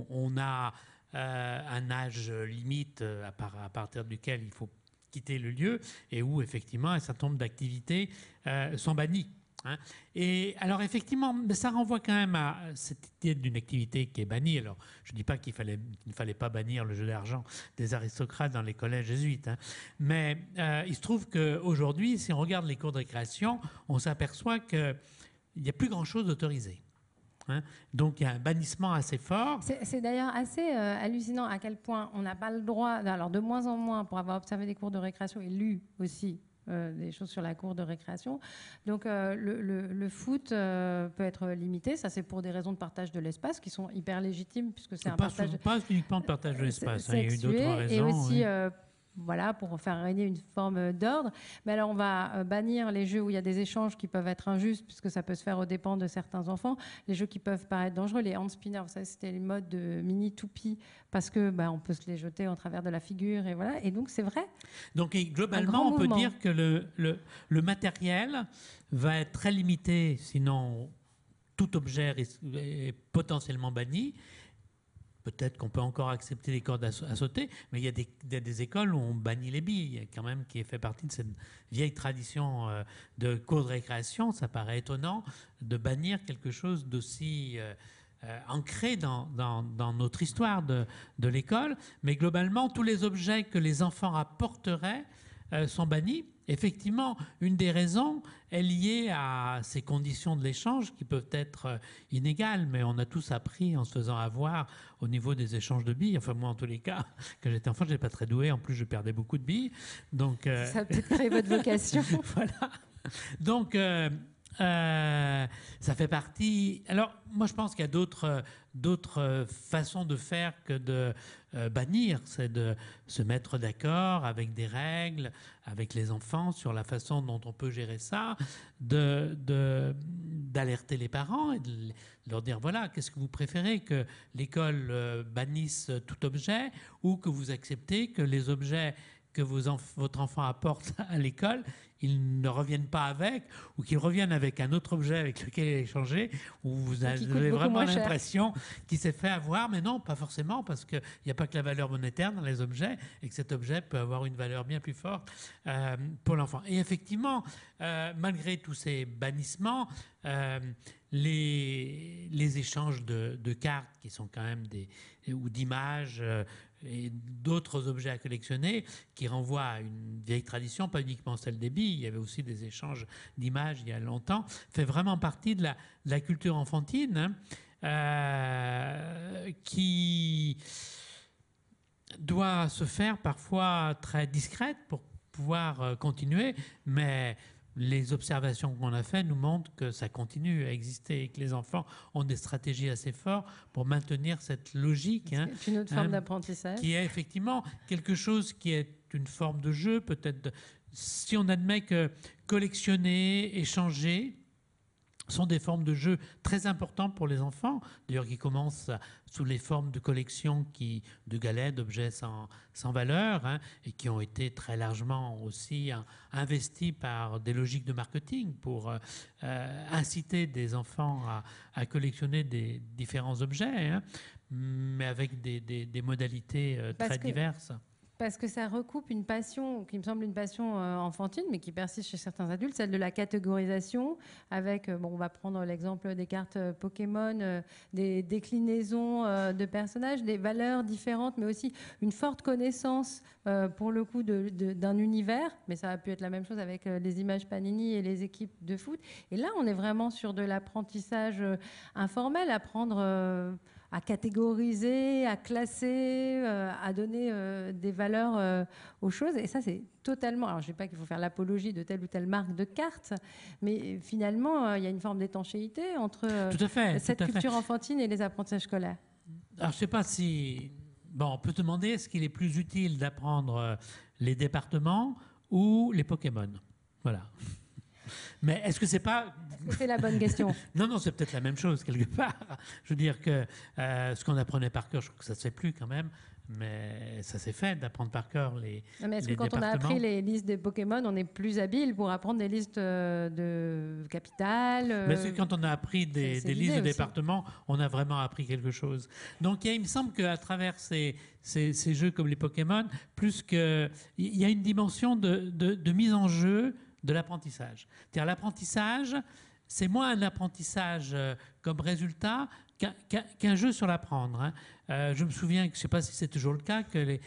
on, a euh, un âge limite euh, à, partir duquel il faut quitter le lieu et où effectivement un certain nombre d'activités euh, sont bannies. Hein. Et alors effectivement, ça renvoie quand même à cette idée d'une activité qui est bannie. Alors je ne dis pas qu'il fallait, ne fallait pas bannir le jeu d'argent des aristocrates dans les collèges jésuites, hein. mais il se trouve qu'aujourd'hui, si on regarde les cours de récréation, on s'aperçoit qu'il n'y a plus grand-chose d'autorisé. Hein. Donc il y a un bannissement assez fort. C'est d'ailleurs assez euh, hallucinant à quel point on n'a pas le droit, alors de moins en moins pour avoir observé des cours de récréation et lu aussi euh, des choses sur la cour de récréation. Donc euh, le, foot peut être limité, ça c'est pour des raisons de partage de l'espace qui sont hyper légitimes puisque c'est un pas, partage. Pas uniquement de partage de l'espace, hein, il y a eu d'autres raisons. Et aussi voilà, pour faire régner une forme d'ordre. Mais alors, on va euh, bannir les jeux où il y a des échanges qui peuvent être injustes, puisque ça peut se faire aux dépens de certains enfants, les jeux qui peuvent paraître dangereux, les hand spinners, vous c'était le mode de mini toupie, parce que bah, on peut se les jeter en travers de la figure, et voilà. Et donc, c'est vrai. Donc, globalement, on peut dire que le, matériel va être très limité, sinon tout objet est potentiellement banni peut-être qu'on peut encore accepter les cordes à, sauter, mais il y, a des, écoles où on bannit les billes, quand même, qui fait partie de cette vieille tradition euh, de cours de récréation. Ça paraît étonnant de bannir quelque chose d'aussi euh, euh, ancré dans, notre histoire de, l'école. Mais globalement, tous les objets que les enfants apporteraient. Euh, sont bannis. Effectivement, une des raisons est liée à ces conditions de l'échange qui peuvent être euh, inégales, mais on a tous appris en se faisant avoir au niveau des échanges de billes. Enfin, moi, en tous les cas, quand j'étais enfant, je n'étais pas très doué. En plus, je perdais beaucoup de billes. Donc, euh, Ça a peut-être créé votre vocation. voilà. Donc, euh, ça fait partie. Alors, moi, je pense qu'il y a d'autres, euh, euh, façons de faire que de bannir. C'est de se mettre d'accord avec des règles, avec les enfants sur la façon dont on peut gérer ça, de, d'alerter les parents et de leur dire voilà, qu'est-ce que vous préférez que l'école bannisse tout objet ou que vous acceptez que les objets que votre enfant apporte à l'école, ils ne reviennent pas avec, ou qu'ils reviennent avec un autre objet avec lequel il échangé, où vous avez vraiment l'impression qu'il s'est fait avoir, mais non, pas forcément, parce qu'il n'y a pas que la valeur monétaire dans les objets, et que cet objet peut avoir une valeur bien plus forte euh, pour l'enfant. Et effectivement, euh, malgré tous ces bannissements, euh, les, les, échanges de, de, cartes, qui sont quand même des, ou d'images, et d'autres objets à collectionner qui renvoient à une vieille tradition, pas uniquement celle des billes, il y avait aussi des échanges d'images il y a longtemps, fait vraiment partie de la, culture enfantine hein, euh, qui doit se faire parfois très discrète pour pouvoir euh, continuer, mais les observations qu'on a faites nous montrent que ça continue à exister et que les enfants ont des stratégies assez fortes pour maintenir cette logique. Hein, une autre forme hein, d'apprentissage. Qui est effectivement quelque chose qui est une forme de jeu, peut-être. Si on admet que collectionner, échanger, sont des formes de jeu très importantes pour les enfants, d'ailleurs qui commencent sous les formes de collections qui, de galets, d'objets sans, sans, valeur, hein, et qui ont été très largement aussi hein, investis par des logiques de marketing pour euh, euh, inciter des enfants à, à, collectionner des différents objets, hein, mais avec des, des, modalités euh, très diverses. Parce que ça recoupe une passion qui me semble une passion euh, enfantine, mais qui persiste chez certains adultes, celle de la catégorisation. Avec, euh, bon, on va prendre l'exemple des cartes euh, Pokémon, des déclinaisons de personnages, des valeurs différentes, mais aussi une forte connaissance pour le coup d'un univers. Mais ça a pu être la même chose avec les images Panini et les équipes de foot. Et là, on est vraiment sur de l'apprentissage informel, apprendre à catégoriser, à classer, euh, à donner euh, des valeurs euh, aux choses. Et ça, c'est totalement. Alors, je ne dis pas qu'il faut faire l'apologie de telle ou telle marque de carte, mais finalement, il y a une forme d'étanchéité entre cette culture enfantine et les apprentissages scolaires. Alors, je ne sais pas si. Bon, on peut se demander est-ce qu'il est plus utile d'apprendre les départements ou les Pokémon Voilà. Mais est-ce que c'est pas. C'est la bonne question. non, non, c'est peut-être la même chose quelque part. Je veux dire que euh, ce qu'on apprenait par cœur, je crois que ça se fait plus quand même. Mais ça s'est fait d'apprendre par cœur les. Non, mais est-ce que quand on a appris les listes des Pokémon, on est plus habile pour apprendre des listes euh, de capitales euh, Mais est que quand on a appris des, listes de départements, on a vraiment appris quelque chose Donc il, me semble qu'à travers ces, ces, jeux comme les Pokémon, plus que. Il y a une dimension de, de mise en jeu de l'apprentissage. cest l'apprentissage, c'est moins un apprentissage euh, comme résultat qu'un jeu sur l'apprendre. Hein. Euh, je me souviens, je ne sais pas si c'est toujours le cas, que les,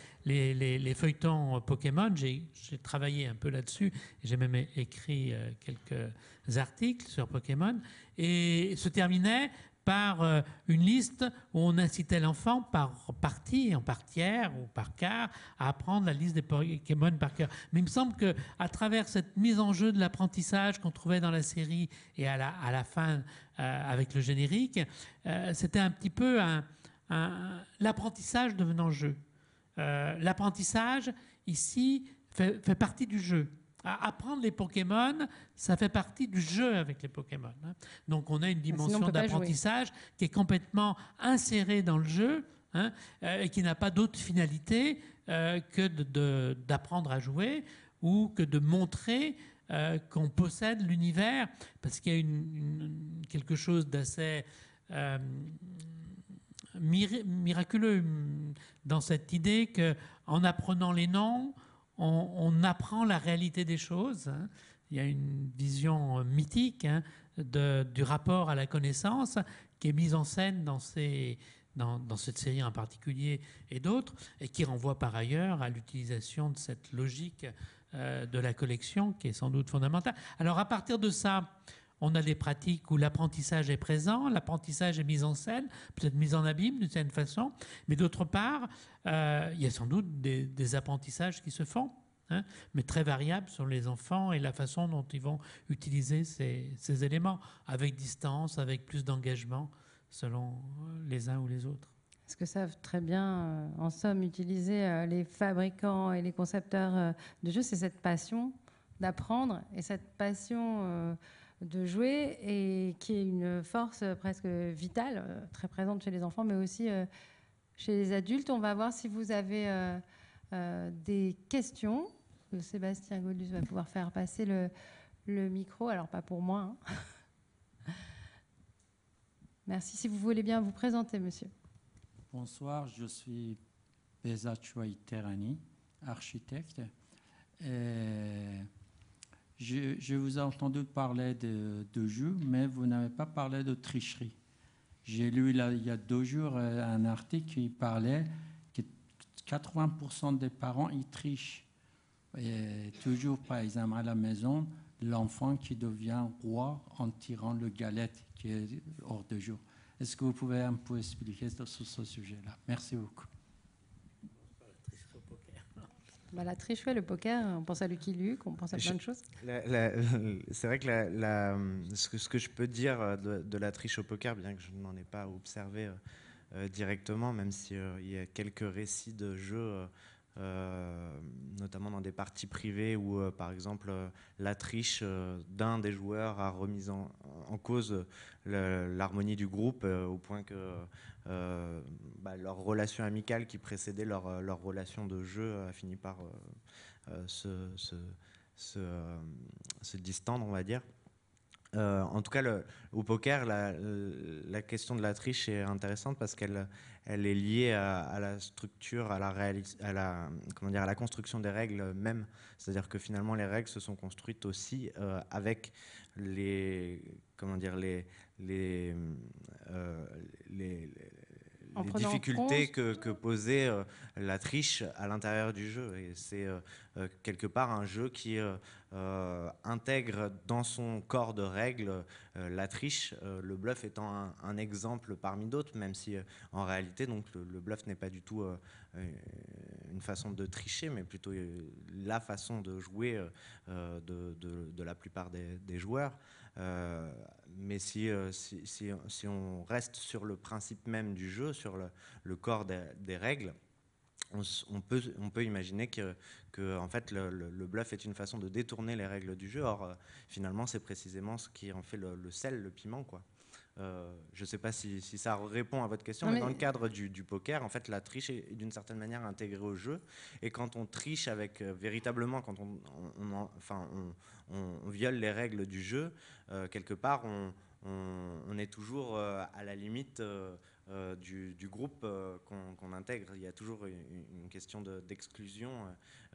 les, les feuilletons euh, Pokémon, j'ai travaillé un peu là-dessus, j'ai même écrit quelques articles sur Pokémon, et se terminaient par euh, une liste où on incitait l'enfant par partie, en partière ou par quart, à apprendre la liste des Pokémon par cœur. Mais il me semble que à travers cette mise en jeu de l'apprentissage qu'on trouvait dans la série et à la, fin euh, avec le générique, euh, c'était un petit peu l'apprentissage devenant jeu. l'apprentissage, ici, fait partie du jeu apprendre les Pokémon, ça fait partie du jeu avec les Pokémon. Hein. Donc on a une dimension d'apprentissage qui est complètement insérée dans le jeu hein, euh, et qui n'a pas d'autre finalité euh, que d'apprendre à jouer ou que de montrer euh, qu'on possède l'univers, parce qu'il y a quelque chose d'assez... miraculeux dans cette idée que en apprenant les noms, on, apprend la réalité des choses. Hein. Il y a une vision euh, mythique hein, du rapport à la connaissance qui est mise en scène dans, cette série en particulier et d'autres, et qui renvoie par ailleurs à l'utilisation de cette logique euh, de la collection qui est sans doute fondamentale. Alors à partir de ça, on a des pratiques où l'apprentissage est présent, l'apprentissage est mis en scène, peut-être mis en abîme d'une certaine façon, mais d'autre part, euh, il y a sans doute des, apprentissages qui se font, hein, mais très variables sur les enfants et la façon dont ils vont utiliser ces, éléments, avec distance, avec plus d'engagement, selon euh, les uns ou les autres Ce que savent très bien, euh, en somme, utiliser les fabricants et les concepteurs de jeux, c'est cette passion d'apprendre et cette passion de jouer et qui est une force euh, presque vitale, euh, très présente chez les enfants, mais aussi euh, chez les adultes. On va voir si vous avez des questions. Sébastien Gaudus va pouvoir faire passer le, micro, alors pas pour moi. Hein. Merci. Si vous voulez bien vous présenter, monsieur. Bonsoir, je suis Beza Terani, architecte je, vous ai entendu parler de, de jeux, mais vous n'avez pas parlé de tricherie. J'ai lu il y a deux jours euh, un article qui parlait que 80% des parents, y trichent. Et toujours, par exemple, à la maison, l'enfant qui devient roi en tirant le galette qui est hors de jour. Est-ce que vous pouvez un peu expliquer sur ce sujet-là Merci beaucoup. Bah, la triche, ouais, le poker, on pense à Lucky Luke, on pense à plein de choses. C'est vrai que la, ce que je peux dire euh, de, la triche au poker, bien que je n'en ai pas observé euh, euh, directement, même s'il il y a quelques récits de jeux euh, notamment dans des parties privées où, euh, par exemple, euh, la triche d'un des joueurs a remis en, cause l'harmonie du groupe au point que bah, leur relation amicale qui précédait leur, relation de jeu a fini par se, se, se, distendre, on va dire. en tout cas, le, au poker, la, question de la triche est intéressante parce qu'elle elle est liée à, la structure, à la, à la, comment dire, à la construction des règles même. C'est-à-dire que finalement, les règles se sont construites aussi euh, avec les, comment dire, les, les, euh, les, en les difficultés que, posait euh, la triche à l'intérieur du jeu. Et c'est euh, euh, quelque part un jeu qui intègre dans son corps de règles la triche, le bluff étant un, exemple parmi d'autres, même si en réalité donc, le, bluff n'est pas du tout une façon de tricher, mais plutôt la façon de jouer de, la plupart des, des joueurs. Euh, mais euh, si, si, si, on reste sur le principe même du jeu, sur le, le corps des, règles, on, peut, on, peut, imaginer que, que en fait, le, bluff est une façon de détourner les règles du jeu. Or, euh, finalement, c'est précisément ce qui en fait le, le sel, le piment. Quoi. Euh, je ne sais pas si, ça répond à votre question, mais, dans le cadre du, poker, en fait, la triche est d'une certaine manière intégrée au jeu. Et quand on triche avec euh, véritablement, quand on, enfin, on, viole les règles du jeu, euh, quelque part, on, est toujours à la limite euh, du, groupe euh, qu'on intègre. Il y a toujours une, question d'exclusion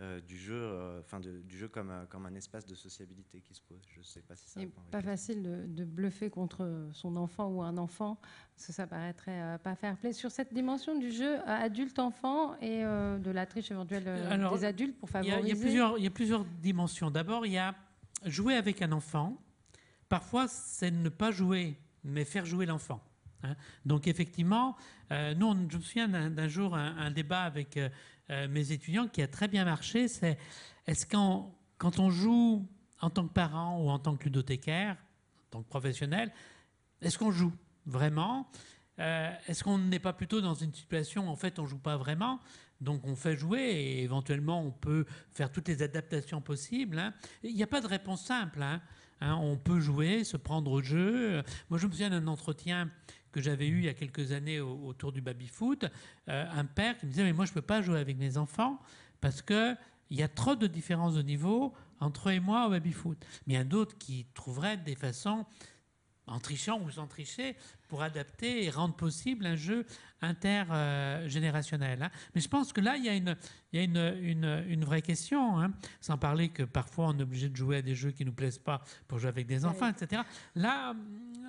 euh, du jeu, enfin du jeu comme, comme un espace de sociabilité qui se pose. Je sais pas si ça. Pas facile de, bluffer contre son enfant ou un enfant, parce que ça paraîtrait pas faire play Sur cette dimension du jeu adulte-enfant et de la triche éventuelle des adultes pour favoriser. Il y a plusieurs dimensions. D'abord, il y a jouer avec un enfant. Parfois, c'est ne pas jouer, mais faire jouer l'enfant. Hein. Donc effectivement, euh, nous, je me souviens d'un jour un, débat avec euh, euh, mes étudiants qui a très bien marché, c'est est-ce qu'on quand on joue en tant que parent ou en tant que ludothécaire, en tant que professionnel, est-ce qu'on joue vraiment Est-ce qu'on n'est pas plutôt dans une situation où en fait on joue pas vraiment donc on fait jouer et éventuellement on peut faire toutes les adaptations possibles. Hein. Il n'y a pas de réponse simple. Hein. on peut jouer, se prendre au jeu. Moi je me souviens d'un entretien que j'avais eu il y a quelques années autour du baby-foot, euh, un père qui me disait Mais moi, je ne peux pas jouer avec mes enfants parce qu'il y a trop de différences de niveau entre eux et moi au baby-foot. Mais il y a d'autres qui trouveraient des façons en trichant ou sans tricher, pour adapter et rendre possible un jeu intergénérationnel. Hein. Mais je pense que là, il y a une, vraie question, hein. sans parler que parfois on est obligé de jouer à des jeux qui ne nous plaisent pas pour jouer avec des enfants, etc. Là,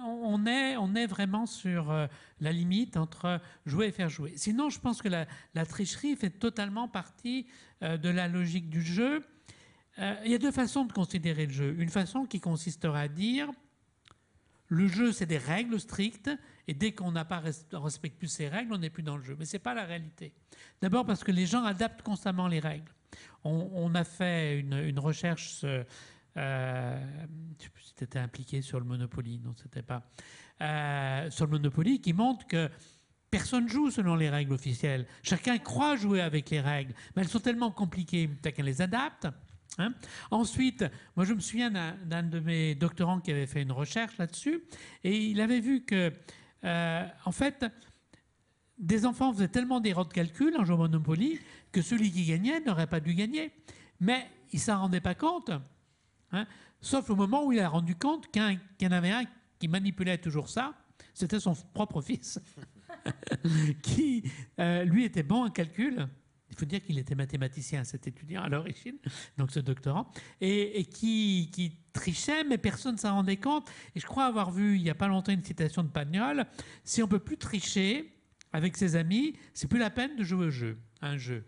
on est, vraiment sur euh, la limite entre jouer et faire jouer. Sinon, je pense que la, la tricherie fait totalement partie euh, de la logique du jeu. Euh, il y a deux façons de considérer le jeu. Une façon qui consistera à dire le jeu, c'est des règles strictes, et dès qu'on n'a pas respecte plus ces règles, on n'est plus dans le jeu. Mais ce n'est pas la réalité. D'abord parce que les gens adaptent constamment les règles. On, a fait une, recherche, euh, euh impliqué sur le Monopoly, non, c'était pas, euh, sur le Monopoly, qui montre que Personne joue selon les règles officielles. Chacun croit jouer avec les règles, mais elles sont tellement compliquées, chacun les adapte. Hein. Ensuite, moi je me souviens d'un de mes doctorants qui avait fait une recherche là-dessus, et il avait vu que, euh, en fait, des enfants faisaient tellement d'erreurs de calcul en jeu au Monopoly que celui qui gagnait n'aurait pas dû gagner. Mais il ne s'en rendait pas compte, hein, sauf au moment où il a rendu compte qu'il y en avait un qui manipulait toujours ça, c'était son propre fils, qui euh, lui était bon en calcul, il faut dire qu'il était mathématicien, cet étudiant à l'origine, donc ce doctorant, et, qui, trichait, mais personne ne s'en rendait compte. Et je crois avoir vu il n'y a pas longtemps une citation de Pagnol, si on peut plus tricher avec ses amis, c'est plus la peine de jouer au jeu, un jeu.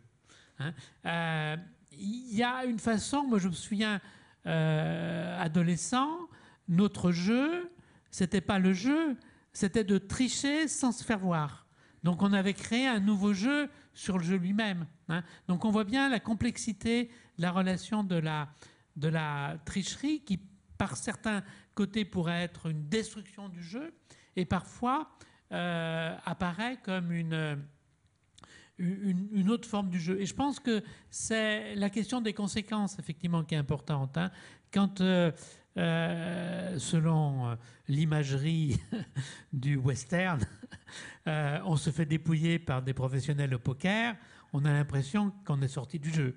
Hein euh, il y a une façon, moi je me souviens, euh, adolescent, notre jeu, c'était pas le jeu, c'était de tricher sans se faire voir. Donc on avait créé un nouveau jeu sur le jeu lui-même. Hein. Donc on voit bien la complexité la relation de la, de la tricherie qui, par certains côtés, pourrait être une destruction du jeu et parfois euh, apparaît comme une, une, autre forme du jeu. Et je pense que c'est la question des conséquences, effectivement, qui est importante. Hein. Quand, euh, euh, selon l'imagerie du western, euh, on se fait dépouiller par des professionnels au poker, on a l'impression qu'on est sorti du jeu.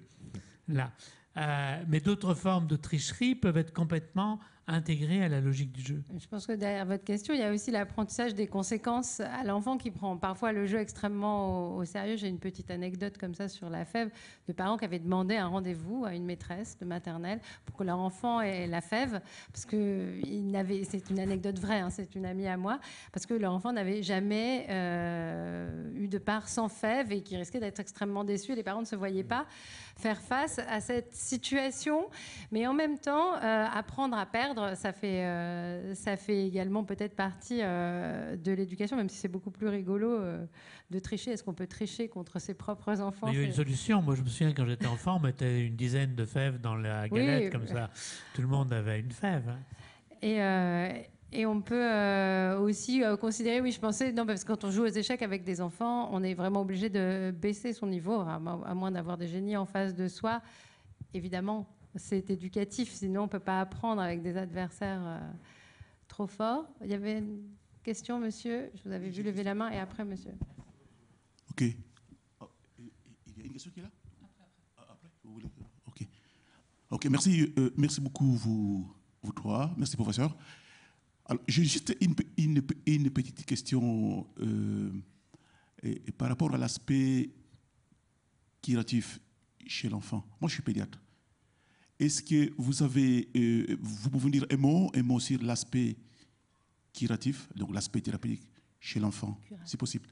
Là. Euh, mais d'autres formes de tricherie peuvent être complètement intégré à la logique du jeu. Je pense que derrière votre question, il y a aussi l'apprentissage des conséquences à l'enfant qui prend parfois le jeu extrêmement au, sérieux. J'ai une petite anecdote comme ça sur la fève de parents qui avaient demandé un rendez-vous à une maîtresse de maternelle pour que leur enfant ait la fève parce que c'est une anecdote vraie, hein, c'est une amie à moi, parce que leur enfant n'avait jamais euh, eu de part sans fève et qui risquait d'être extrêmement déçu. Les parents ne se voyaient pas faire face à cette situation, mais en même temps euh, apprendre à perdre ça fait, euh, ça fait également peut-être partie euh, de l'éducation, même si c'est beaucoup plus rigolo euh, de tricher. Est-ce qu'on peut tricher contre ses propres enfants Il y a une solution. Moi, je me souviens quand j'étais enfant, on mettait une dizaine de fèves dans la galette, comme ça. Tout le monde avait une fève. Hein. Et. Et on peut aussi considérer, oui, je pensais, non, parce que quand on joue aux échecs avec des enfants, on est vraiment obligé de baisser son niveau, à moins d'avoir des génies en face de soi. Évidemment, c'est éducatif, sinon on ne peut pas apprendre avec des adversaires euh, trop forts. Il y avait une question, monsieur Je vous avais vu lever la main et après, monsieur. Ok. Oh, il y a une question qui est là ah, Après, ah, après. Ok. merci, euh, merci beaucoup, vous, vous trois. Merci, professeur. J'ai juste une, petite question euh, par rapport à l'aspect curatif chez l'enfant. Moi, je suis pédiatre. Est-ce que vous avez, euh, vous pouvez dire un mot, un mot sur l'aspect curatif, donc l'aspect thérapeutique chez l'enfant, si possible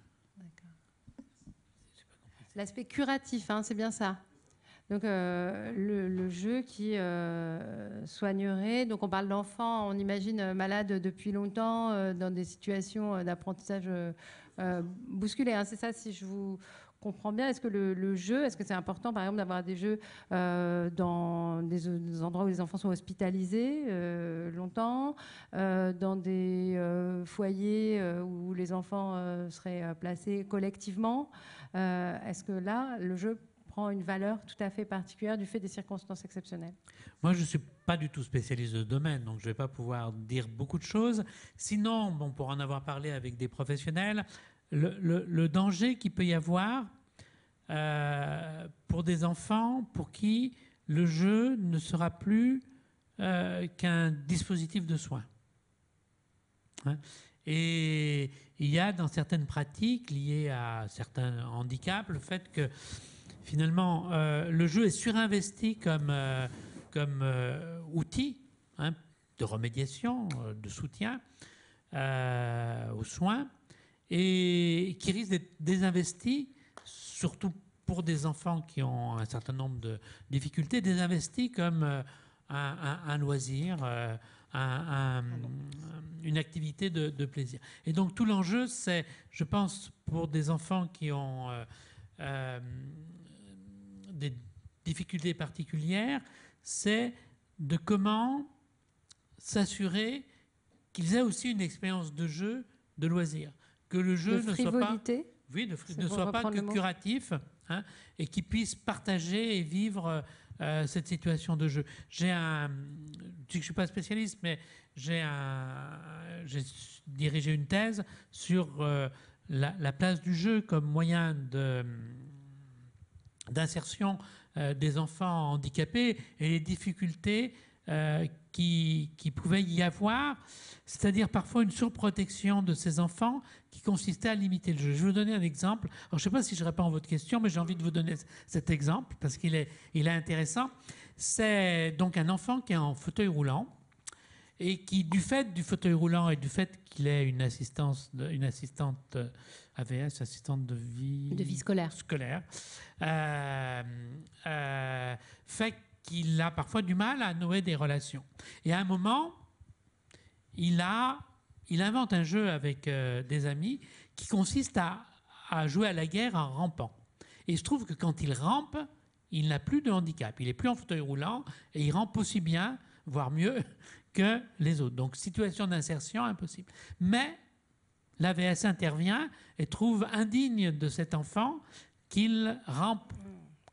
L'aspect curatif, hein, c'est bien ça. Donc euh, le, jeu qui euh, soignerait. Donc on parle d'enfant, on imagine malade depuis longtemps dans des situations d'apprentissage bousculées. Hein, c'est ça, si je vous comprends bien. Est-ce que le, jeu, est-ce que c'est important, par exemple, d'avoir des jeux euh, dans des, endroits où les enfants sont hospitalisés euh, longtemps, euh, dans des foyers où les enfants seraient placés collectivement Est-ce que là, le jeu prend une valeur tout à fait particulière du fait des circonstances exceptionnelles Moi, je ne suis pas du tout spécialiste de domaine, donc je ne vais pas pouvoir dire beaucoup de choses. Sinon, bon, pour en avoir parlé avec des professionnels, le, danger qu'il peut y avoir euh, pour des enfants pour qui le jeu ne sera plus euh, qu'un dispositif de soins. Hein? et il y a dans certaines pratiques liées à certains handicaps le fait que finalement euh, le jeu est surinvesti comme, comme outil hein, de remédiation, de soutien aux soins et qui risque d'être désinvesti, surtout pour des enfants qui ont un certain nombre de difficultés, désinvesti comme euh, un, loisir, euh, ah euh, une activité de, plaisir. Et donc tout l'enjeu, c'est, je pense, pour des enfants qui ont des difficultés particulières, c'est de comment s'assurer qu'ils aient aussi une expérience de jeu, de loisir que le jeu ne soit pas oui, ne, soit pas que curatif hein, et qu'ils puissent partager et vivre euh, cette situation de jeu. J'ai un, je ne suis pas spécialiste, mais j'ai un, j'ai dirigé une thèse sur euh, la, place du jeu comme moyen de d'insertion euh, des enfants handicapés et les difficultés euh, qui, pouvait y avoir, c'est-à-dire parfois une surprotection de ces enfants qui consistait à limiter le jeu. Je vais vous donner un exemple. Alors, je ne sais pas si je réponds à votre question, mais j'ai envie de vous donner cet exemple parce qu'il est, il est intéressant. C'est donc un enfant qui est en fauteuil roulant et qui, du fait du fauteuil roulant et du fait qu'il ait une, assistance une assistante euh, AVS, assistante de vie, scolaire, scolaire euh, euh fait qu'il a parfois du mal à nouer des relations. Et à un moment, il, invente un jeu avec euh, des amis qui consiste à, à, jouer à la guerre en rampant. Et il se trouve que quand il rampe, il n'a plus de handicap. Il n'est plus en fauteuil roulant et il rampe aussi bien, voire mieux, que les autres. Donc situation d'insertion impossible. Mais l'AVS intervient et trouve indigne de cet enfant qu'il rampe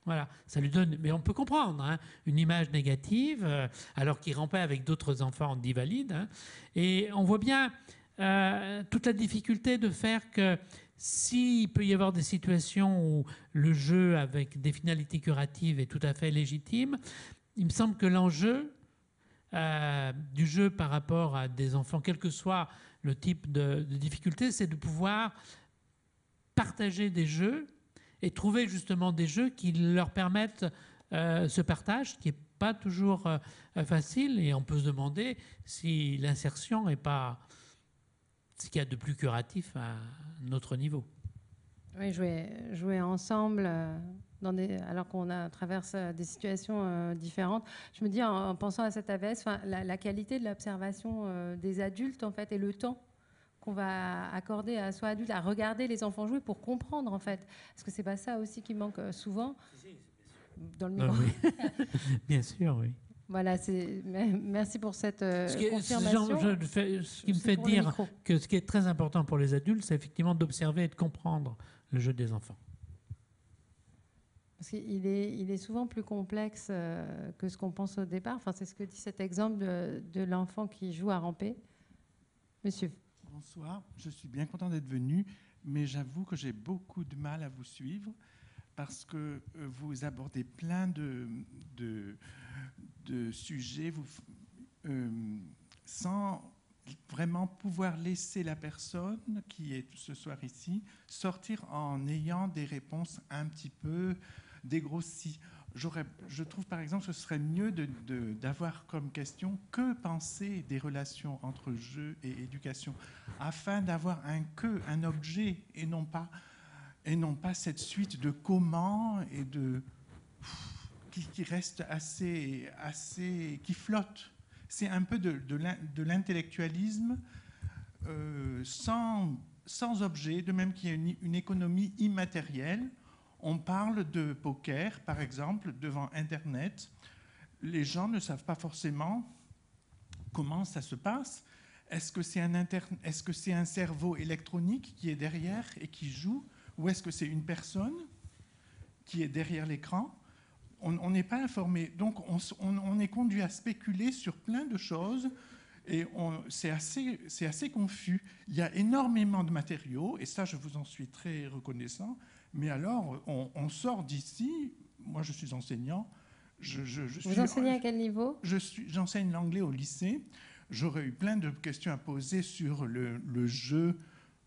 voilà, ça lui donne, mais on peut comprendre, hein, une image négative, euh, alors qu'il rampait avec d'autres enfants en divalide hein. et on voit bien euh, toute la difficulté de faire que s'il peut y avoir des situations où le jeu avec des finalités curatives est tout à fait légitime, il me semble que l'enjeu euh, du jeu par rapport à des enfants, quel que soit le type de, de difficulté, c'est de pouvoir partager des jeux et trouver justement des jeux qui leur permettent euh, ce partage qui n'est pas toujours euh, facile et on peut se demander si l'insertion n'est pas ce qu'il y a de plus curatif à notre niveau. Oui, jouer, jouer ensemble. Euh, dans alors qu'on traverse des situations différentes, je me dis en, pensant à cette AVS, la, la, qualité de l'observation des adultes en fait et le temps qu'on va accorder à soi adulte à regarder les enfants jouer pour comprendre en fait parce ce que c'est pas ça aussi qui manque euh, souvent dans le ah micro. bien sûr, oui. Voilà, c'est merci pour cette euh, ce qui confirmation. Ce, qui me fait dire que ce qui est très important pour les adultes, c'est effectivement d'observer et de comprendre le jeu des enfants. Parce qu'il est, il est souvent plus complexe euh, que ce qu'on pense au départ. Enfin, c'est ce que dit cet exemple de l'enfant qui joue à ramper. Monsieur Bonsoir, je suis bien content d'être venu, mais j'avoue que j'ai beaucoup de mal à vous suivre parce que euh, vous abordez plein de, sujets euh, sans vraiment pouvoir laisser la personne qui est ce soir ici sortir en ayant des réponses un petit peu dégrossies je trouve par exemple que ce serait mieux d'avoir comme question que penser des relations entre jeu et éducation, afin d'avoir un que, un objet, et non pas, et non pas cette suite de comment et de qui, reste assez, assez, qui flotte. C'est un peu de, de l'intellectualisme euh, sans, sans objet, de même qu'il y a une économie immatérielle on parle de poker, par exemple, devant Internet. Les gens ne savent pas forcément comment ça se passe. Est-ce que c'est un, est -ce c'est un, cerveau électronique qui est derrière et qui joue Ou est-ce que c'est une personne qui est derrière l'écran On n'est pas informé. Donc on, est conduit à spéculer sur plein de choses et c'est assez, assez confus. Il y a énormément de matériaux, et ça je vous en suis très reconnaissant, mais alors, on, sort d'ici, moi je suis enseignant. Je, suis, Vous enseignez à quel niveau J'enseigne l'anglais au lycée. J'aurais eu plein de questions à poser sur le, jeu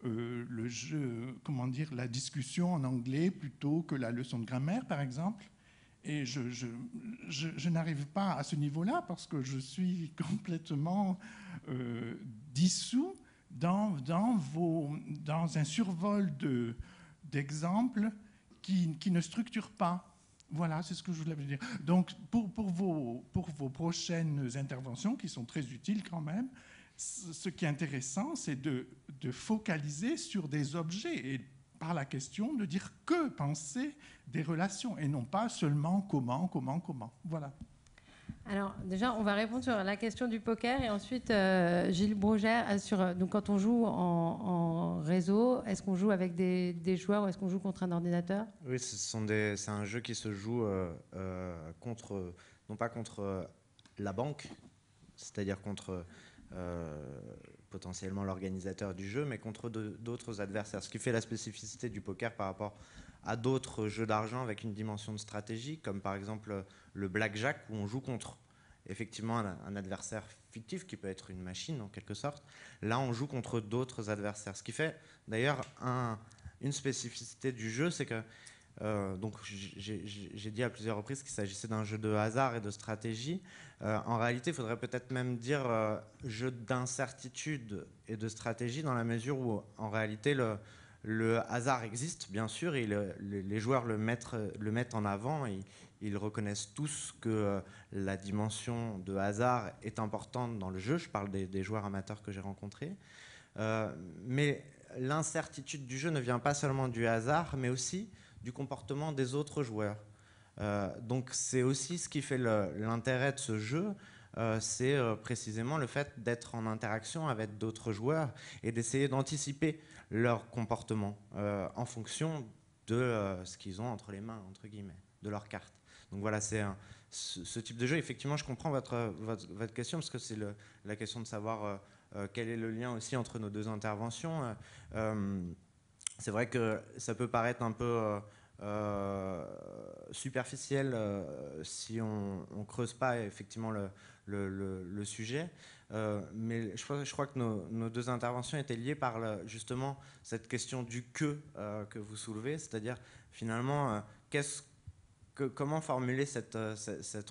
euh, le jeu, comment dire, la discussion en anglais plutôt que la leçon de grammaire, par exemple. Et je, je, n'arrive pas à ce niveau-là parce que je suis complètement euh, dissous dans, dans, vos, dans un survol de, d'exemples qui, ne structurent pas. Voilà, c'est ce que je voulais dire. Donc, pour, pour, vos, prochaines interventions, qui sont très utiles quand même, ce qui est intéressant, c'est de, focaliser sur des objets et par la question de dire que penser des relations et non pas seulement comment, comment, comment. Voilà. Alors déjà, on va répondre sur la question du poker et ensuite euh, Gilles Brogère euh, sur euh, donc quand on joue en, réseau, est-ce qu'on joue avec des, joueurs ou est-ce qu'on joue contre un ordinateur Oui, ce sont c'est un jeu qui se joue contre non pas contre la banque, c'est-à-dire contre potentiellement l'organisateur du jeu, mais contre d'autres adversaires. Ce qui fait la spécificité du poker par rapport à d'autres jeux d'argent avec une dimension de stratégie, comme par exemple le blackjack où on joue contre effectivement un adversaire fictif qui peut être une machine en quelque sorte. Là, on joue contre d'autres adversaires. Ce qui fait d'ailleurs une spécificité du jeu, c'est que euh, donc j'ai dit à plusieurs reprises qu'il s'agissait d'un jeu de hasard et de stratégie. Euh, en réalité, il faudrait peut-être même dire euh, jeu d'incertitude et de stratégie dans la mesure où en réalité le, le hasard existe, bien sûr, et les joueurs le mettent, en avant. Et, ils reconnaissent tous que euh, la dimension de hasard est importante dans le jeu. Je parle des, joueurs amateurs que j'ai rencontrés. Euh, mais l'incertitude du jeu ne vient pas seulement du hasard, mais aussi du comportement des autres joueurs. Euh, donc c'est aussi ce qui fait l'intérêt de ce jeu. c'est précisément le fait d'être en interaction avec d'autres joueurs et d'essayer d'anticiper leur comportement euh, en fonction de euh, ce qu'ils ont entre les mains, entre guillemets, de leur carte. Donc voilà, c'est ce, type de jeu. Effectivement, je comprends votre, votre, votre question, parce que c'est la question de savoir euh, quel est le lien aussi entre nos deux interventions. c'est vrai que ça peut paraître un peu... superficiel si on ne creuse pas effectivement le, le, le sujet. Euh, mais je, crois que nos, deux interventions étaient liées par justement cette question du que euh, que vous soulevez, c'est-à-dire finalement euh, comment formuler cette,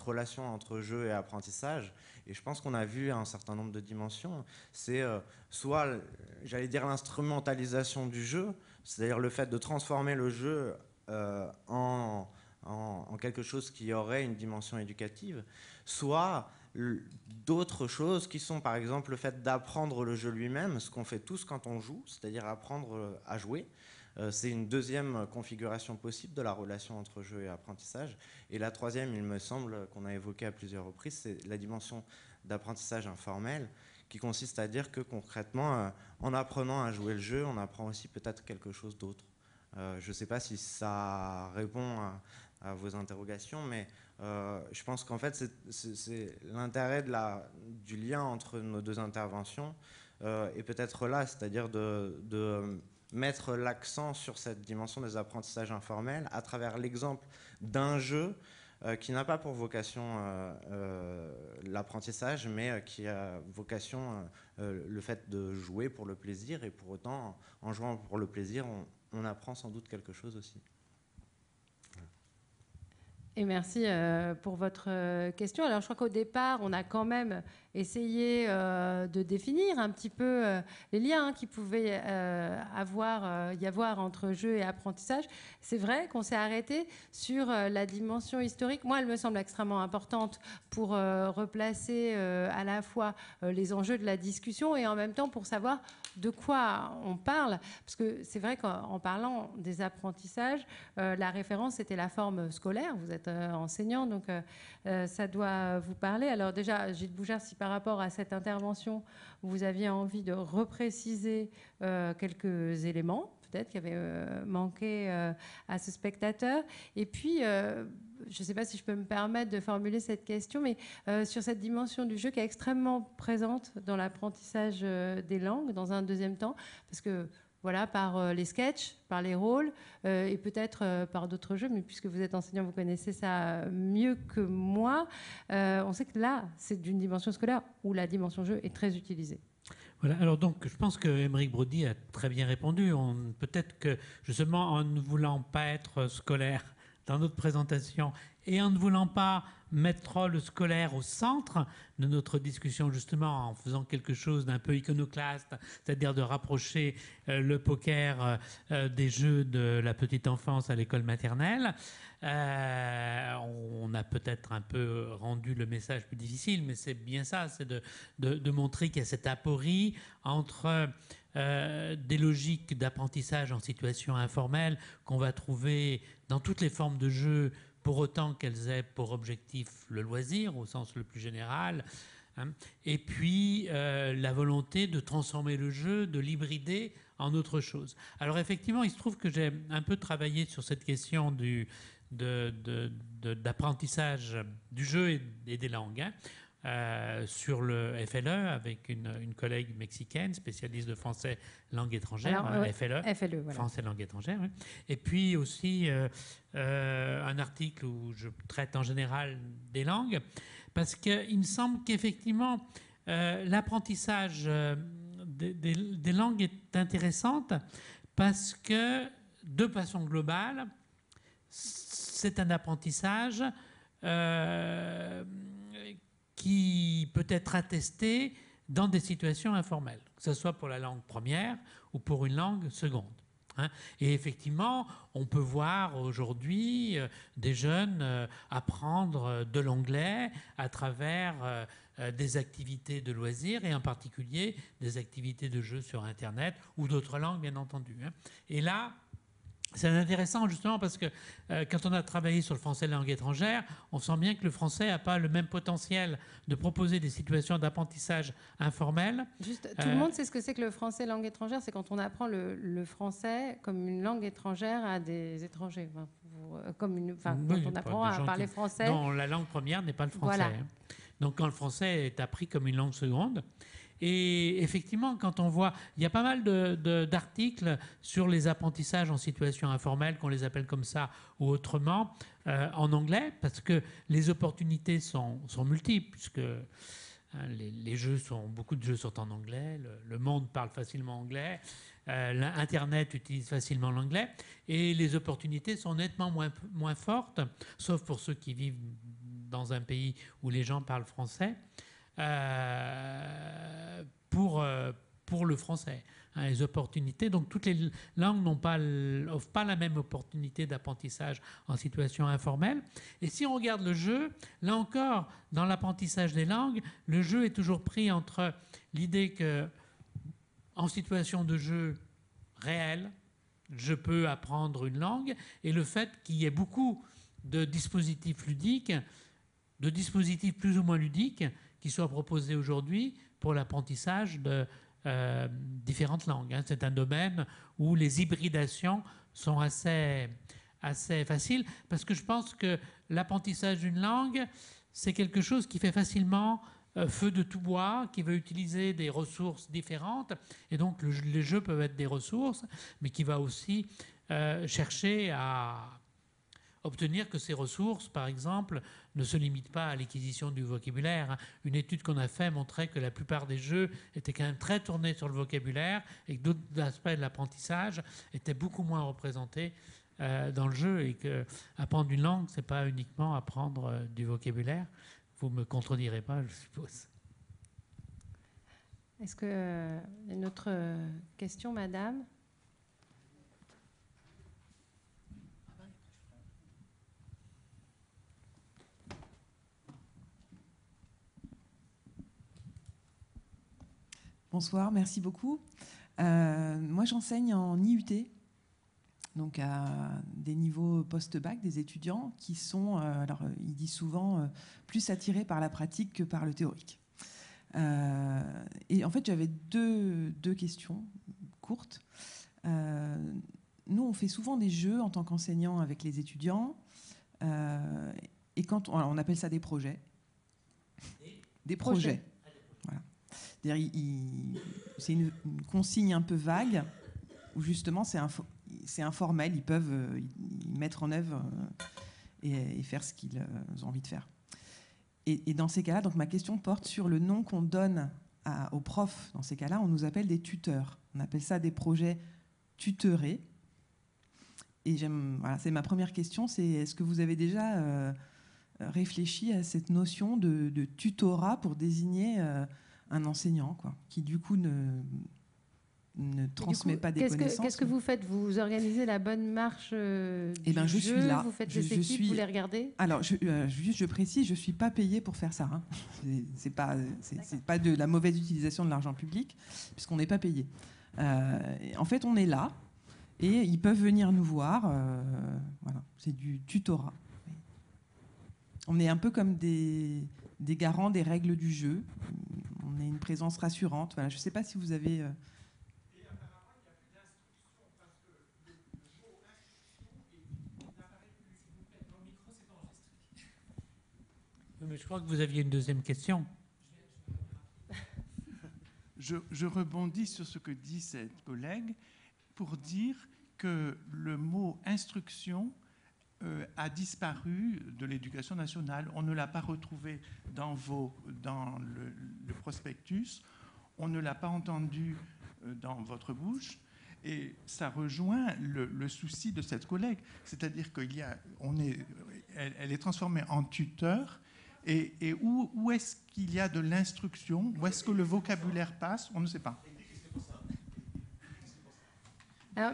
relation entre jeu et apprentissage Et je pense qu'on a vu un certain nombre de dimensions. C'est soit, j'allais dire, l'instrumentalisation du jeu, c'est-à-dire le fait de transformer le jeu en, quelque chose qui aurait une dimension éducative, soit d'autres choses qui sont par exemple le fait d'apprendre le jeu lui-même, ce qu'on fait tous quand on joue, c'est-à-dire apprendre euh, à jouer. Euh, c'est une deuxième configuration possible de la relation entre jeu et apprentissage. Et la troisième, il me semble, qu'on a évoqué à plusieurs reprises, c'est la dimension d'apprentissage informel, qui consiste à dire que concrètement, euh, en apprenant à jouer le jeu, on apprend aussi peut-être quelque chose d'autre. je ne sais pas si ça répond à vos interrogations, mais euh, je pense qu'en fait, c'est l'intérêt du lien entre nos deux interventions et euh, est peut-être là, c'est-à-dire de, mettre l'accent sur cette dimension des apprentissages informels à travers l'exemple d'un jeu euh, qui n'a pas pour vocation l'apprentissage, mais qui a vocation le fait de jouer pour le plaisir, et pour autant, en jouant pour le plaisir, on apprend sans doute quelque chose aussi. Et merci euh, pour votre euh, question. Alors, je crois qu'au départ, on a quand même essayer euh, de définir un petit peu euh, les liens hein, qui pouvaient euh, avoir, y avoir entre jeu et apprentissage. C'est vrai qu'on s'est arrêté sur la dimension historique. Moi, elle me semble extrêmement importante pour replacer à la fois les enjeux de la discussion et en même temps pour savoir de quoi on parle. Parce que c'est vrai qu'en parlant des apprentissages, la référence était la forme scolaire. Vous êtes enseignant, donc ça doit vous parler. Alors déjà, Gilles Bougère s'y parle par rapport à cette intervention, vous aviez envie de repréciser euh, quelques éléments peut-être qui avaient euh, manqué euh, à ce spectateur. Et puis, je ne sais pas si je peux me permettre de formuler cette question, mais sur cette dimension du jeu qui est extrêmement présente dans l'apprentissage des langues, dans un deuxième temps, parce que voilà, par euh, les sketchs, par les rôles euh, et peut-être euh, par d'autres jeux, mais puisque vous êtes enseignant, vous connaissez ça mieux que moi. on sait que là, c'est d'une dimension scolaire où la dimension jeu est très utilisée. Voilà, alors donc je pense que Émeric Brody a très bien répondu. Peut-être que justement en ne voulant pas être scolaire dans notre présentation et en ne voulant pas mettre le scolaire au centre de notre discussion justement en faisant quelque chose d'un peu iconoclaste, c'est-à-dire de rapprocher euh, le poker euh, euh, des jeux de la petite enfance à l'école maternelle. on a peut-être un peu rendu le message plus difficile, mais c'est bien ça, c'est de, montrer qu'il y a cette aporie entre des logiques d'apprentissage en situation informelle qu'on va trouver dans toutes les formes de jeux pour autant qu'elles aient pour objectif le loisir au sens le plus général, hein, et puis euh, la volonté de transformer le jeu, de l'hybrider en autre chose. Alors effectivement, il se trouve que j'ai un peu travaillé sur cette question du, d'apprentissage du jeu et, des langues. Hein. Euh, sur le FLE avec une, une, collègue mexicaine, spécialiste de français langue étrangère, hein, FLE, e, français langue étrangère. Et puis aussi euh, euh, un article où je traite en général des langues, parce qu'il me semble qu'effectivement, l'apprentissage des, des, langues est intéressante parce que, de façon globale, c'est un apprentissage qui peut être attesté dans des situations informelles, que ce soit pour la langue première ou pour une langue seconde. Hein. Et effectivement, on peut voir aujourd'hui euh, des jeunes euh, apprendre euh, de l'anglais à travers des activités de loisirs et en particulier des activités de jeux sur Internet ou d'autres langues, bien entendu. Hein. Et là, c'est intéressant justement parce que euh, quand on a travaillé sur le français langue étrangère, on sent bien que le français n'a pas le même potentiel de proposer des situations d'apprentissage informel. tout le euh, monde sait ce que c'est que le français langue étrangère, c'est quand on apprend le, français comme une langue étrangère à des étrangers. Euh, comme une, quand on apprend à parler français. Non, la langue première n'est pas le français. Hein. Donc quand le français est appris comme une langue seconde, et effectivement, quand on voit, il y a pas mal d'articles sur les apprentissages en situation informelle, qu'on les appelle comme ça ou autrement, euh, en anglais, parce que les opportunités sont, multiples, puisque hein, les, jeux sont, beaucoup de jeux sont en anglais, le, monde parle facilement anglais, euh, l'Internet utilise facilement l'anglais, et les opportunités sont nettement moins, moins fortes, sauf pour ceux qui vivent dans un pays où les gens parlent français. Euh, pour, euh, pour le français. Hein, les opportunités, donc toutes les langues n'offrent pas, pas la même opportunité d'apprentissage en situation informelle. Et si on regarde le jeu, là encore, dans l'apprentissage des langues, le jeu est toujours pris entre l'idée que en situation de jeu réel, je peux apprendre une langue, et le fait qu'il y ait beaucoup de dispositifs ludiques, de dispositifs plus ou moins ludiques, qui soit proposé aujourd'hui pour l'apprentissage de euh, différentes langues. Hein. C'est un domaine où les hybridations sont assez, assez faciles, parce que je pense que l'apprentissage d'une langue, c'est quelque chose qui fait facilement euh, feu de tout bois, qui veut utiliser des ressources différentes, et donc les jeux peuvent être des ressources, mais qui va aussi euh, chercher à obtenir que ces ressources, par exemple, ne se limite pas à l'acquisition du vocabulaire. Une étude qu'on a faite montrait que la plupart des jeux étaient quand même très tournés sur le vocabulaire et que d'autres aspects de l'apprentissage étaient beaucoup moins représentés euh, dans le jeu et que apprendre une langue, c'est pas uniquement apprendre euh, du vocabulaire. Vous me contredirez pas, je suppose. Est-ce que notre euh, une autre question, Madame Bonsoir, merci beaucoup. Euh, moi, j'enseigne en IUT, donc à des niveaux post-bac, des étudiants qui sont, euh, alors euh, il dit souvent, plus attirés par la pratique que par le théorique. et en fait, j'avais deux, questions courtes. nous, on fait souvent des jeux en tant qu'enseignants avec les étudiants. et quand on, appelle ça des projets. Des, projets cest une, consigne un peu vague, où justement, c'est informel, ils peuvent euh, mettre en œuvre euh, et, faire ce qu'ils euh, ont envie de faire. Et, dans ces cas-là, donc ma question porte sur le nom qu'on donne aux profs. Dans ces cas-là, on nous appelle des tuteurs. On appelle ça des projets tuteurés. Et voilà, c'est ma première question, c'est est-ce que vous avez déjà réfléchi à cette notion de, tutorat pour désigner un enseignant, quoi, qui du coup ne, ne transmet pas des connaissances. Qu'est-ce que vous faites Vous organisez la bonne marche euh, eh ben, du ben, je suis là. Vous faites je, des équipes, suis... vous les regardez Alors, euh, je, juste, je précise, je ne suis pas payée pour faire ça. Hein. C'est pas, c'est pas de la mauvaise utilisation de l'argent public, puisqu'on n'est pas payé. Euh, en fait, on est là et ils peuvent venir nous voir. Euh, voilà, c'est du tutorat. On est un peu comme des, des garants des règles du jeu on a une présence rassurante. Voilà, je ne sais pas si vous avez... Euh, mais je crois que vous aviez une deuxième question. Je, je, rebondis sur ce que dit cette collègue pour dire que le mot instruction euh, a disparu de l'éducation nationale. On ne l'a pas retrouvé dans, vos, dans le, prospectus, on ne l'a pas entendu euh, dans votre bouche. Et ça rejoint le, souci de cette collègue, c'est-à-dire qu'il y on est, elle, est transformée en tuteur, et, où, où est-ce qu'il y a de l'instruction, où est-ce que le vocabulaire passe, on ne sait pas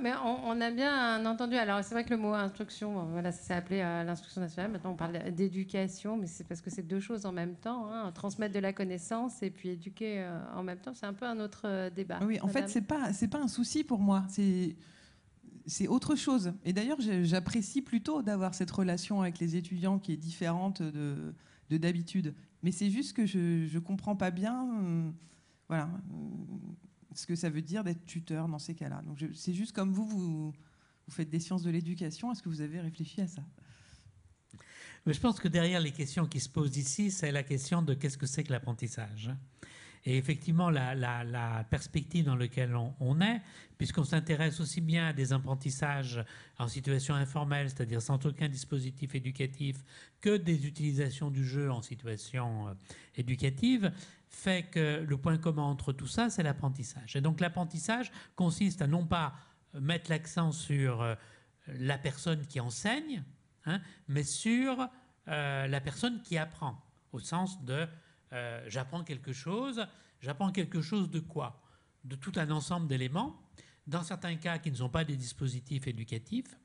mais on, a bien entendu. Alors, c'est vrai que le mot instruction, voilà, ça s'est appelé euh, l'instruction nationale. Maintenant, on parle d'éducation, mais c'est parce que c'est deux choses en même temps. Hein. transmettre de la connaissance et puis éduquer euh, en même temps, c'est un peu un autre euh, débat. Oui, en fait, c'est pas c'est pas un souci pour moi. C'est c'est autre chose. Et d'ailleurs, j'apprécie plutôt d'avoir cette relation avec les étudiants qui est différente de d'habitude. Mais c'est juste que je ne comprends pas bien. voilà ce que ça veut dire d'être tuteur dans ces cas-là. Donc c'est juste comme vous, vous, faites des sciences de l'éducation, est-ce que vous avez réfléchi à ça je pense que derrière les questions qui se posent ici, c'est la question de qu'est-ce que c'est que l'apprentissage. Et effectivement, la, perspective dans laquelle on, on est, puisqu'on s'intéresse aussi bien à des apprentissages en situation informelle, c'est-à-dire sans aucun dispositif éducatif, que des utilisations du jeu en situation euh, éducative, fait que le point commun entre tout ça, c'est l'apprentissage. Et donc l'apprentissage consiste à non pas euh, mettre l'accent sur euh, la personne qui enseigne, hein, mais sur euh, la personne qui apprend, au sens de j'apprends quelque chose, j'apprends quelque chose de quoi De tout un ensemble d'éléments, dans certains cas qui ne sont pas des dispositifs éducatifs,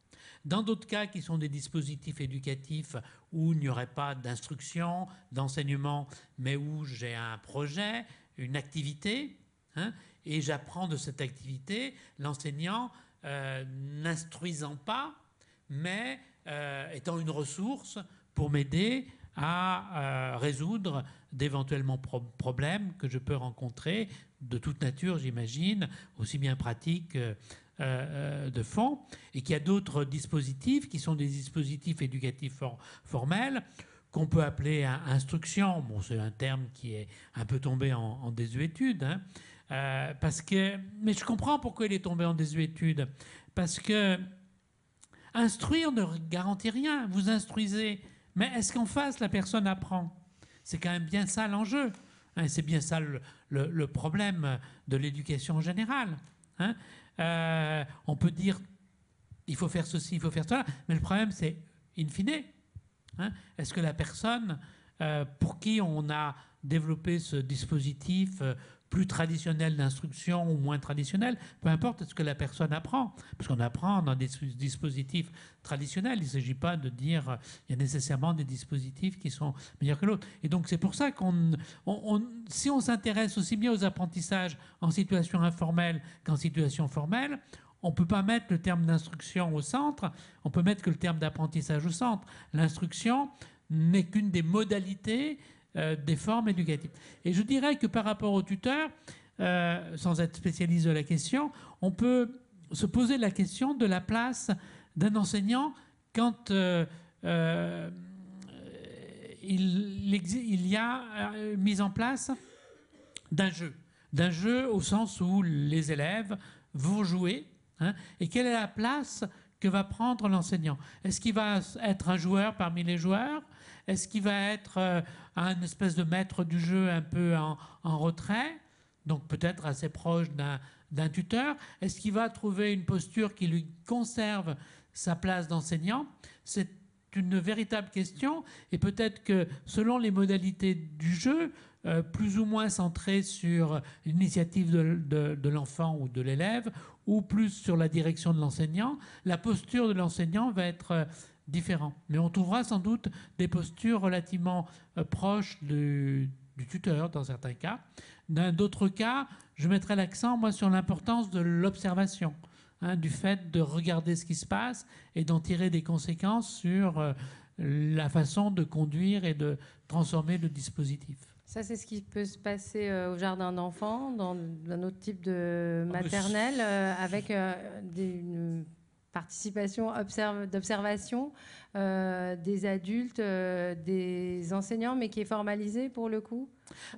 dans d'autres cas qui sont des dispositifs éducatifs où il n'y aurait pas d'instruction, d'enseignement, mais où j'ai un projet, une activité, hein, et j'apprends de cette activité, l'enseignant euh, n'instruisant pas, mais euh, étant une ressource pour m'aider à euh, résoudre d'éventuellement problèmes que je peux rencontrer de toute nature, j'imagine, aussi bien pratiques euh, euh, de fonds et qu'il y a d'autres dispositifs qui sont des dispositifs éducatifs formels qu'on peut appeler instruction. Bon, c'est un terme qui est un peu tombé en, désuétude. Hein. Euh, parce que, mais je comprends pourquoi il est tombé en désuétude. Parce que instruire ne garantit rien. Vous instruisez, mais est-ce qu'en face, la personne apprend C'est quand même bien ça l'enjeu. Hein. c'est bien ça le, problème de l'éducation en général. Hein. Euh, on peut dire il faut faire ceci, il faut faire cela, mais le problème c'est in fine. Hein, est-ce que la personne euh, pour qui on a développé ce dispositif, euh, plus traditionnelle d'instruction ou moins traditionnelle, peu importe ce que la personne apprend, parce qu'on apprend dans des dispositifs traditionnels. Il ne s'agit pas de dire euh, il y a nécessairement des dispositifs qui sont meilleurs que l'autre. Et donc c'est pour ça qu'on, si on s'intéresse aussi bien aux apprentissages en situation informelle qu'en situation formelle, on ne peut pas mettre le terme d'instruction au centre, on peut mettre que le terme d'apprentissage au centre. L'instruction n'est qu'une des modalités euh, des formes éducatives. Et je dirais que par rapport au tuteur, euh, sans être spécialiste de la question, on peut se poser la question de la place d'un enseignant quand euh, il, y a mise en place d'un jeu, d'un jeu au sens où les élèves vont jouer, hein, et quelle est la place que va prendre l'enseignant Est-ce qu'il va être un joueur parmi les joueurs est-ce qu'il va être euh, un espèce de maître du jeu un peu en, retrait, donc peut-être assez proche d'un tuteur Est-ce qu'il va trouver une posture qui lui conserve sa place d'enseignant C'est une véritable question et peut-être que selon les modalités du jeu, euh, plus ou moins centré sur l'initiative de l'enfant ou de l'élève, ou plus sur la direction de l'enseignant, la posture de l'enseignant va être euh, différents. Mais on trouvera sans doute des postures relativement euh, proches du, du tuteur dans certains cas. Dans d'autres cas, je mettrai l'accent, moi, sur l'importance de l'observation. Hein, du fait de regarder ce qui se passe et d'en tirer des conséquences sur euh, la façon de conduire et de transformer le dispositif. Ça, c'est ce qui peut se passer euh, au jardin d'enfants, dans un autre type de ah, maternelle, avec des, une participation d'observation euh, des adultes, euh, des enseignants, mais qui est formalisée pour le coup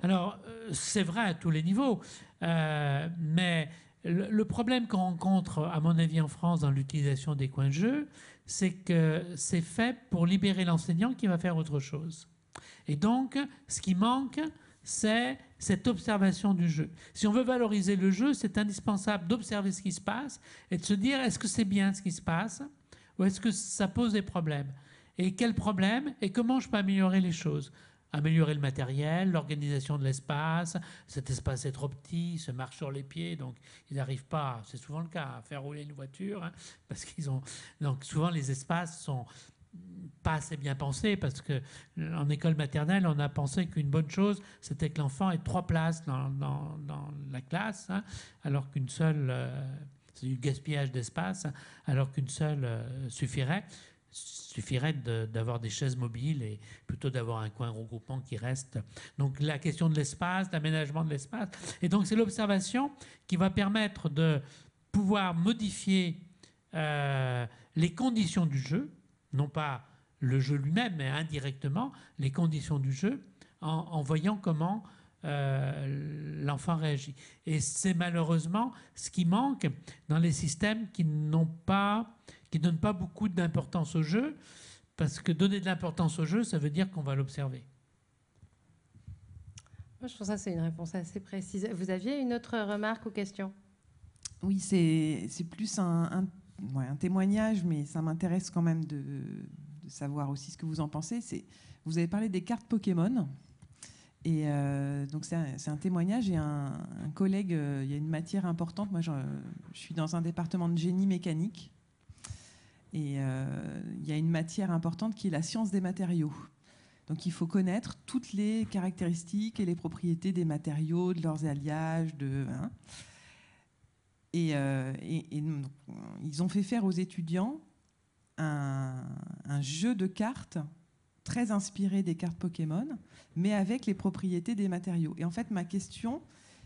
Alors, euh, c'est vrai à tous les niveaux, mais le, le problème qu'on rencontre, à mon avis, en France dans l'utilisation des coins de jeu, c'est que c'est fait pour libérer l'enseignant qui va faire autre chose. Et donc, ce qui manque, c'est cette observation du jeu. Si on veut valoriser le jeu, c'est indispensable d'observer ce qui se passe et de se dire est-ce que c'est bien ce qui se passe ou est-ce que ça pose des problèmes Et quels problèmes Et comment je peux améliorer les choses Améliorer le matériel, l'organisation de l'espace, cet espace est trop petit, se marche sur les pieds, donc il n'arrivent pas, c'est souvent le cas, à faire rouler une voiture, hein, parce qu'ils ont. Donc souvent les espaces sont pas assez bien pensé parce que en école maternelle, on a pensé qu'une bonne chose, c'était que l'enfant ait trois places dans, dans, la classe, hein, alors qu'une seule, euh, c'est du gaspillage d'espace, alors qu'une seule euh, suffirait suffirait. Suffirait d'avoir des chaises mobiles et plutôt d'avoir un coin regroupant qui reste. Donc la question de l'espace, d'aménagement de l'espace. Et donc c'est l'observation qui va permettre de pouvoir modifier euh, les conditions du jeu, non pas le jeu lui-même, mais indirectement les conditions du jeu en, voyant comment euh, l'enfant réagit. Et c'est malheureusement ce qui manque dans les systèmes qui n'ont pas, qui donnent pas beaucoup d'importance au jeu, parce que donner de l'importance au jeu, ça veut dire qu'on va l'observer. Je trouve ça c'est une réponse assez précise. Vous aviez une autre remarque ou question Oui, c'est plus un, un un témoignage, mais ça m'intéresse quand même de, savoir aussi ce que vous en pensez. C'est, vous avez parlé des cartes Pokémon. Et euh, donc c'est un, témoignage et un, collègue, euh, il y a une matière importante. Moi, je, suis dans un département de génie mécanique. Et euh, il y a une matière importante qui est la science des matériaux. Donc il faut connaître toutes les caractéristiques et les propriétés des matériaux, de leurs alliages, de... Hein. Et, euh, ils ont fait faire aux étudiants un, jeu de cartes très inspiré des cartes Pokémon, mais avec les propriétés des matériaux. Et en fait, ma question,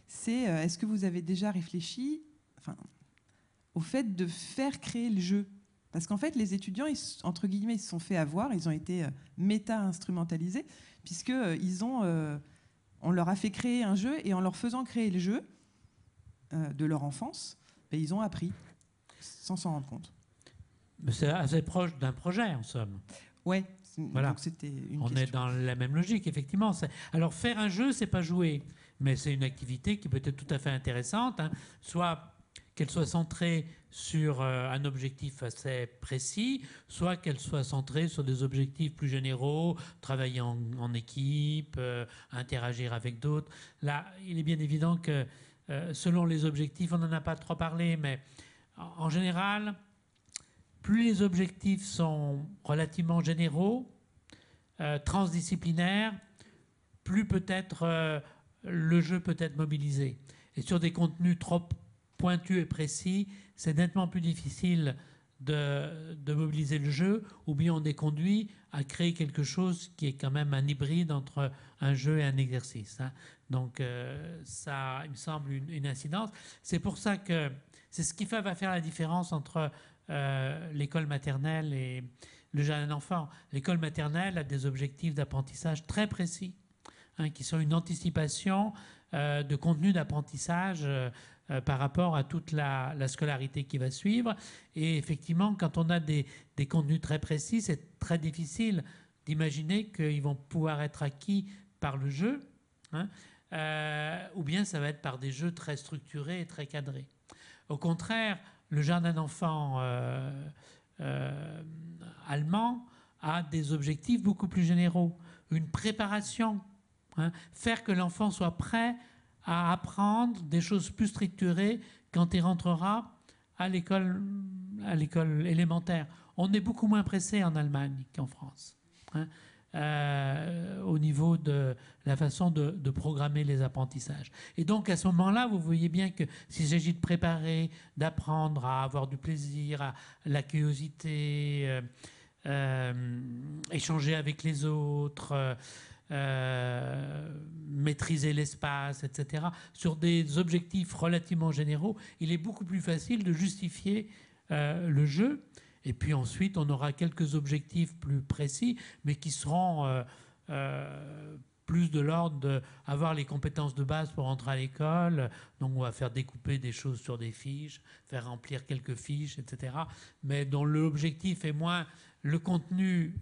c'est euh, est-ce que vous avez déjà réfléchi enfin, au fait de faire créer le jeu Parce qu'en fait, les étudiants, entre guillemets, ils se sont fait avoir, ils ont été euh, méta-instrumentalisés, puisqu'on ils ont... on leur a fait créer un jeu et en leur faisant créer le jeu, euh, de leur enfance, ben, ils ont appris sans s'en rendre compte. C'est assez proche d'un projet, en somme. Oui, voilà. On est dans la même logique, effectivement. Alors, faire un jeu, c'est pas jouer, mais c'est une activité qui peut être tout à fait intéressante, hein. soit qu'elle soit centrée sur euh, un objectif assez précis, soit qu'elle soit centrée sur des objectifs plus généraux, travailler en, équipe, euh, interagir avec d'autres. Là, il est bien évident que euh, selon les objectifs, on n'en a pas trop parlé, mais en général, plus les objectifs sont relativement généraux, euh, transdisciplinaires, plus peut-être euh, le jeu peut être mobilisé. Et sur des contenus trop pointus et précis, c'est nettement plus difficile de, mobiliser le jeu, ou bien on est conduit à créer quelque chose qui est quand même un hybride entre un jeu et un exercice. Hein. Donc euh, ça, il me semble, une, incidence. C'est pour ça que c'est ce qui va faire la différence entre euh, l'école maternelle et le jeune enfant. L'école maternelle a des objectifs d'apprentissage très précis, hein, qui sont une anticipation euh, de contenu d'apprentissage euh, par rapport à toute la, scolarité qui va suivre. Et effectivement, quand on a des, contenus très précis, c'est très difficile d'imaginer qu'ils vont pouvoir être acquis par le jeu, hein, euh, ou bien ça va être par des jeux très structurés et très cadrés. Au contraire, le jardin d'enfants euh, allemand a des objectifs beaucoup plus généraux, une préparation, hein, faire que l'enfant soit prêt à apprendre des choses plus structurées quand il rentrera à l'école, à l'école élémentaire. On est beaucoup moins pressé en Allemagne qu'en France, hein, euh, au niveau de la façon de, programmer les apprentissages. Et donc à ce moment-là, vous voyez bien que s'il s'agit de préparer, d'apprendre à avoir du plaisir, à la curiosité, euh, euh, échanger avec les autres, euh, maîtriser l'espace, etc., sur des objectifs relativement généraux, il est beaucoup plus facile de justifier euh, le jeu. Et puis ensuite, on aura quelques objectifs plus précis, mais qui seront euh, plus de l'ordre d'avoir les compétences de base pour rentrer à l'école. Donc on va faire découper des choses sur des fiches, faire remplir quelques fiches, etc. Mais dont l'objectif est moins le contenu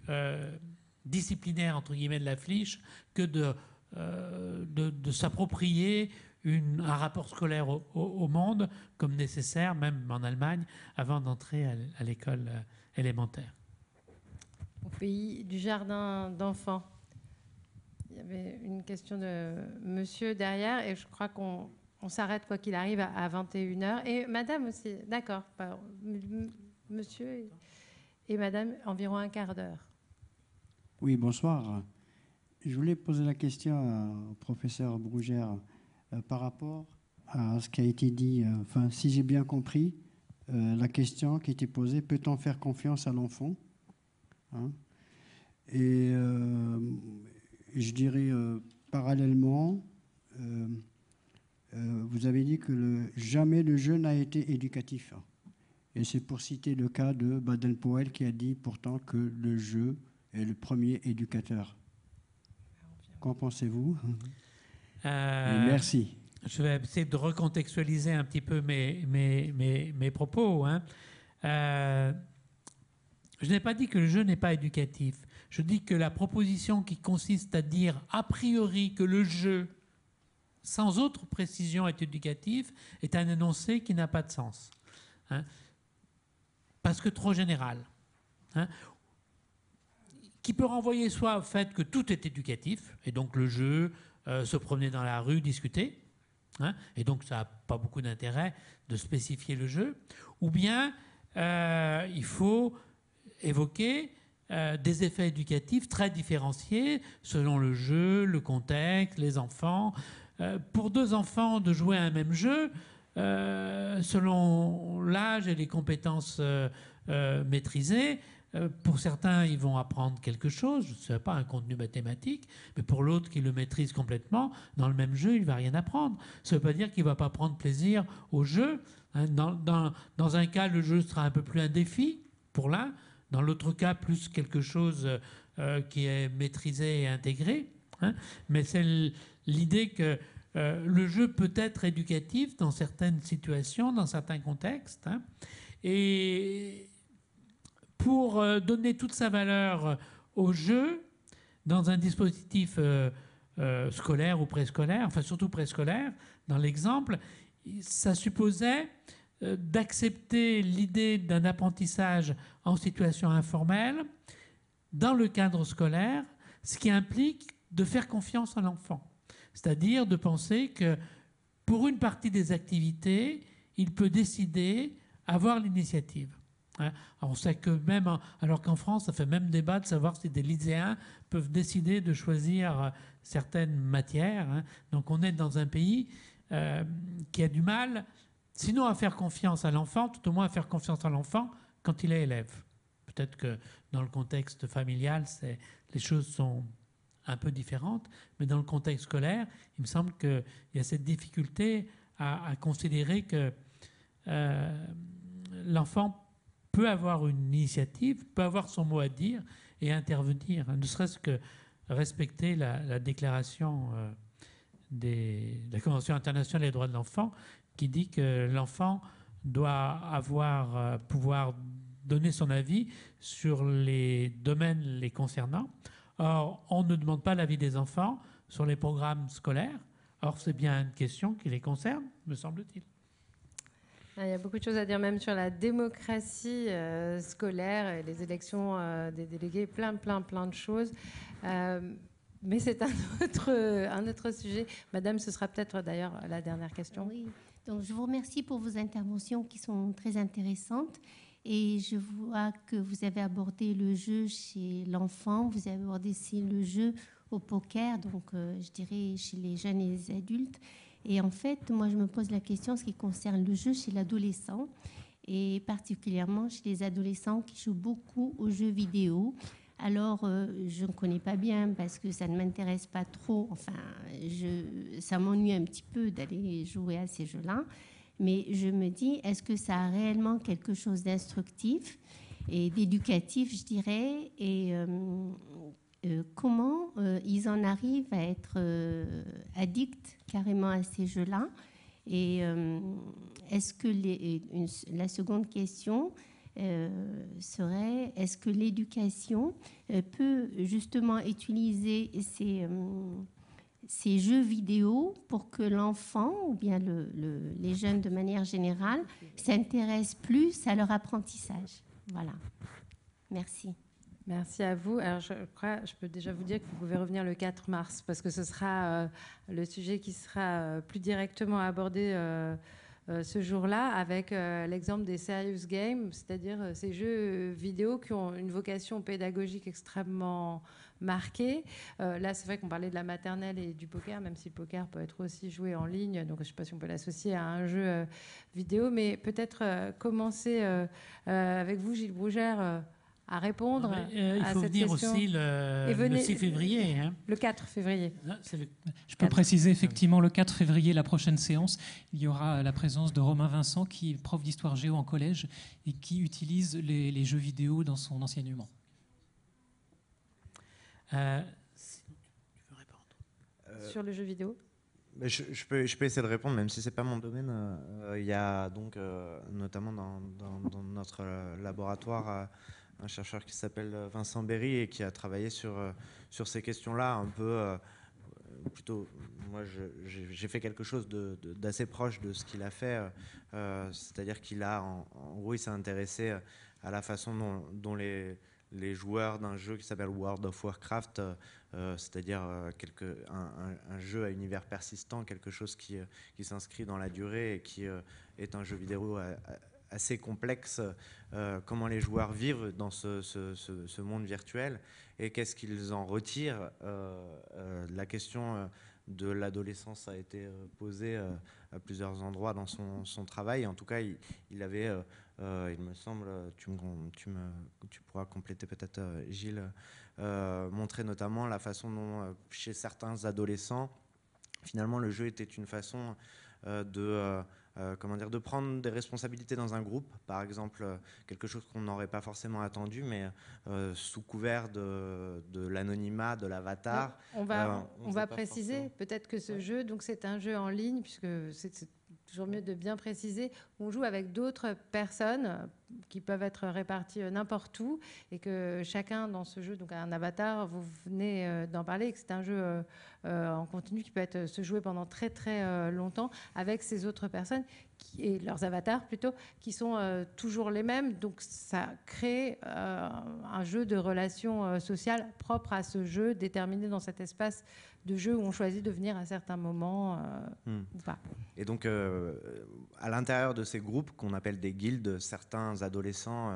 disciplinaire, entre guillemets, de la fliche que de, euh, de, s'approprier un rapport scolaire au, monde comme nécessaire, même en Allemagne, avant d'entrer à, l'école euh, élémentaire. Au pays du jardin d'enfants. Il y avait une question de monsieur derrière, et je crois qu'on s'arrête quoi qu'il arrive à, 21h. Et madame aussi, d'accord, monsieur et madame, environ un quart d'heure. Oui, bonsoir. Je voulais poser la question euh, au professeur Brougère euh, par rapport à ce qui a été dit. Euh, enfin, si j'ai bien compris, la question qui était posée, peut-on faire confiance à l'enfant hein et, je dirais parallèlement, vous avez dit que jamais le jeu n'a été éducatif. Hein. Et c'est pour citer le cas de Baden-Powell qui a dit pourtant que le jeu le premier éducateur. Qu'en pensez-vous euh, Merci. Je vais essayer de recontextualiser un petit peu mes, mes, mes, mes propos. Hein. Euh, je n'ai pas dit que le jeu n'est pas éducatif. Je dis que la proposition qui consiste à dire a priori que le jeu, sans autre précision, est éducatif, est un énoncé qui n'a pas de sens. Hein. parce que trop général. Hein qui peut renvoyer soit au fait que tout est éducatif, et donc le jeu, euh, se promener dans la rue, discuter, hein, et donc ça n'a pas beaucoup d'intérêt de spécifier le jeu, ou bien euh, il faut évoquer euh, des effets éducatifs très différenciés selon le jeu, le contexte, les enfants. pour deux enfants de jouer à un même jeu, selon l'âge et les compétences maîtrisées, euh, pour certains, ils vont apprendre quelque chose, ce n'est pas, un contenu mathématique, mais pour l'autre qui le maîtrise complètement, dans le même jeu, il ne va rien apprendre. Ça ne veut pas dire qu'il ne va pas prendre plaisir au jeu. Hein. Dans, un cas, le jeu sera un peu plus un défi pour l'un, dans l'autre cas, plus quelque chose euh, qui est maîtrisé et intégré. Hein. Mais c'est l'idée que euh, le jeu peut être éducatif dans certaines situations, dans certains contextes. Hein. Et pour euh, donner toute sa valeur euh, au jeu dans un dispositif euh, scolaire ou préscolaire, enfin surtout préscolaire, dans l'exemple, ça supposait d'accepter l'idée d'un apprentissage en situation informelle dans le cadre scolaire, ce qui implique de faire confiance à l'enfant. C'est-à-dire de penser que pour une partie des activités, il peut décider, avoir l'initiative. Hein? alors on sait que même, alors qu'en France, ça fait même débat de savoir si des lycéens peuvent décider de choisir euh, certaines matières. Hein. Donc on est dans un pays euh, qui a du mal, sinon à faire confiance à l'enfant, tout au moins à faire confiance à l'enfant quand il est élève. Peut-être que dans le contexte familial, les choses sont un peu différentes, mais dans le contexte scolaire, il me semble qu'il y a cette difficulté à, considérer que euh, l'enfant peut avoir une initiative, peut avoir son mot à dire et intervenir, hein, ne serait-ce que respecter la, déclaration euh, des, de la Convention internationale des droits de l'enfant qui dit que l'enfant doit avoir, euh, pouvoir donner son avis sur les domaines les concernant. Or, on ne demande pas l'avis des enfants sur les programmes scolaires. Or, c'est bien une question qui les concerne, me semble-t-il. Ah, il y a beaucoup de choses à dire, même sur la démocratie euh, scolaire et les élections euh, des délégués, plein, plein, plein de choses. Euh, mais c'est un autre, un autre sujet. Madame, ce sera peut-être d'ailleurs la dernière question. Oui, donc je vous remercie pour vos interventions qui sont très intéressantes. Et je vois que vous avez abordé le jeu chez l'enfant, vous avez abordé aussi le jeu au poker, donc je dirais chez les jeunes et les adultes. Et en fait, moi, je me pose la question ce qui concerne le jeu chez l'adolescent et particulièrement chez les adolescents qui jouent beaucoup aux jeux vidéo. Alors, euh, je ne connais pas bien parce que ça ne m'intéresse pas trop. Enfin, je, ça m'ennuie un petit peu d'aller jouer à ces jeux-là. Mais je me dis, est-ce que ça a réellement quelque chose d'instructif et d'éducatif, je dirais, et euh, euh, comment euh, ils en arrivent à être euh, addicts carrément à ces jeux-là Et est-ce que la seconde question, serait est-ce que l'éducation peut justement utiliser ces, jeux vidéo pour que l'enfant ou bien les jeunes de manière générale s'intéressent plus à leur apprentissage Voilà. Merci. Merci à vous. je crois, je peux déjà vous dire que vous pouvez revenir le 4 mars, parce que ce sera euh, le sujet qui sera euh, plus directement abordé euh, ce jour-là, avec l'exemple des serious games, c'est-à-dire ces jeux vidéo qui ont une vocation pédagogique extrêmement marquée. là, c'est vrai qu'on parlait de la maternelle et du poker, même si le poker peut être aussi joué en ligne, donc je ne sais pas si on peut l'associer à un jeu vidéo, mais peut-être commencer avec vous, Gilles Brougère à répondre ah, euh, il à faut venir aussi le, 6 février. Hein. Le 4 février. Je peux préciser effectivement le 4 février, la prochaine séance, il y aura la présence de Romain Vincent, qui est prof d'histoire géo en collège et qui utilise les, jeux vidéo dans son enseignement. répondre. Euh, euh, Sur le jeu vidéo je, peux, je, essayer de répondre, même si ce n'est pas mon domaine. Il y a donc, notamment dans, dans notre laboratoire, un chercheur qui s'appelle euh, Vincent Berry et qui a travaillé sur, euh, sur ces questions-là, un peu euh, plutôt, moi j'ai fait quelque chose d'assez de, proche de ce qu'il a fait, c'est-à-dire qu'il a, en, il s'est intéressé à la façon dont, les, les, joueurs d'un jeu qui s'appelle World of Warcraft, c'est-à-dire un, un, jeu à univers persistant, quelque chose qui, qui s'inscrit dans la durée et qui est un jeu vidéo à assez complexe, euh, comment les joueurs vivent dans ce, ce, monde virtuel et qu'est-ce qu'ils en retirent. Euh, euh, la question de l'adolescence a été posée à plusieurs endroits dans son, son travail. En tout cas, il, avait, il me semble, tu, me, tu, me, tu pourras compléter peut-être, Gilles, montrer notamment la façon dont, chez certains adolescents, finalement, le jeu était une façon de euh, comment dire, de prendre des responsabilités dans un groupe, par exemple euh, quelque chose qu'on n'aurait pas forcément attendu, mais euh, sous couvert de, l'anonymat, de l'avatar. On va, préciser peut-être que ce jeu, donc c'est un jeu en ligne, puisque c'est toujours mieux de bien préciser, on joue avec d'autres personnes qui peuvent être réparties n'importe où et que chacun dans ce jeu, donc un avatar, vous venez d'en parler, que c'est un jeu euh, en continu qui peut être, euh, se jouer pendant très très euh, longtemps avec ces autres personnes et leurs avatars plutôt, qui sont toujours les mêmes. Donc ça crée un jeu de relations sociales propre à ce jeu, déterminé dans cet espace de jeu où on choisit de venir à certains moments hmm. ou pas. Et donc à l'intérieur de ces groupes qu'on appelle des guildes, certains adolescents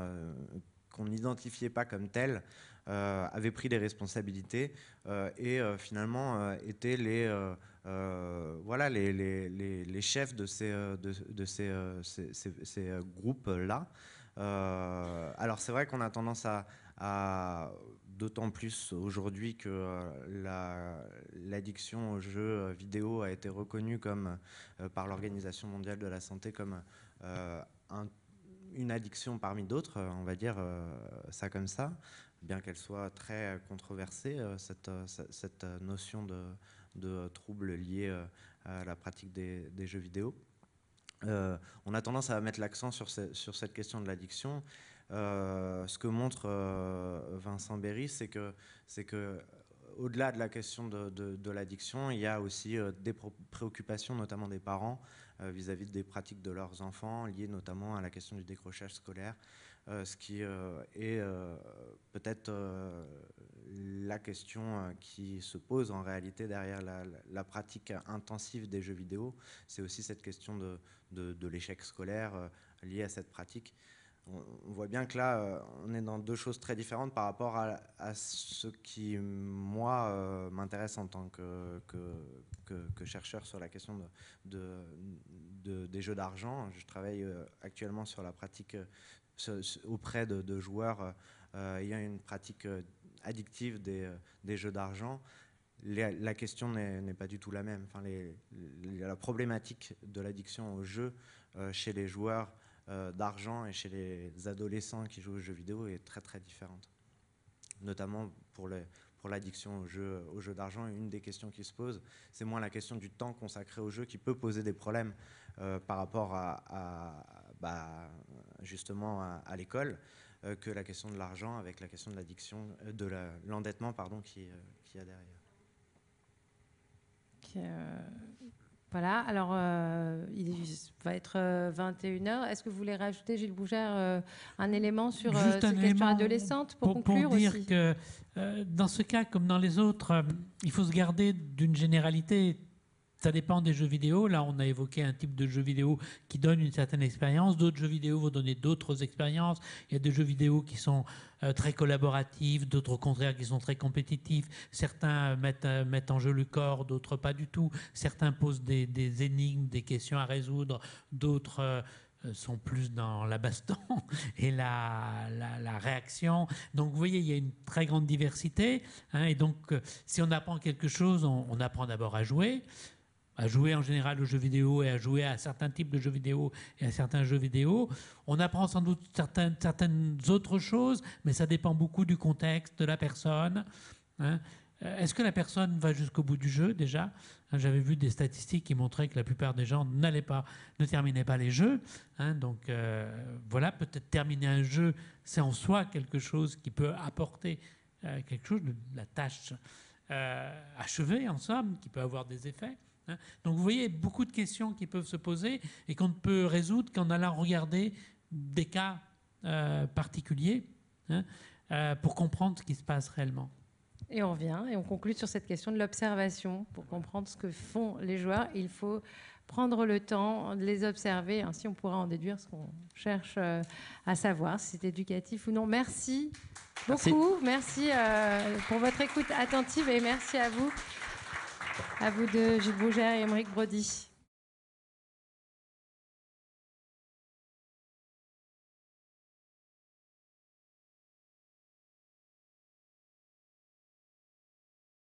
qu'on n'identifiait pas comme tels, euh, avaient pris des responsabilités euh, et euh, finalement étaient les, voilà, les, les, chefs de ces, de, ces, groupes-là. alors c'est vrai qu'on a tendance à, d'autant plus aujourd'hui que l'addiction aux jeux vidéo a été reconnue comme, par l'Organisation mondiale de la santé comme une addiction parmi d'autres, on va dire ça comme ça bien qu'elle soit très euh, controversée, euh, cette, euh, notion de, de troubles liés à la pratique des, jeux vidéo. on a tendance à mettre l'accent sur, cette question de l'addiction. ce que montre Vincent Berry, c'est que, que au-delà de la question de, l'addiction, il y a aussi des préoccupations, notamment des parents, vis à -vis des pratiques de leurs enfants, liées notamment à la question du décrochage scolaire. Euh, ce qui euh, est euh, peut-être la question qui se pose en réalité derrière la, pratique intensive des jeux vidéo, c'est aussi cette question de, l'échec scolaire lié à cette pratique on voit bien que là, on est dans deux choses très différentes par rapport à, ce qui, moi, m'intéresse en tant que, chercheur sur la question des jeux d'argent. Je travaille actuellement sur la pratique auprès de, joueurs euh, ayant une pratique euh, addictive euh, des, jeux d'argent, la question n'est pas du tout la même. Enfin, les, la problématique de l'addiction au jeu chez les joueurs d'argent et chez les adolescents qui jouent aux jeux vidéo est très très différente. Notamment pour l'addiction pour au jeu, au d'argent, une des questions qui se pose, c'est moins la question du temps consacré au jeu qui peut poser des problèmes par rapport à bah, justement à, l'école euh, que la question de l'argent avec la question de l'addiction, euh, de l'endettement pardon, qui, euh, qui a derrière. voilà, alors il va être 21h. Est-ce que vous voulez rajouter, Gilles Bougère, un élément sur cette question adolescente pour, conclure pour dire aussi. que dans ce cas, comme dans les autres, il faut se garder d'une généralité ça dépend des jeux vidéo. Là, on a évoqué un type de jeu vidéo qui donne une certaine expérience. D'autres jeux vidéo vont donner d'autres expériences. Il y a des jeux vidéo qui sont euh, très collaboratifs, d'autres au contraire qui sont très compétitifs. Certains euh, mettent, euh, mettent en jeu le corps, d'autres pas du tout. Certains posent des, énigmes, des questions à résoudre, d'autres sont plus dans la baston et la, la, réaction. Donc vous voyez, il y a une très grande diversité. Hein. et donc si on apprend quelque chose, on, on apprend d'abord à jouer à jouer en général aux jeux vidéo et à jouer à certains types de jeux vidéo et à certains jeux vidéo. On apprend sans doute certaines, certaines autres choses, mais ça dépend beaucoup du contexte, de la personne. Hein. Euh, est-ce que la personne va jusqu'au bout du jeu déjà hein, J'avais vu des statistiques qui montraient que la plupart des gens n'allaient pas, ne terminaient pas les jeux. Hein. donc euh, voilà, peut-être terminer un jeu, c'est en soi quelque chose qui peut apporter euh, quelque chose, de la tâche achevée en somme, qui peut avoir des effets. Hein. Donc vous voyez beaucoup de questions qui peuvent se poser et qu'on ne peut résoudre qu'en allant regarder des cas euh, particuliers hein, euh, pour comprendre ce qui se passe réellement. Et on revient et on conclut sur cette question de l'observation. Pour comprendre ce que font les joueurs, il faut prendre le temps de les observer. Ainsi, on pourra en déduire ce qu'on cherche euh, à savoir, si c'est éducatif ou non. Merci beaucoup. merci pour votre écoute attentive et merci à vous. À vous deux, Gilles Bougère et Émeric Brody.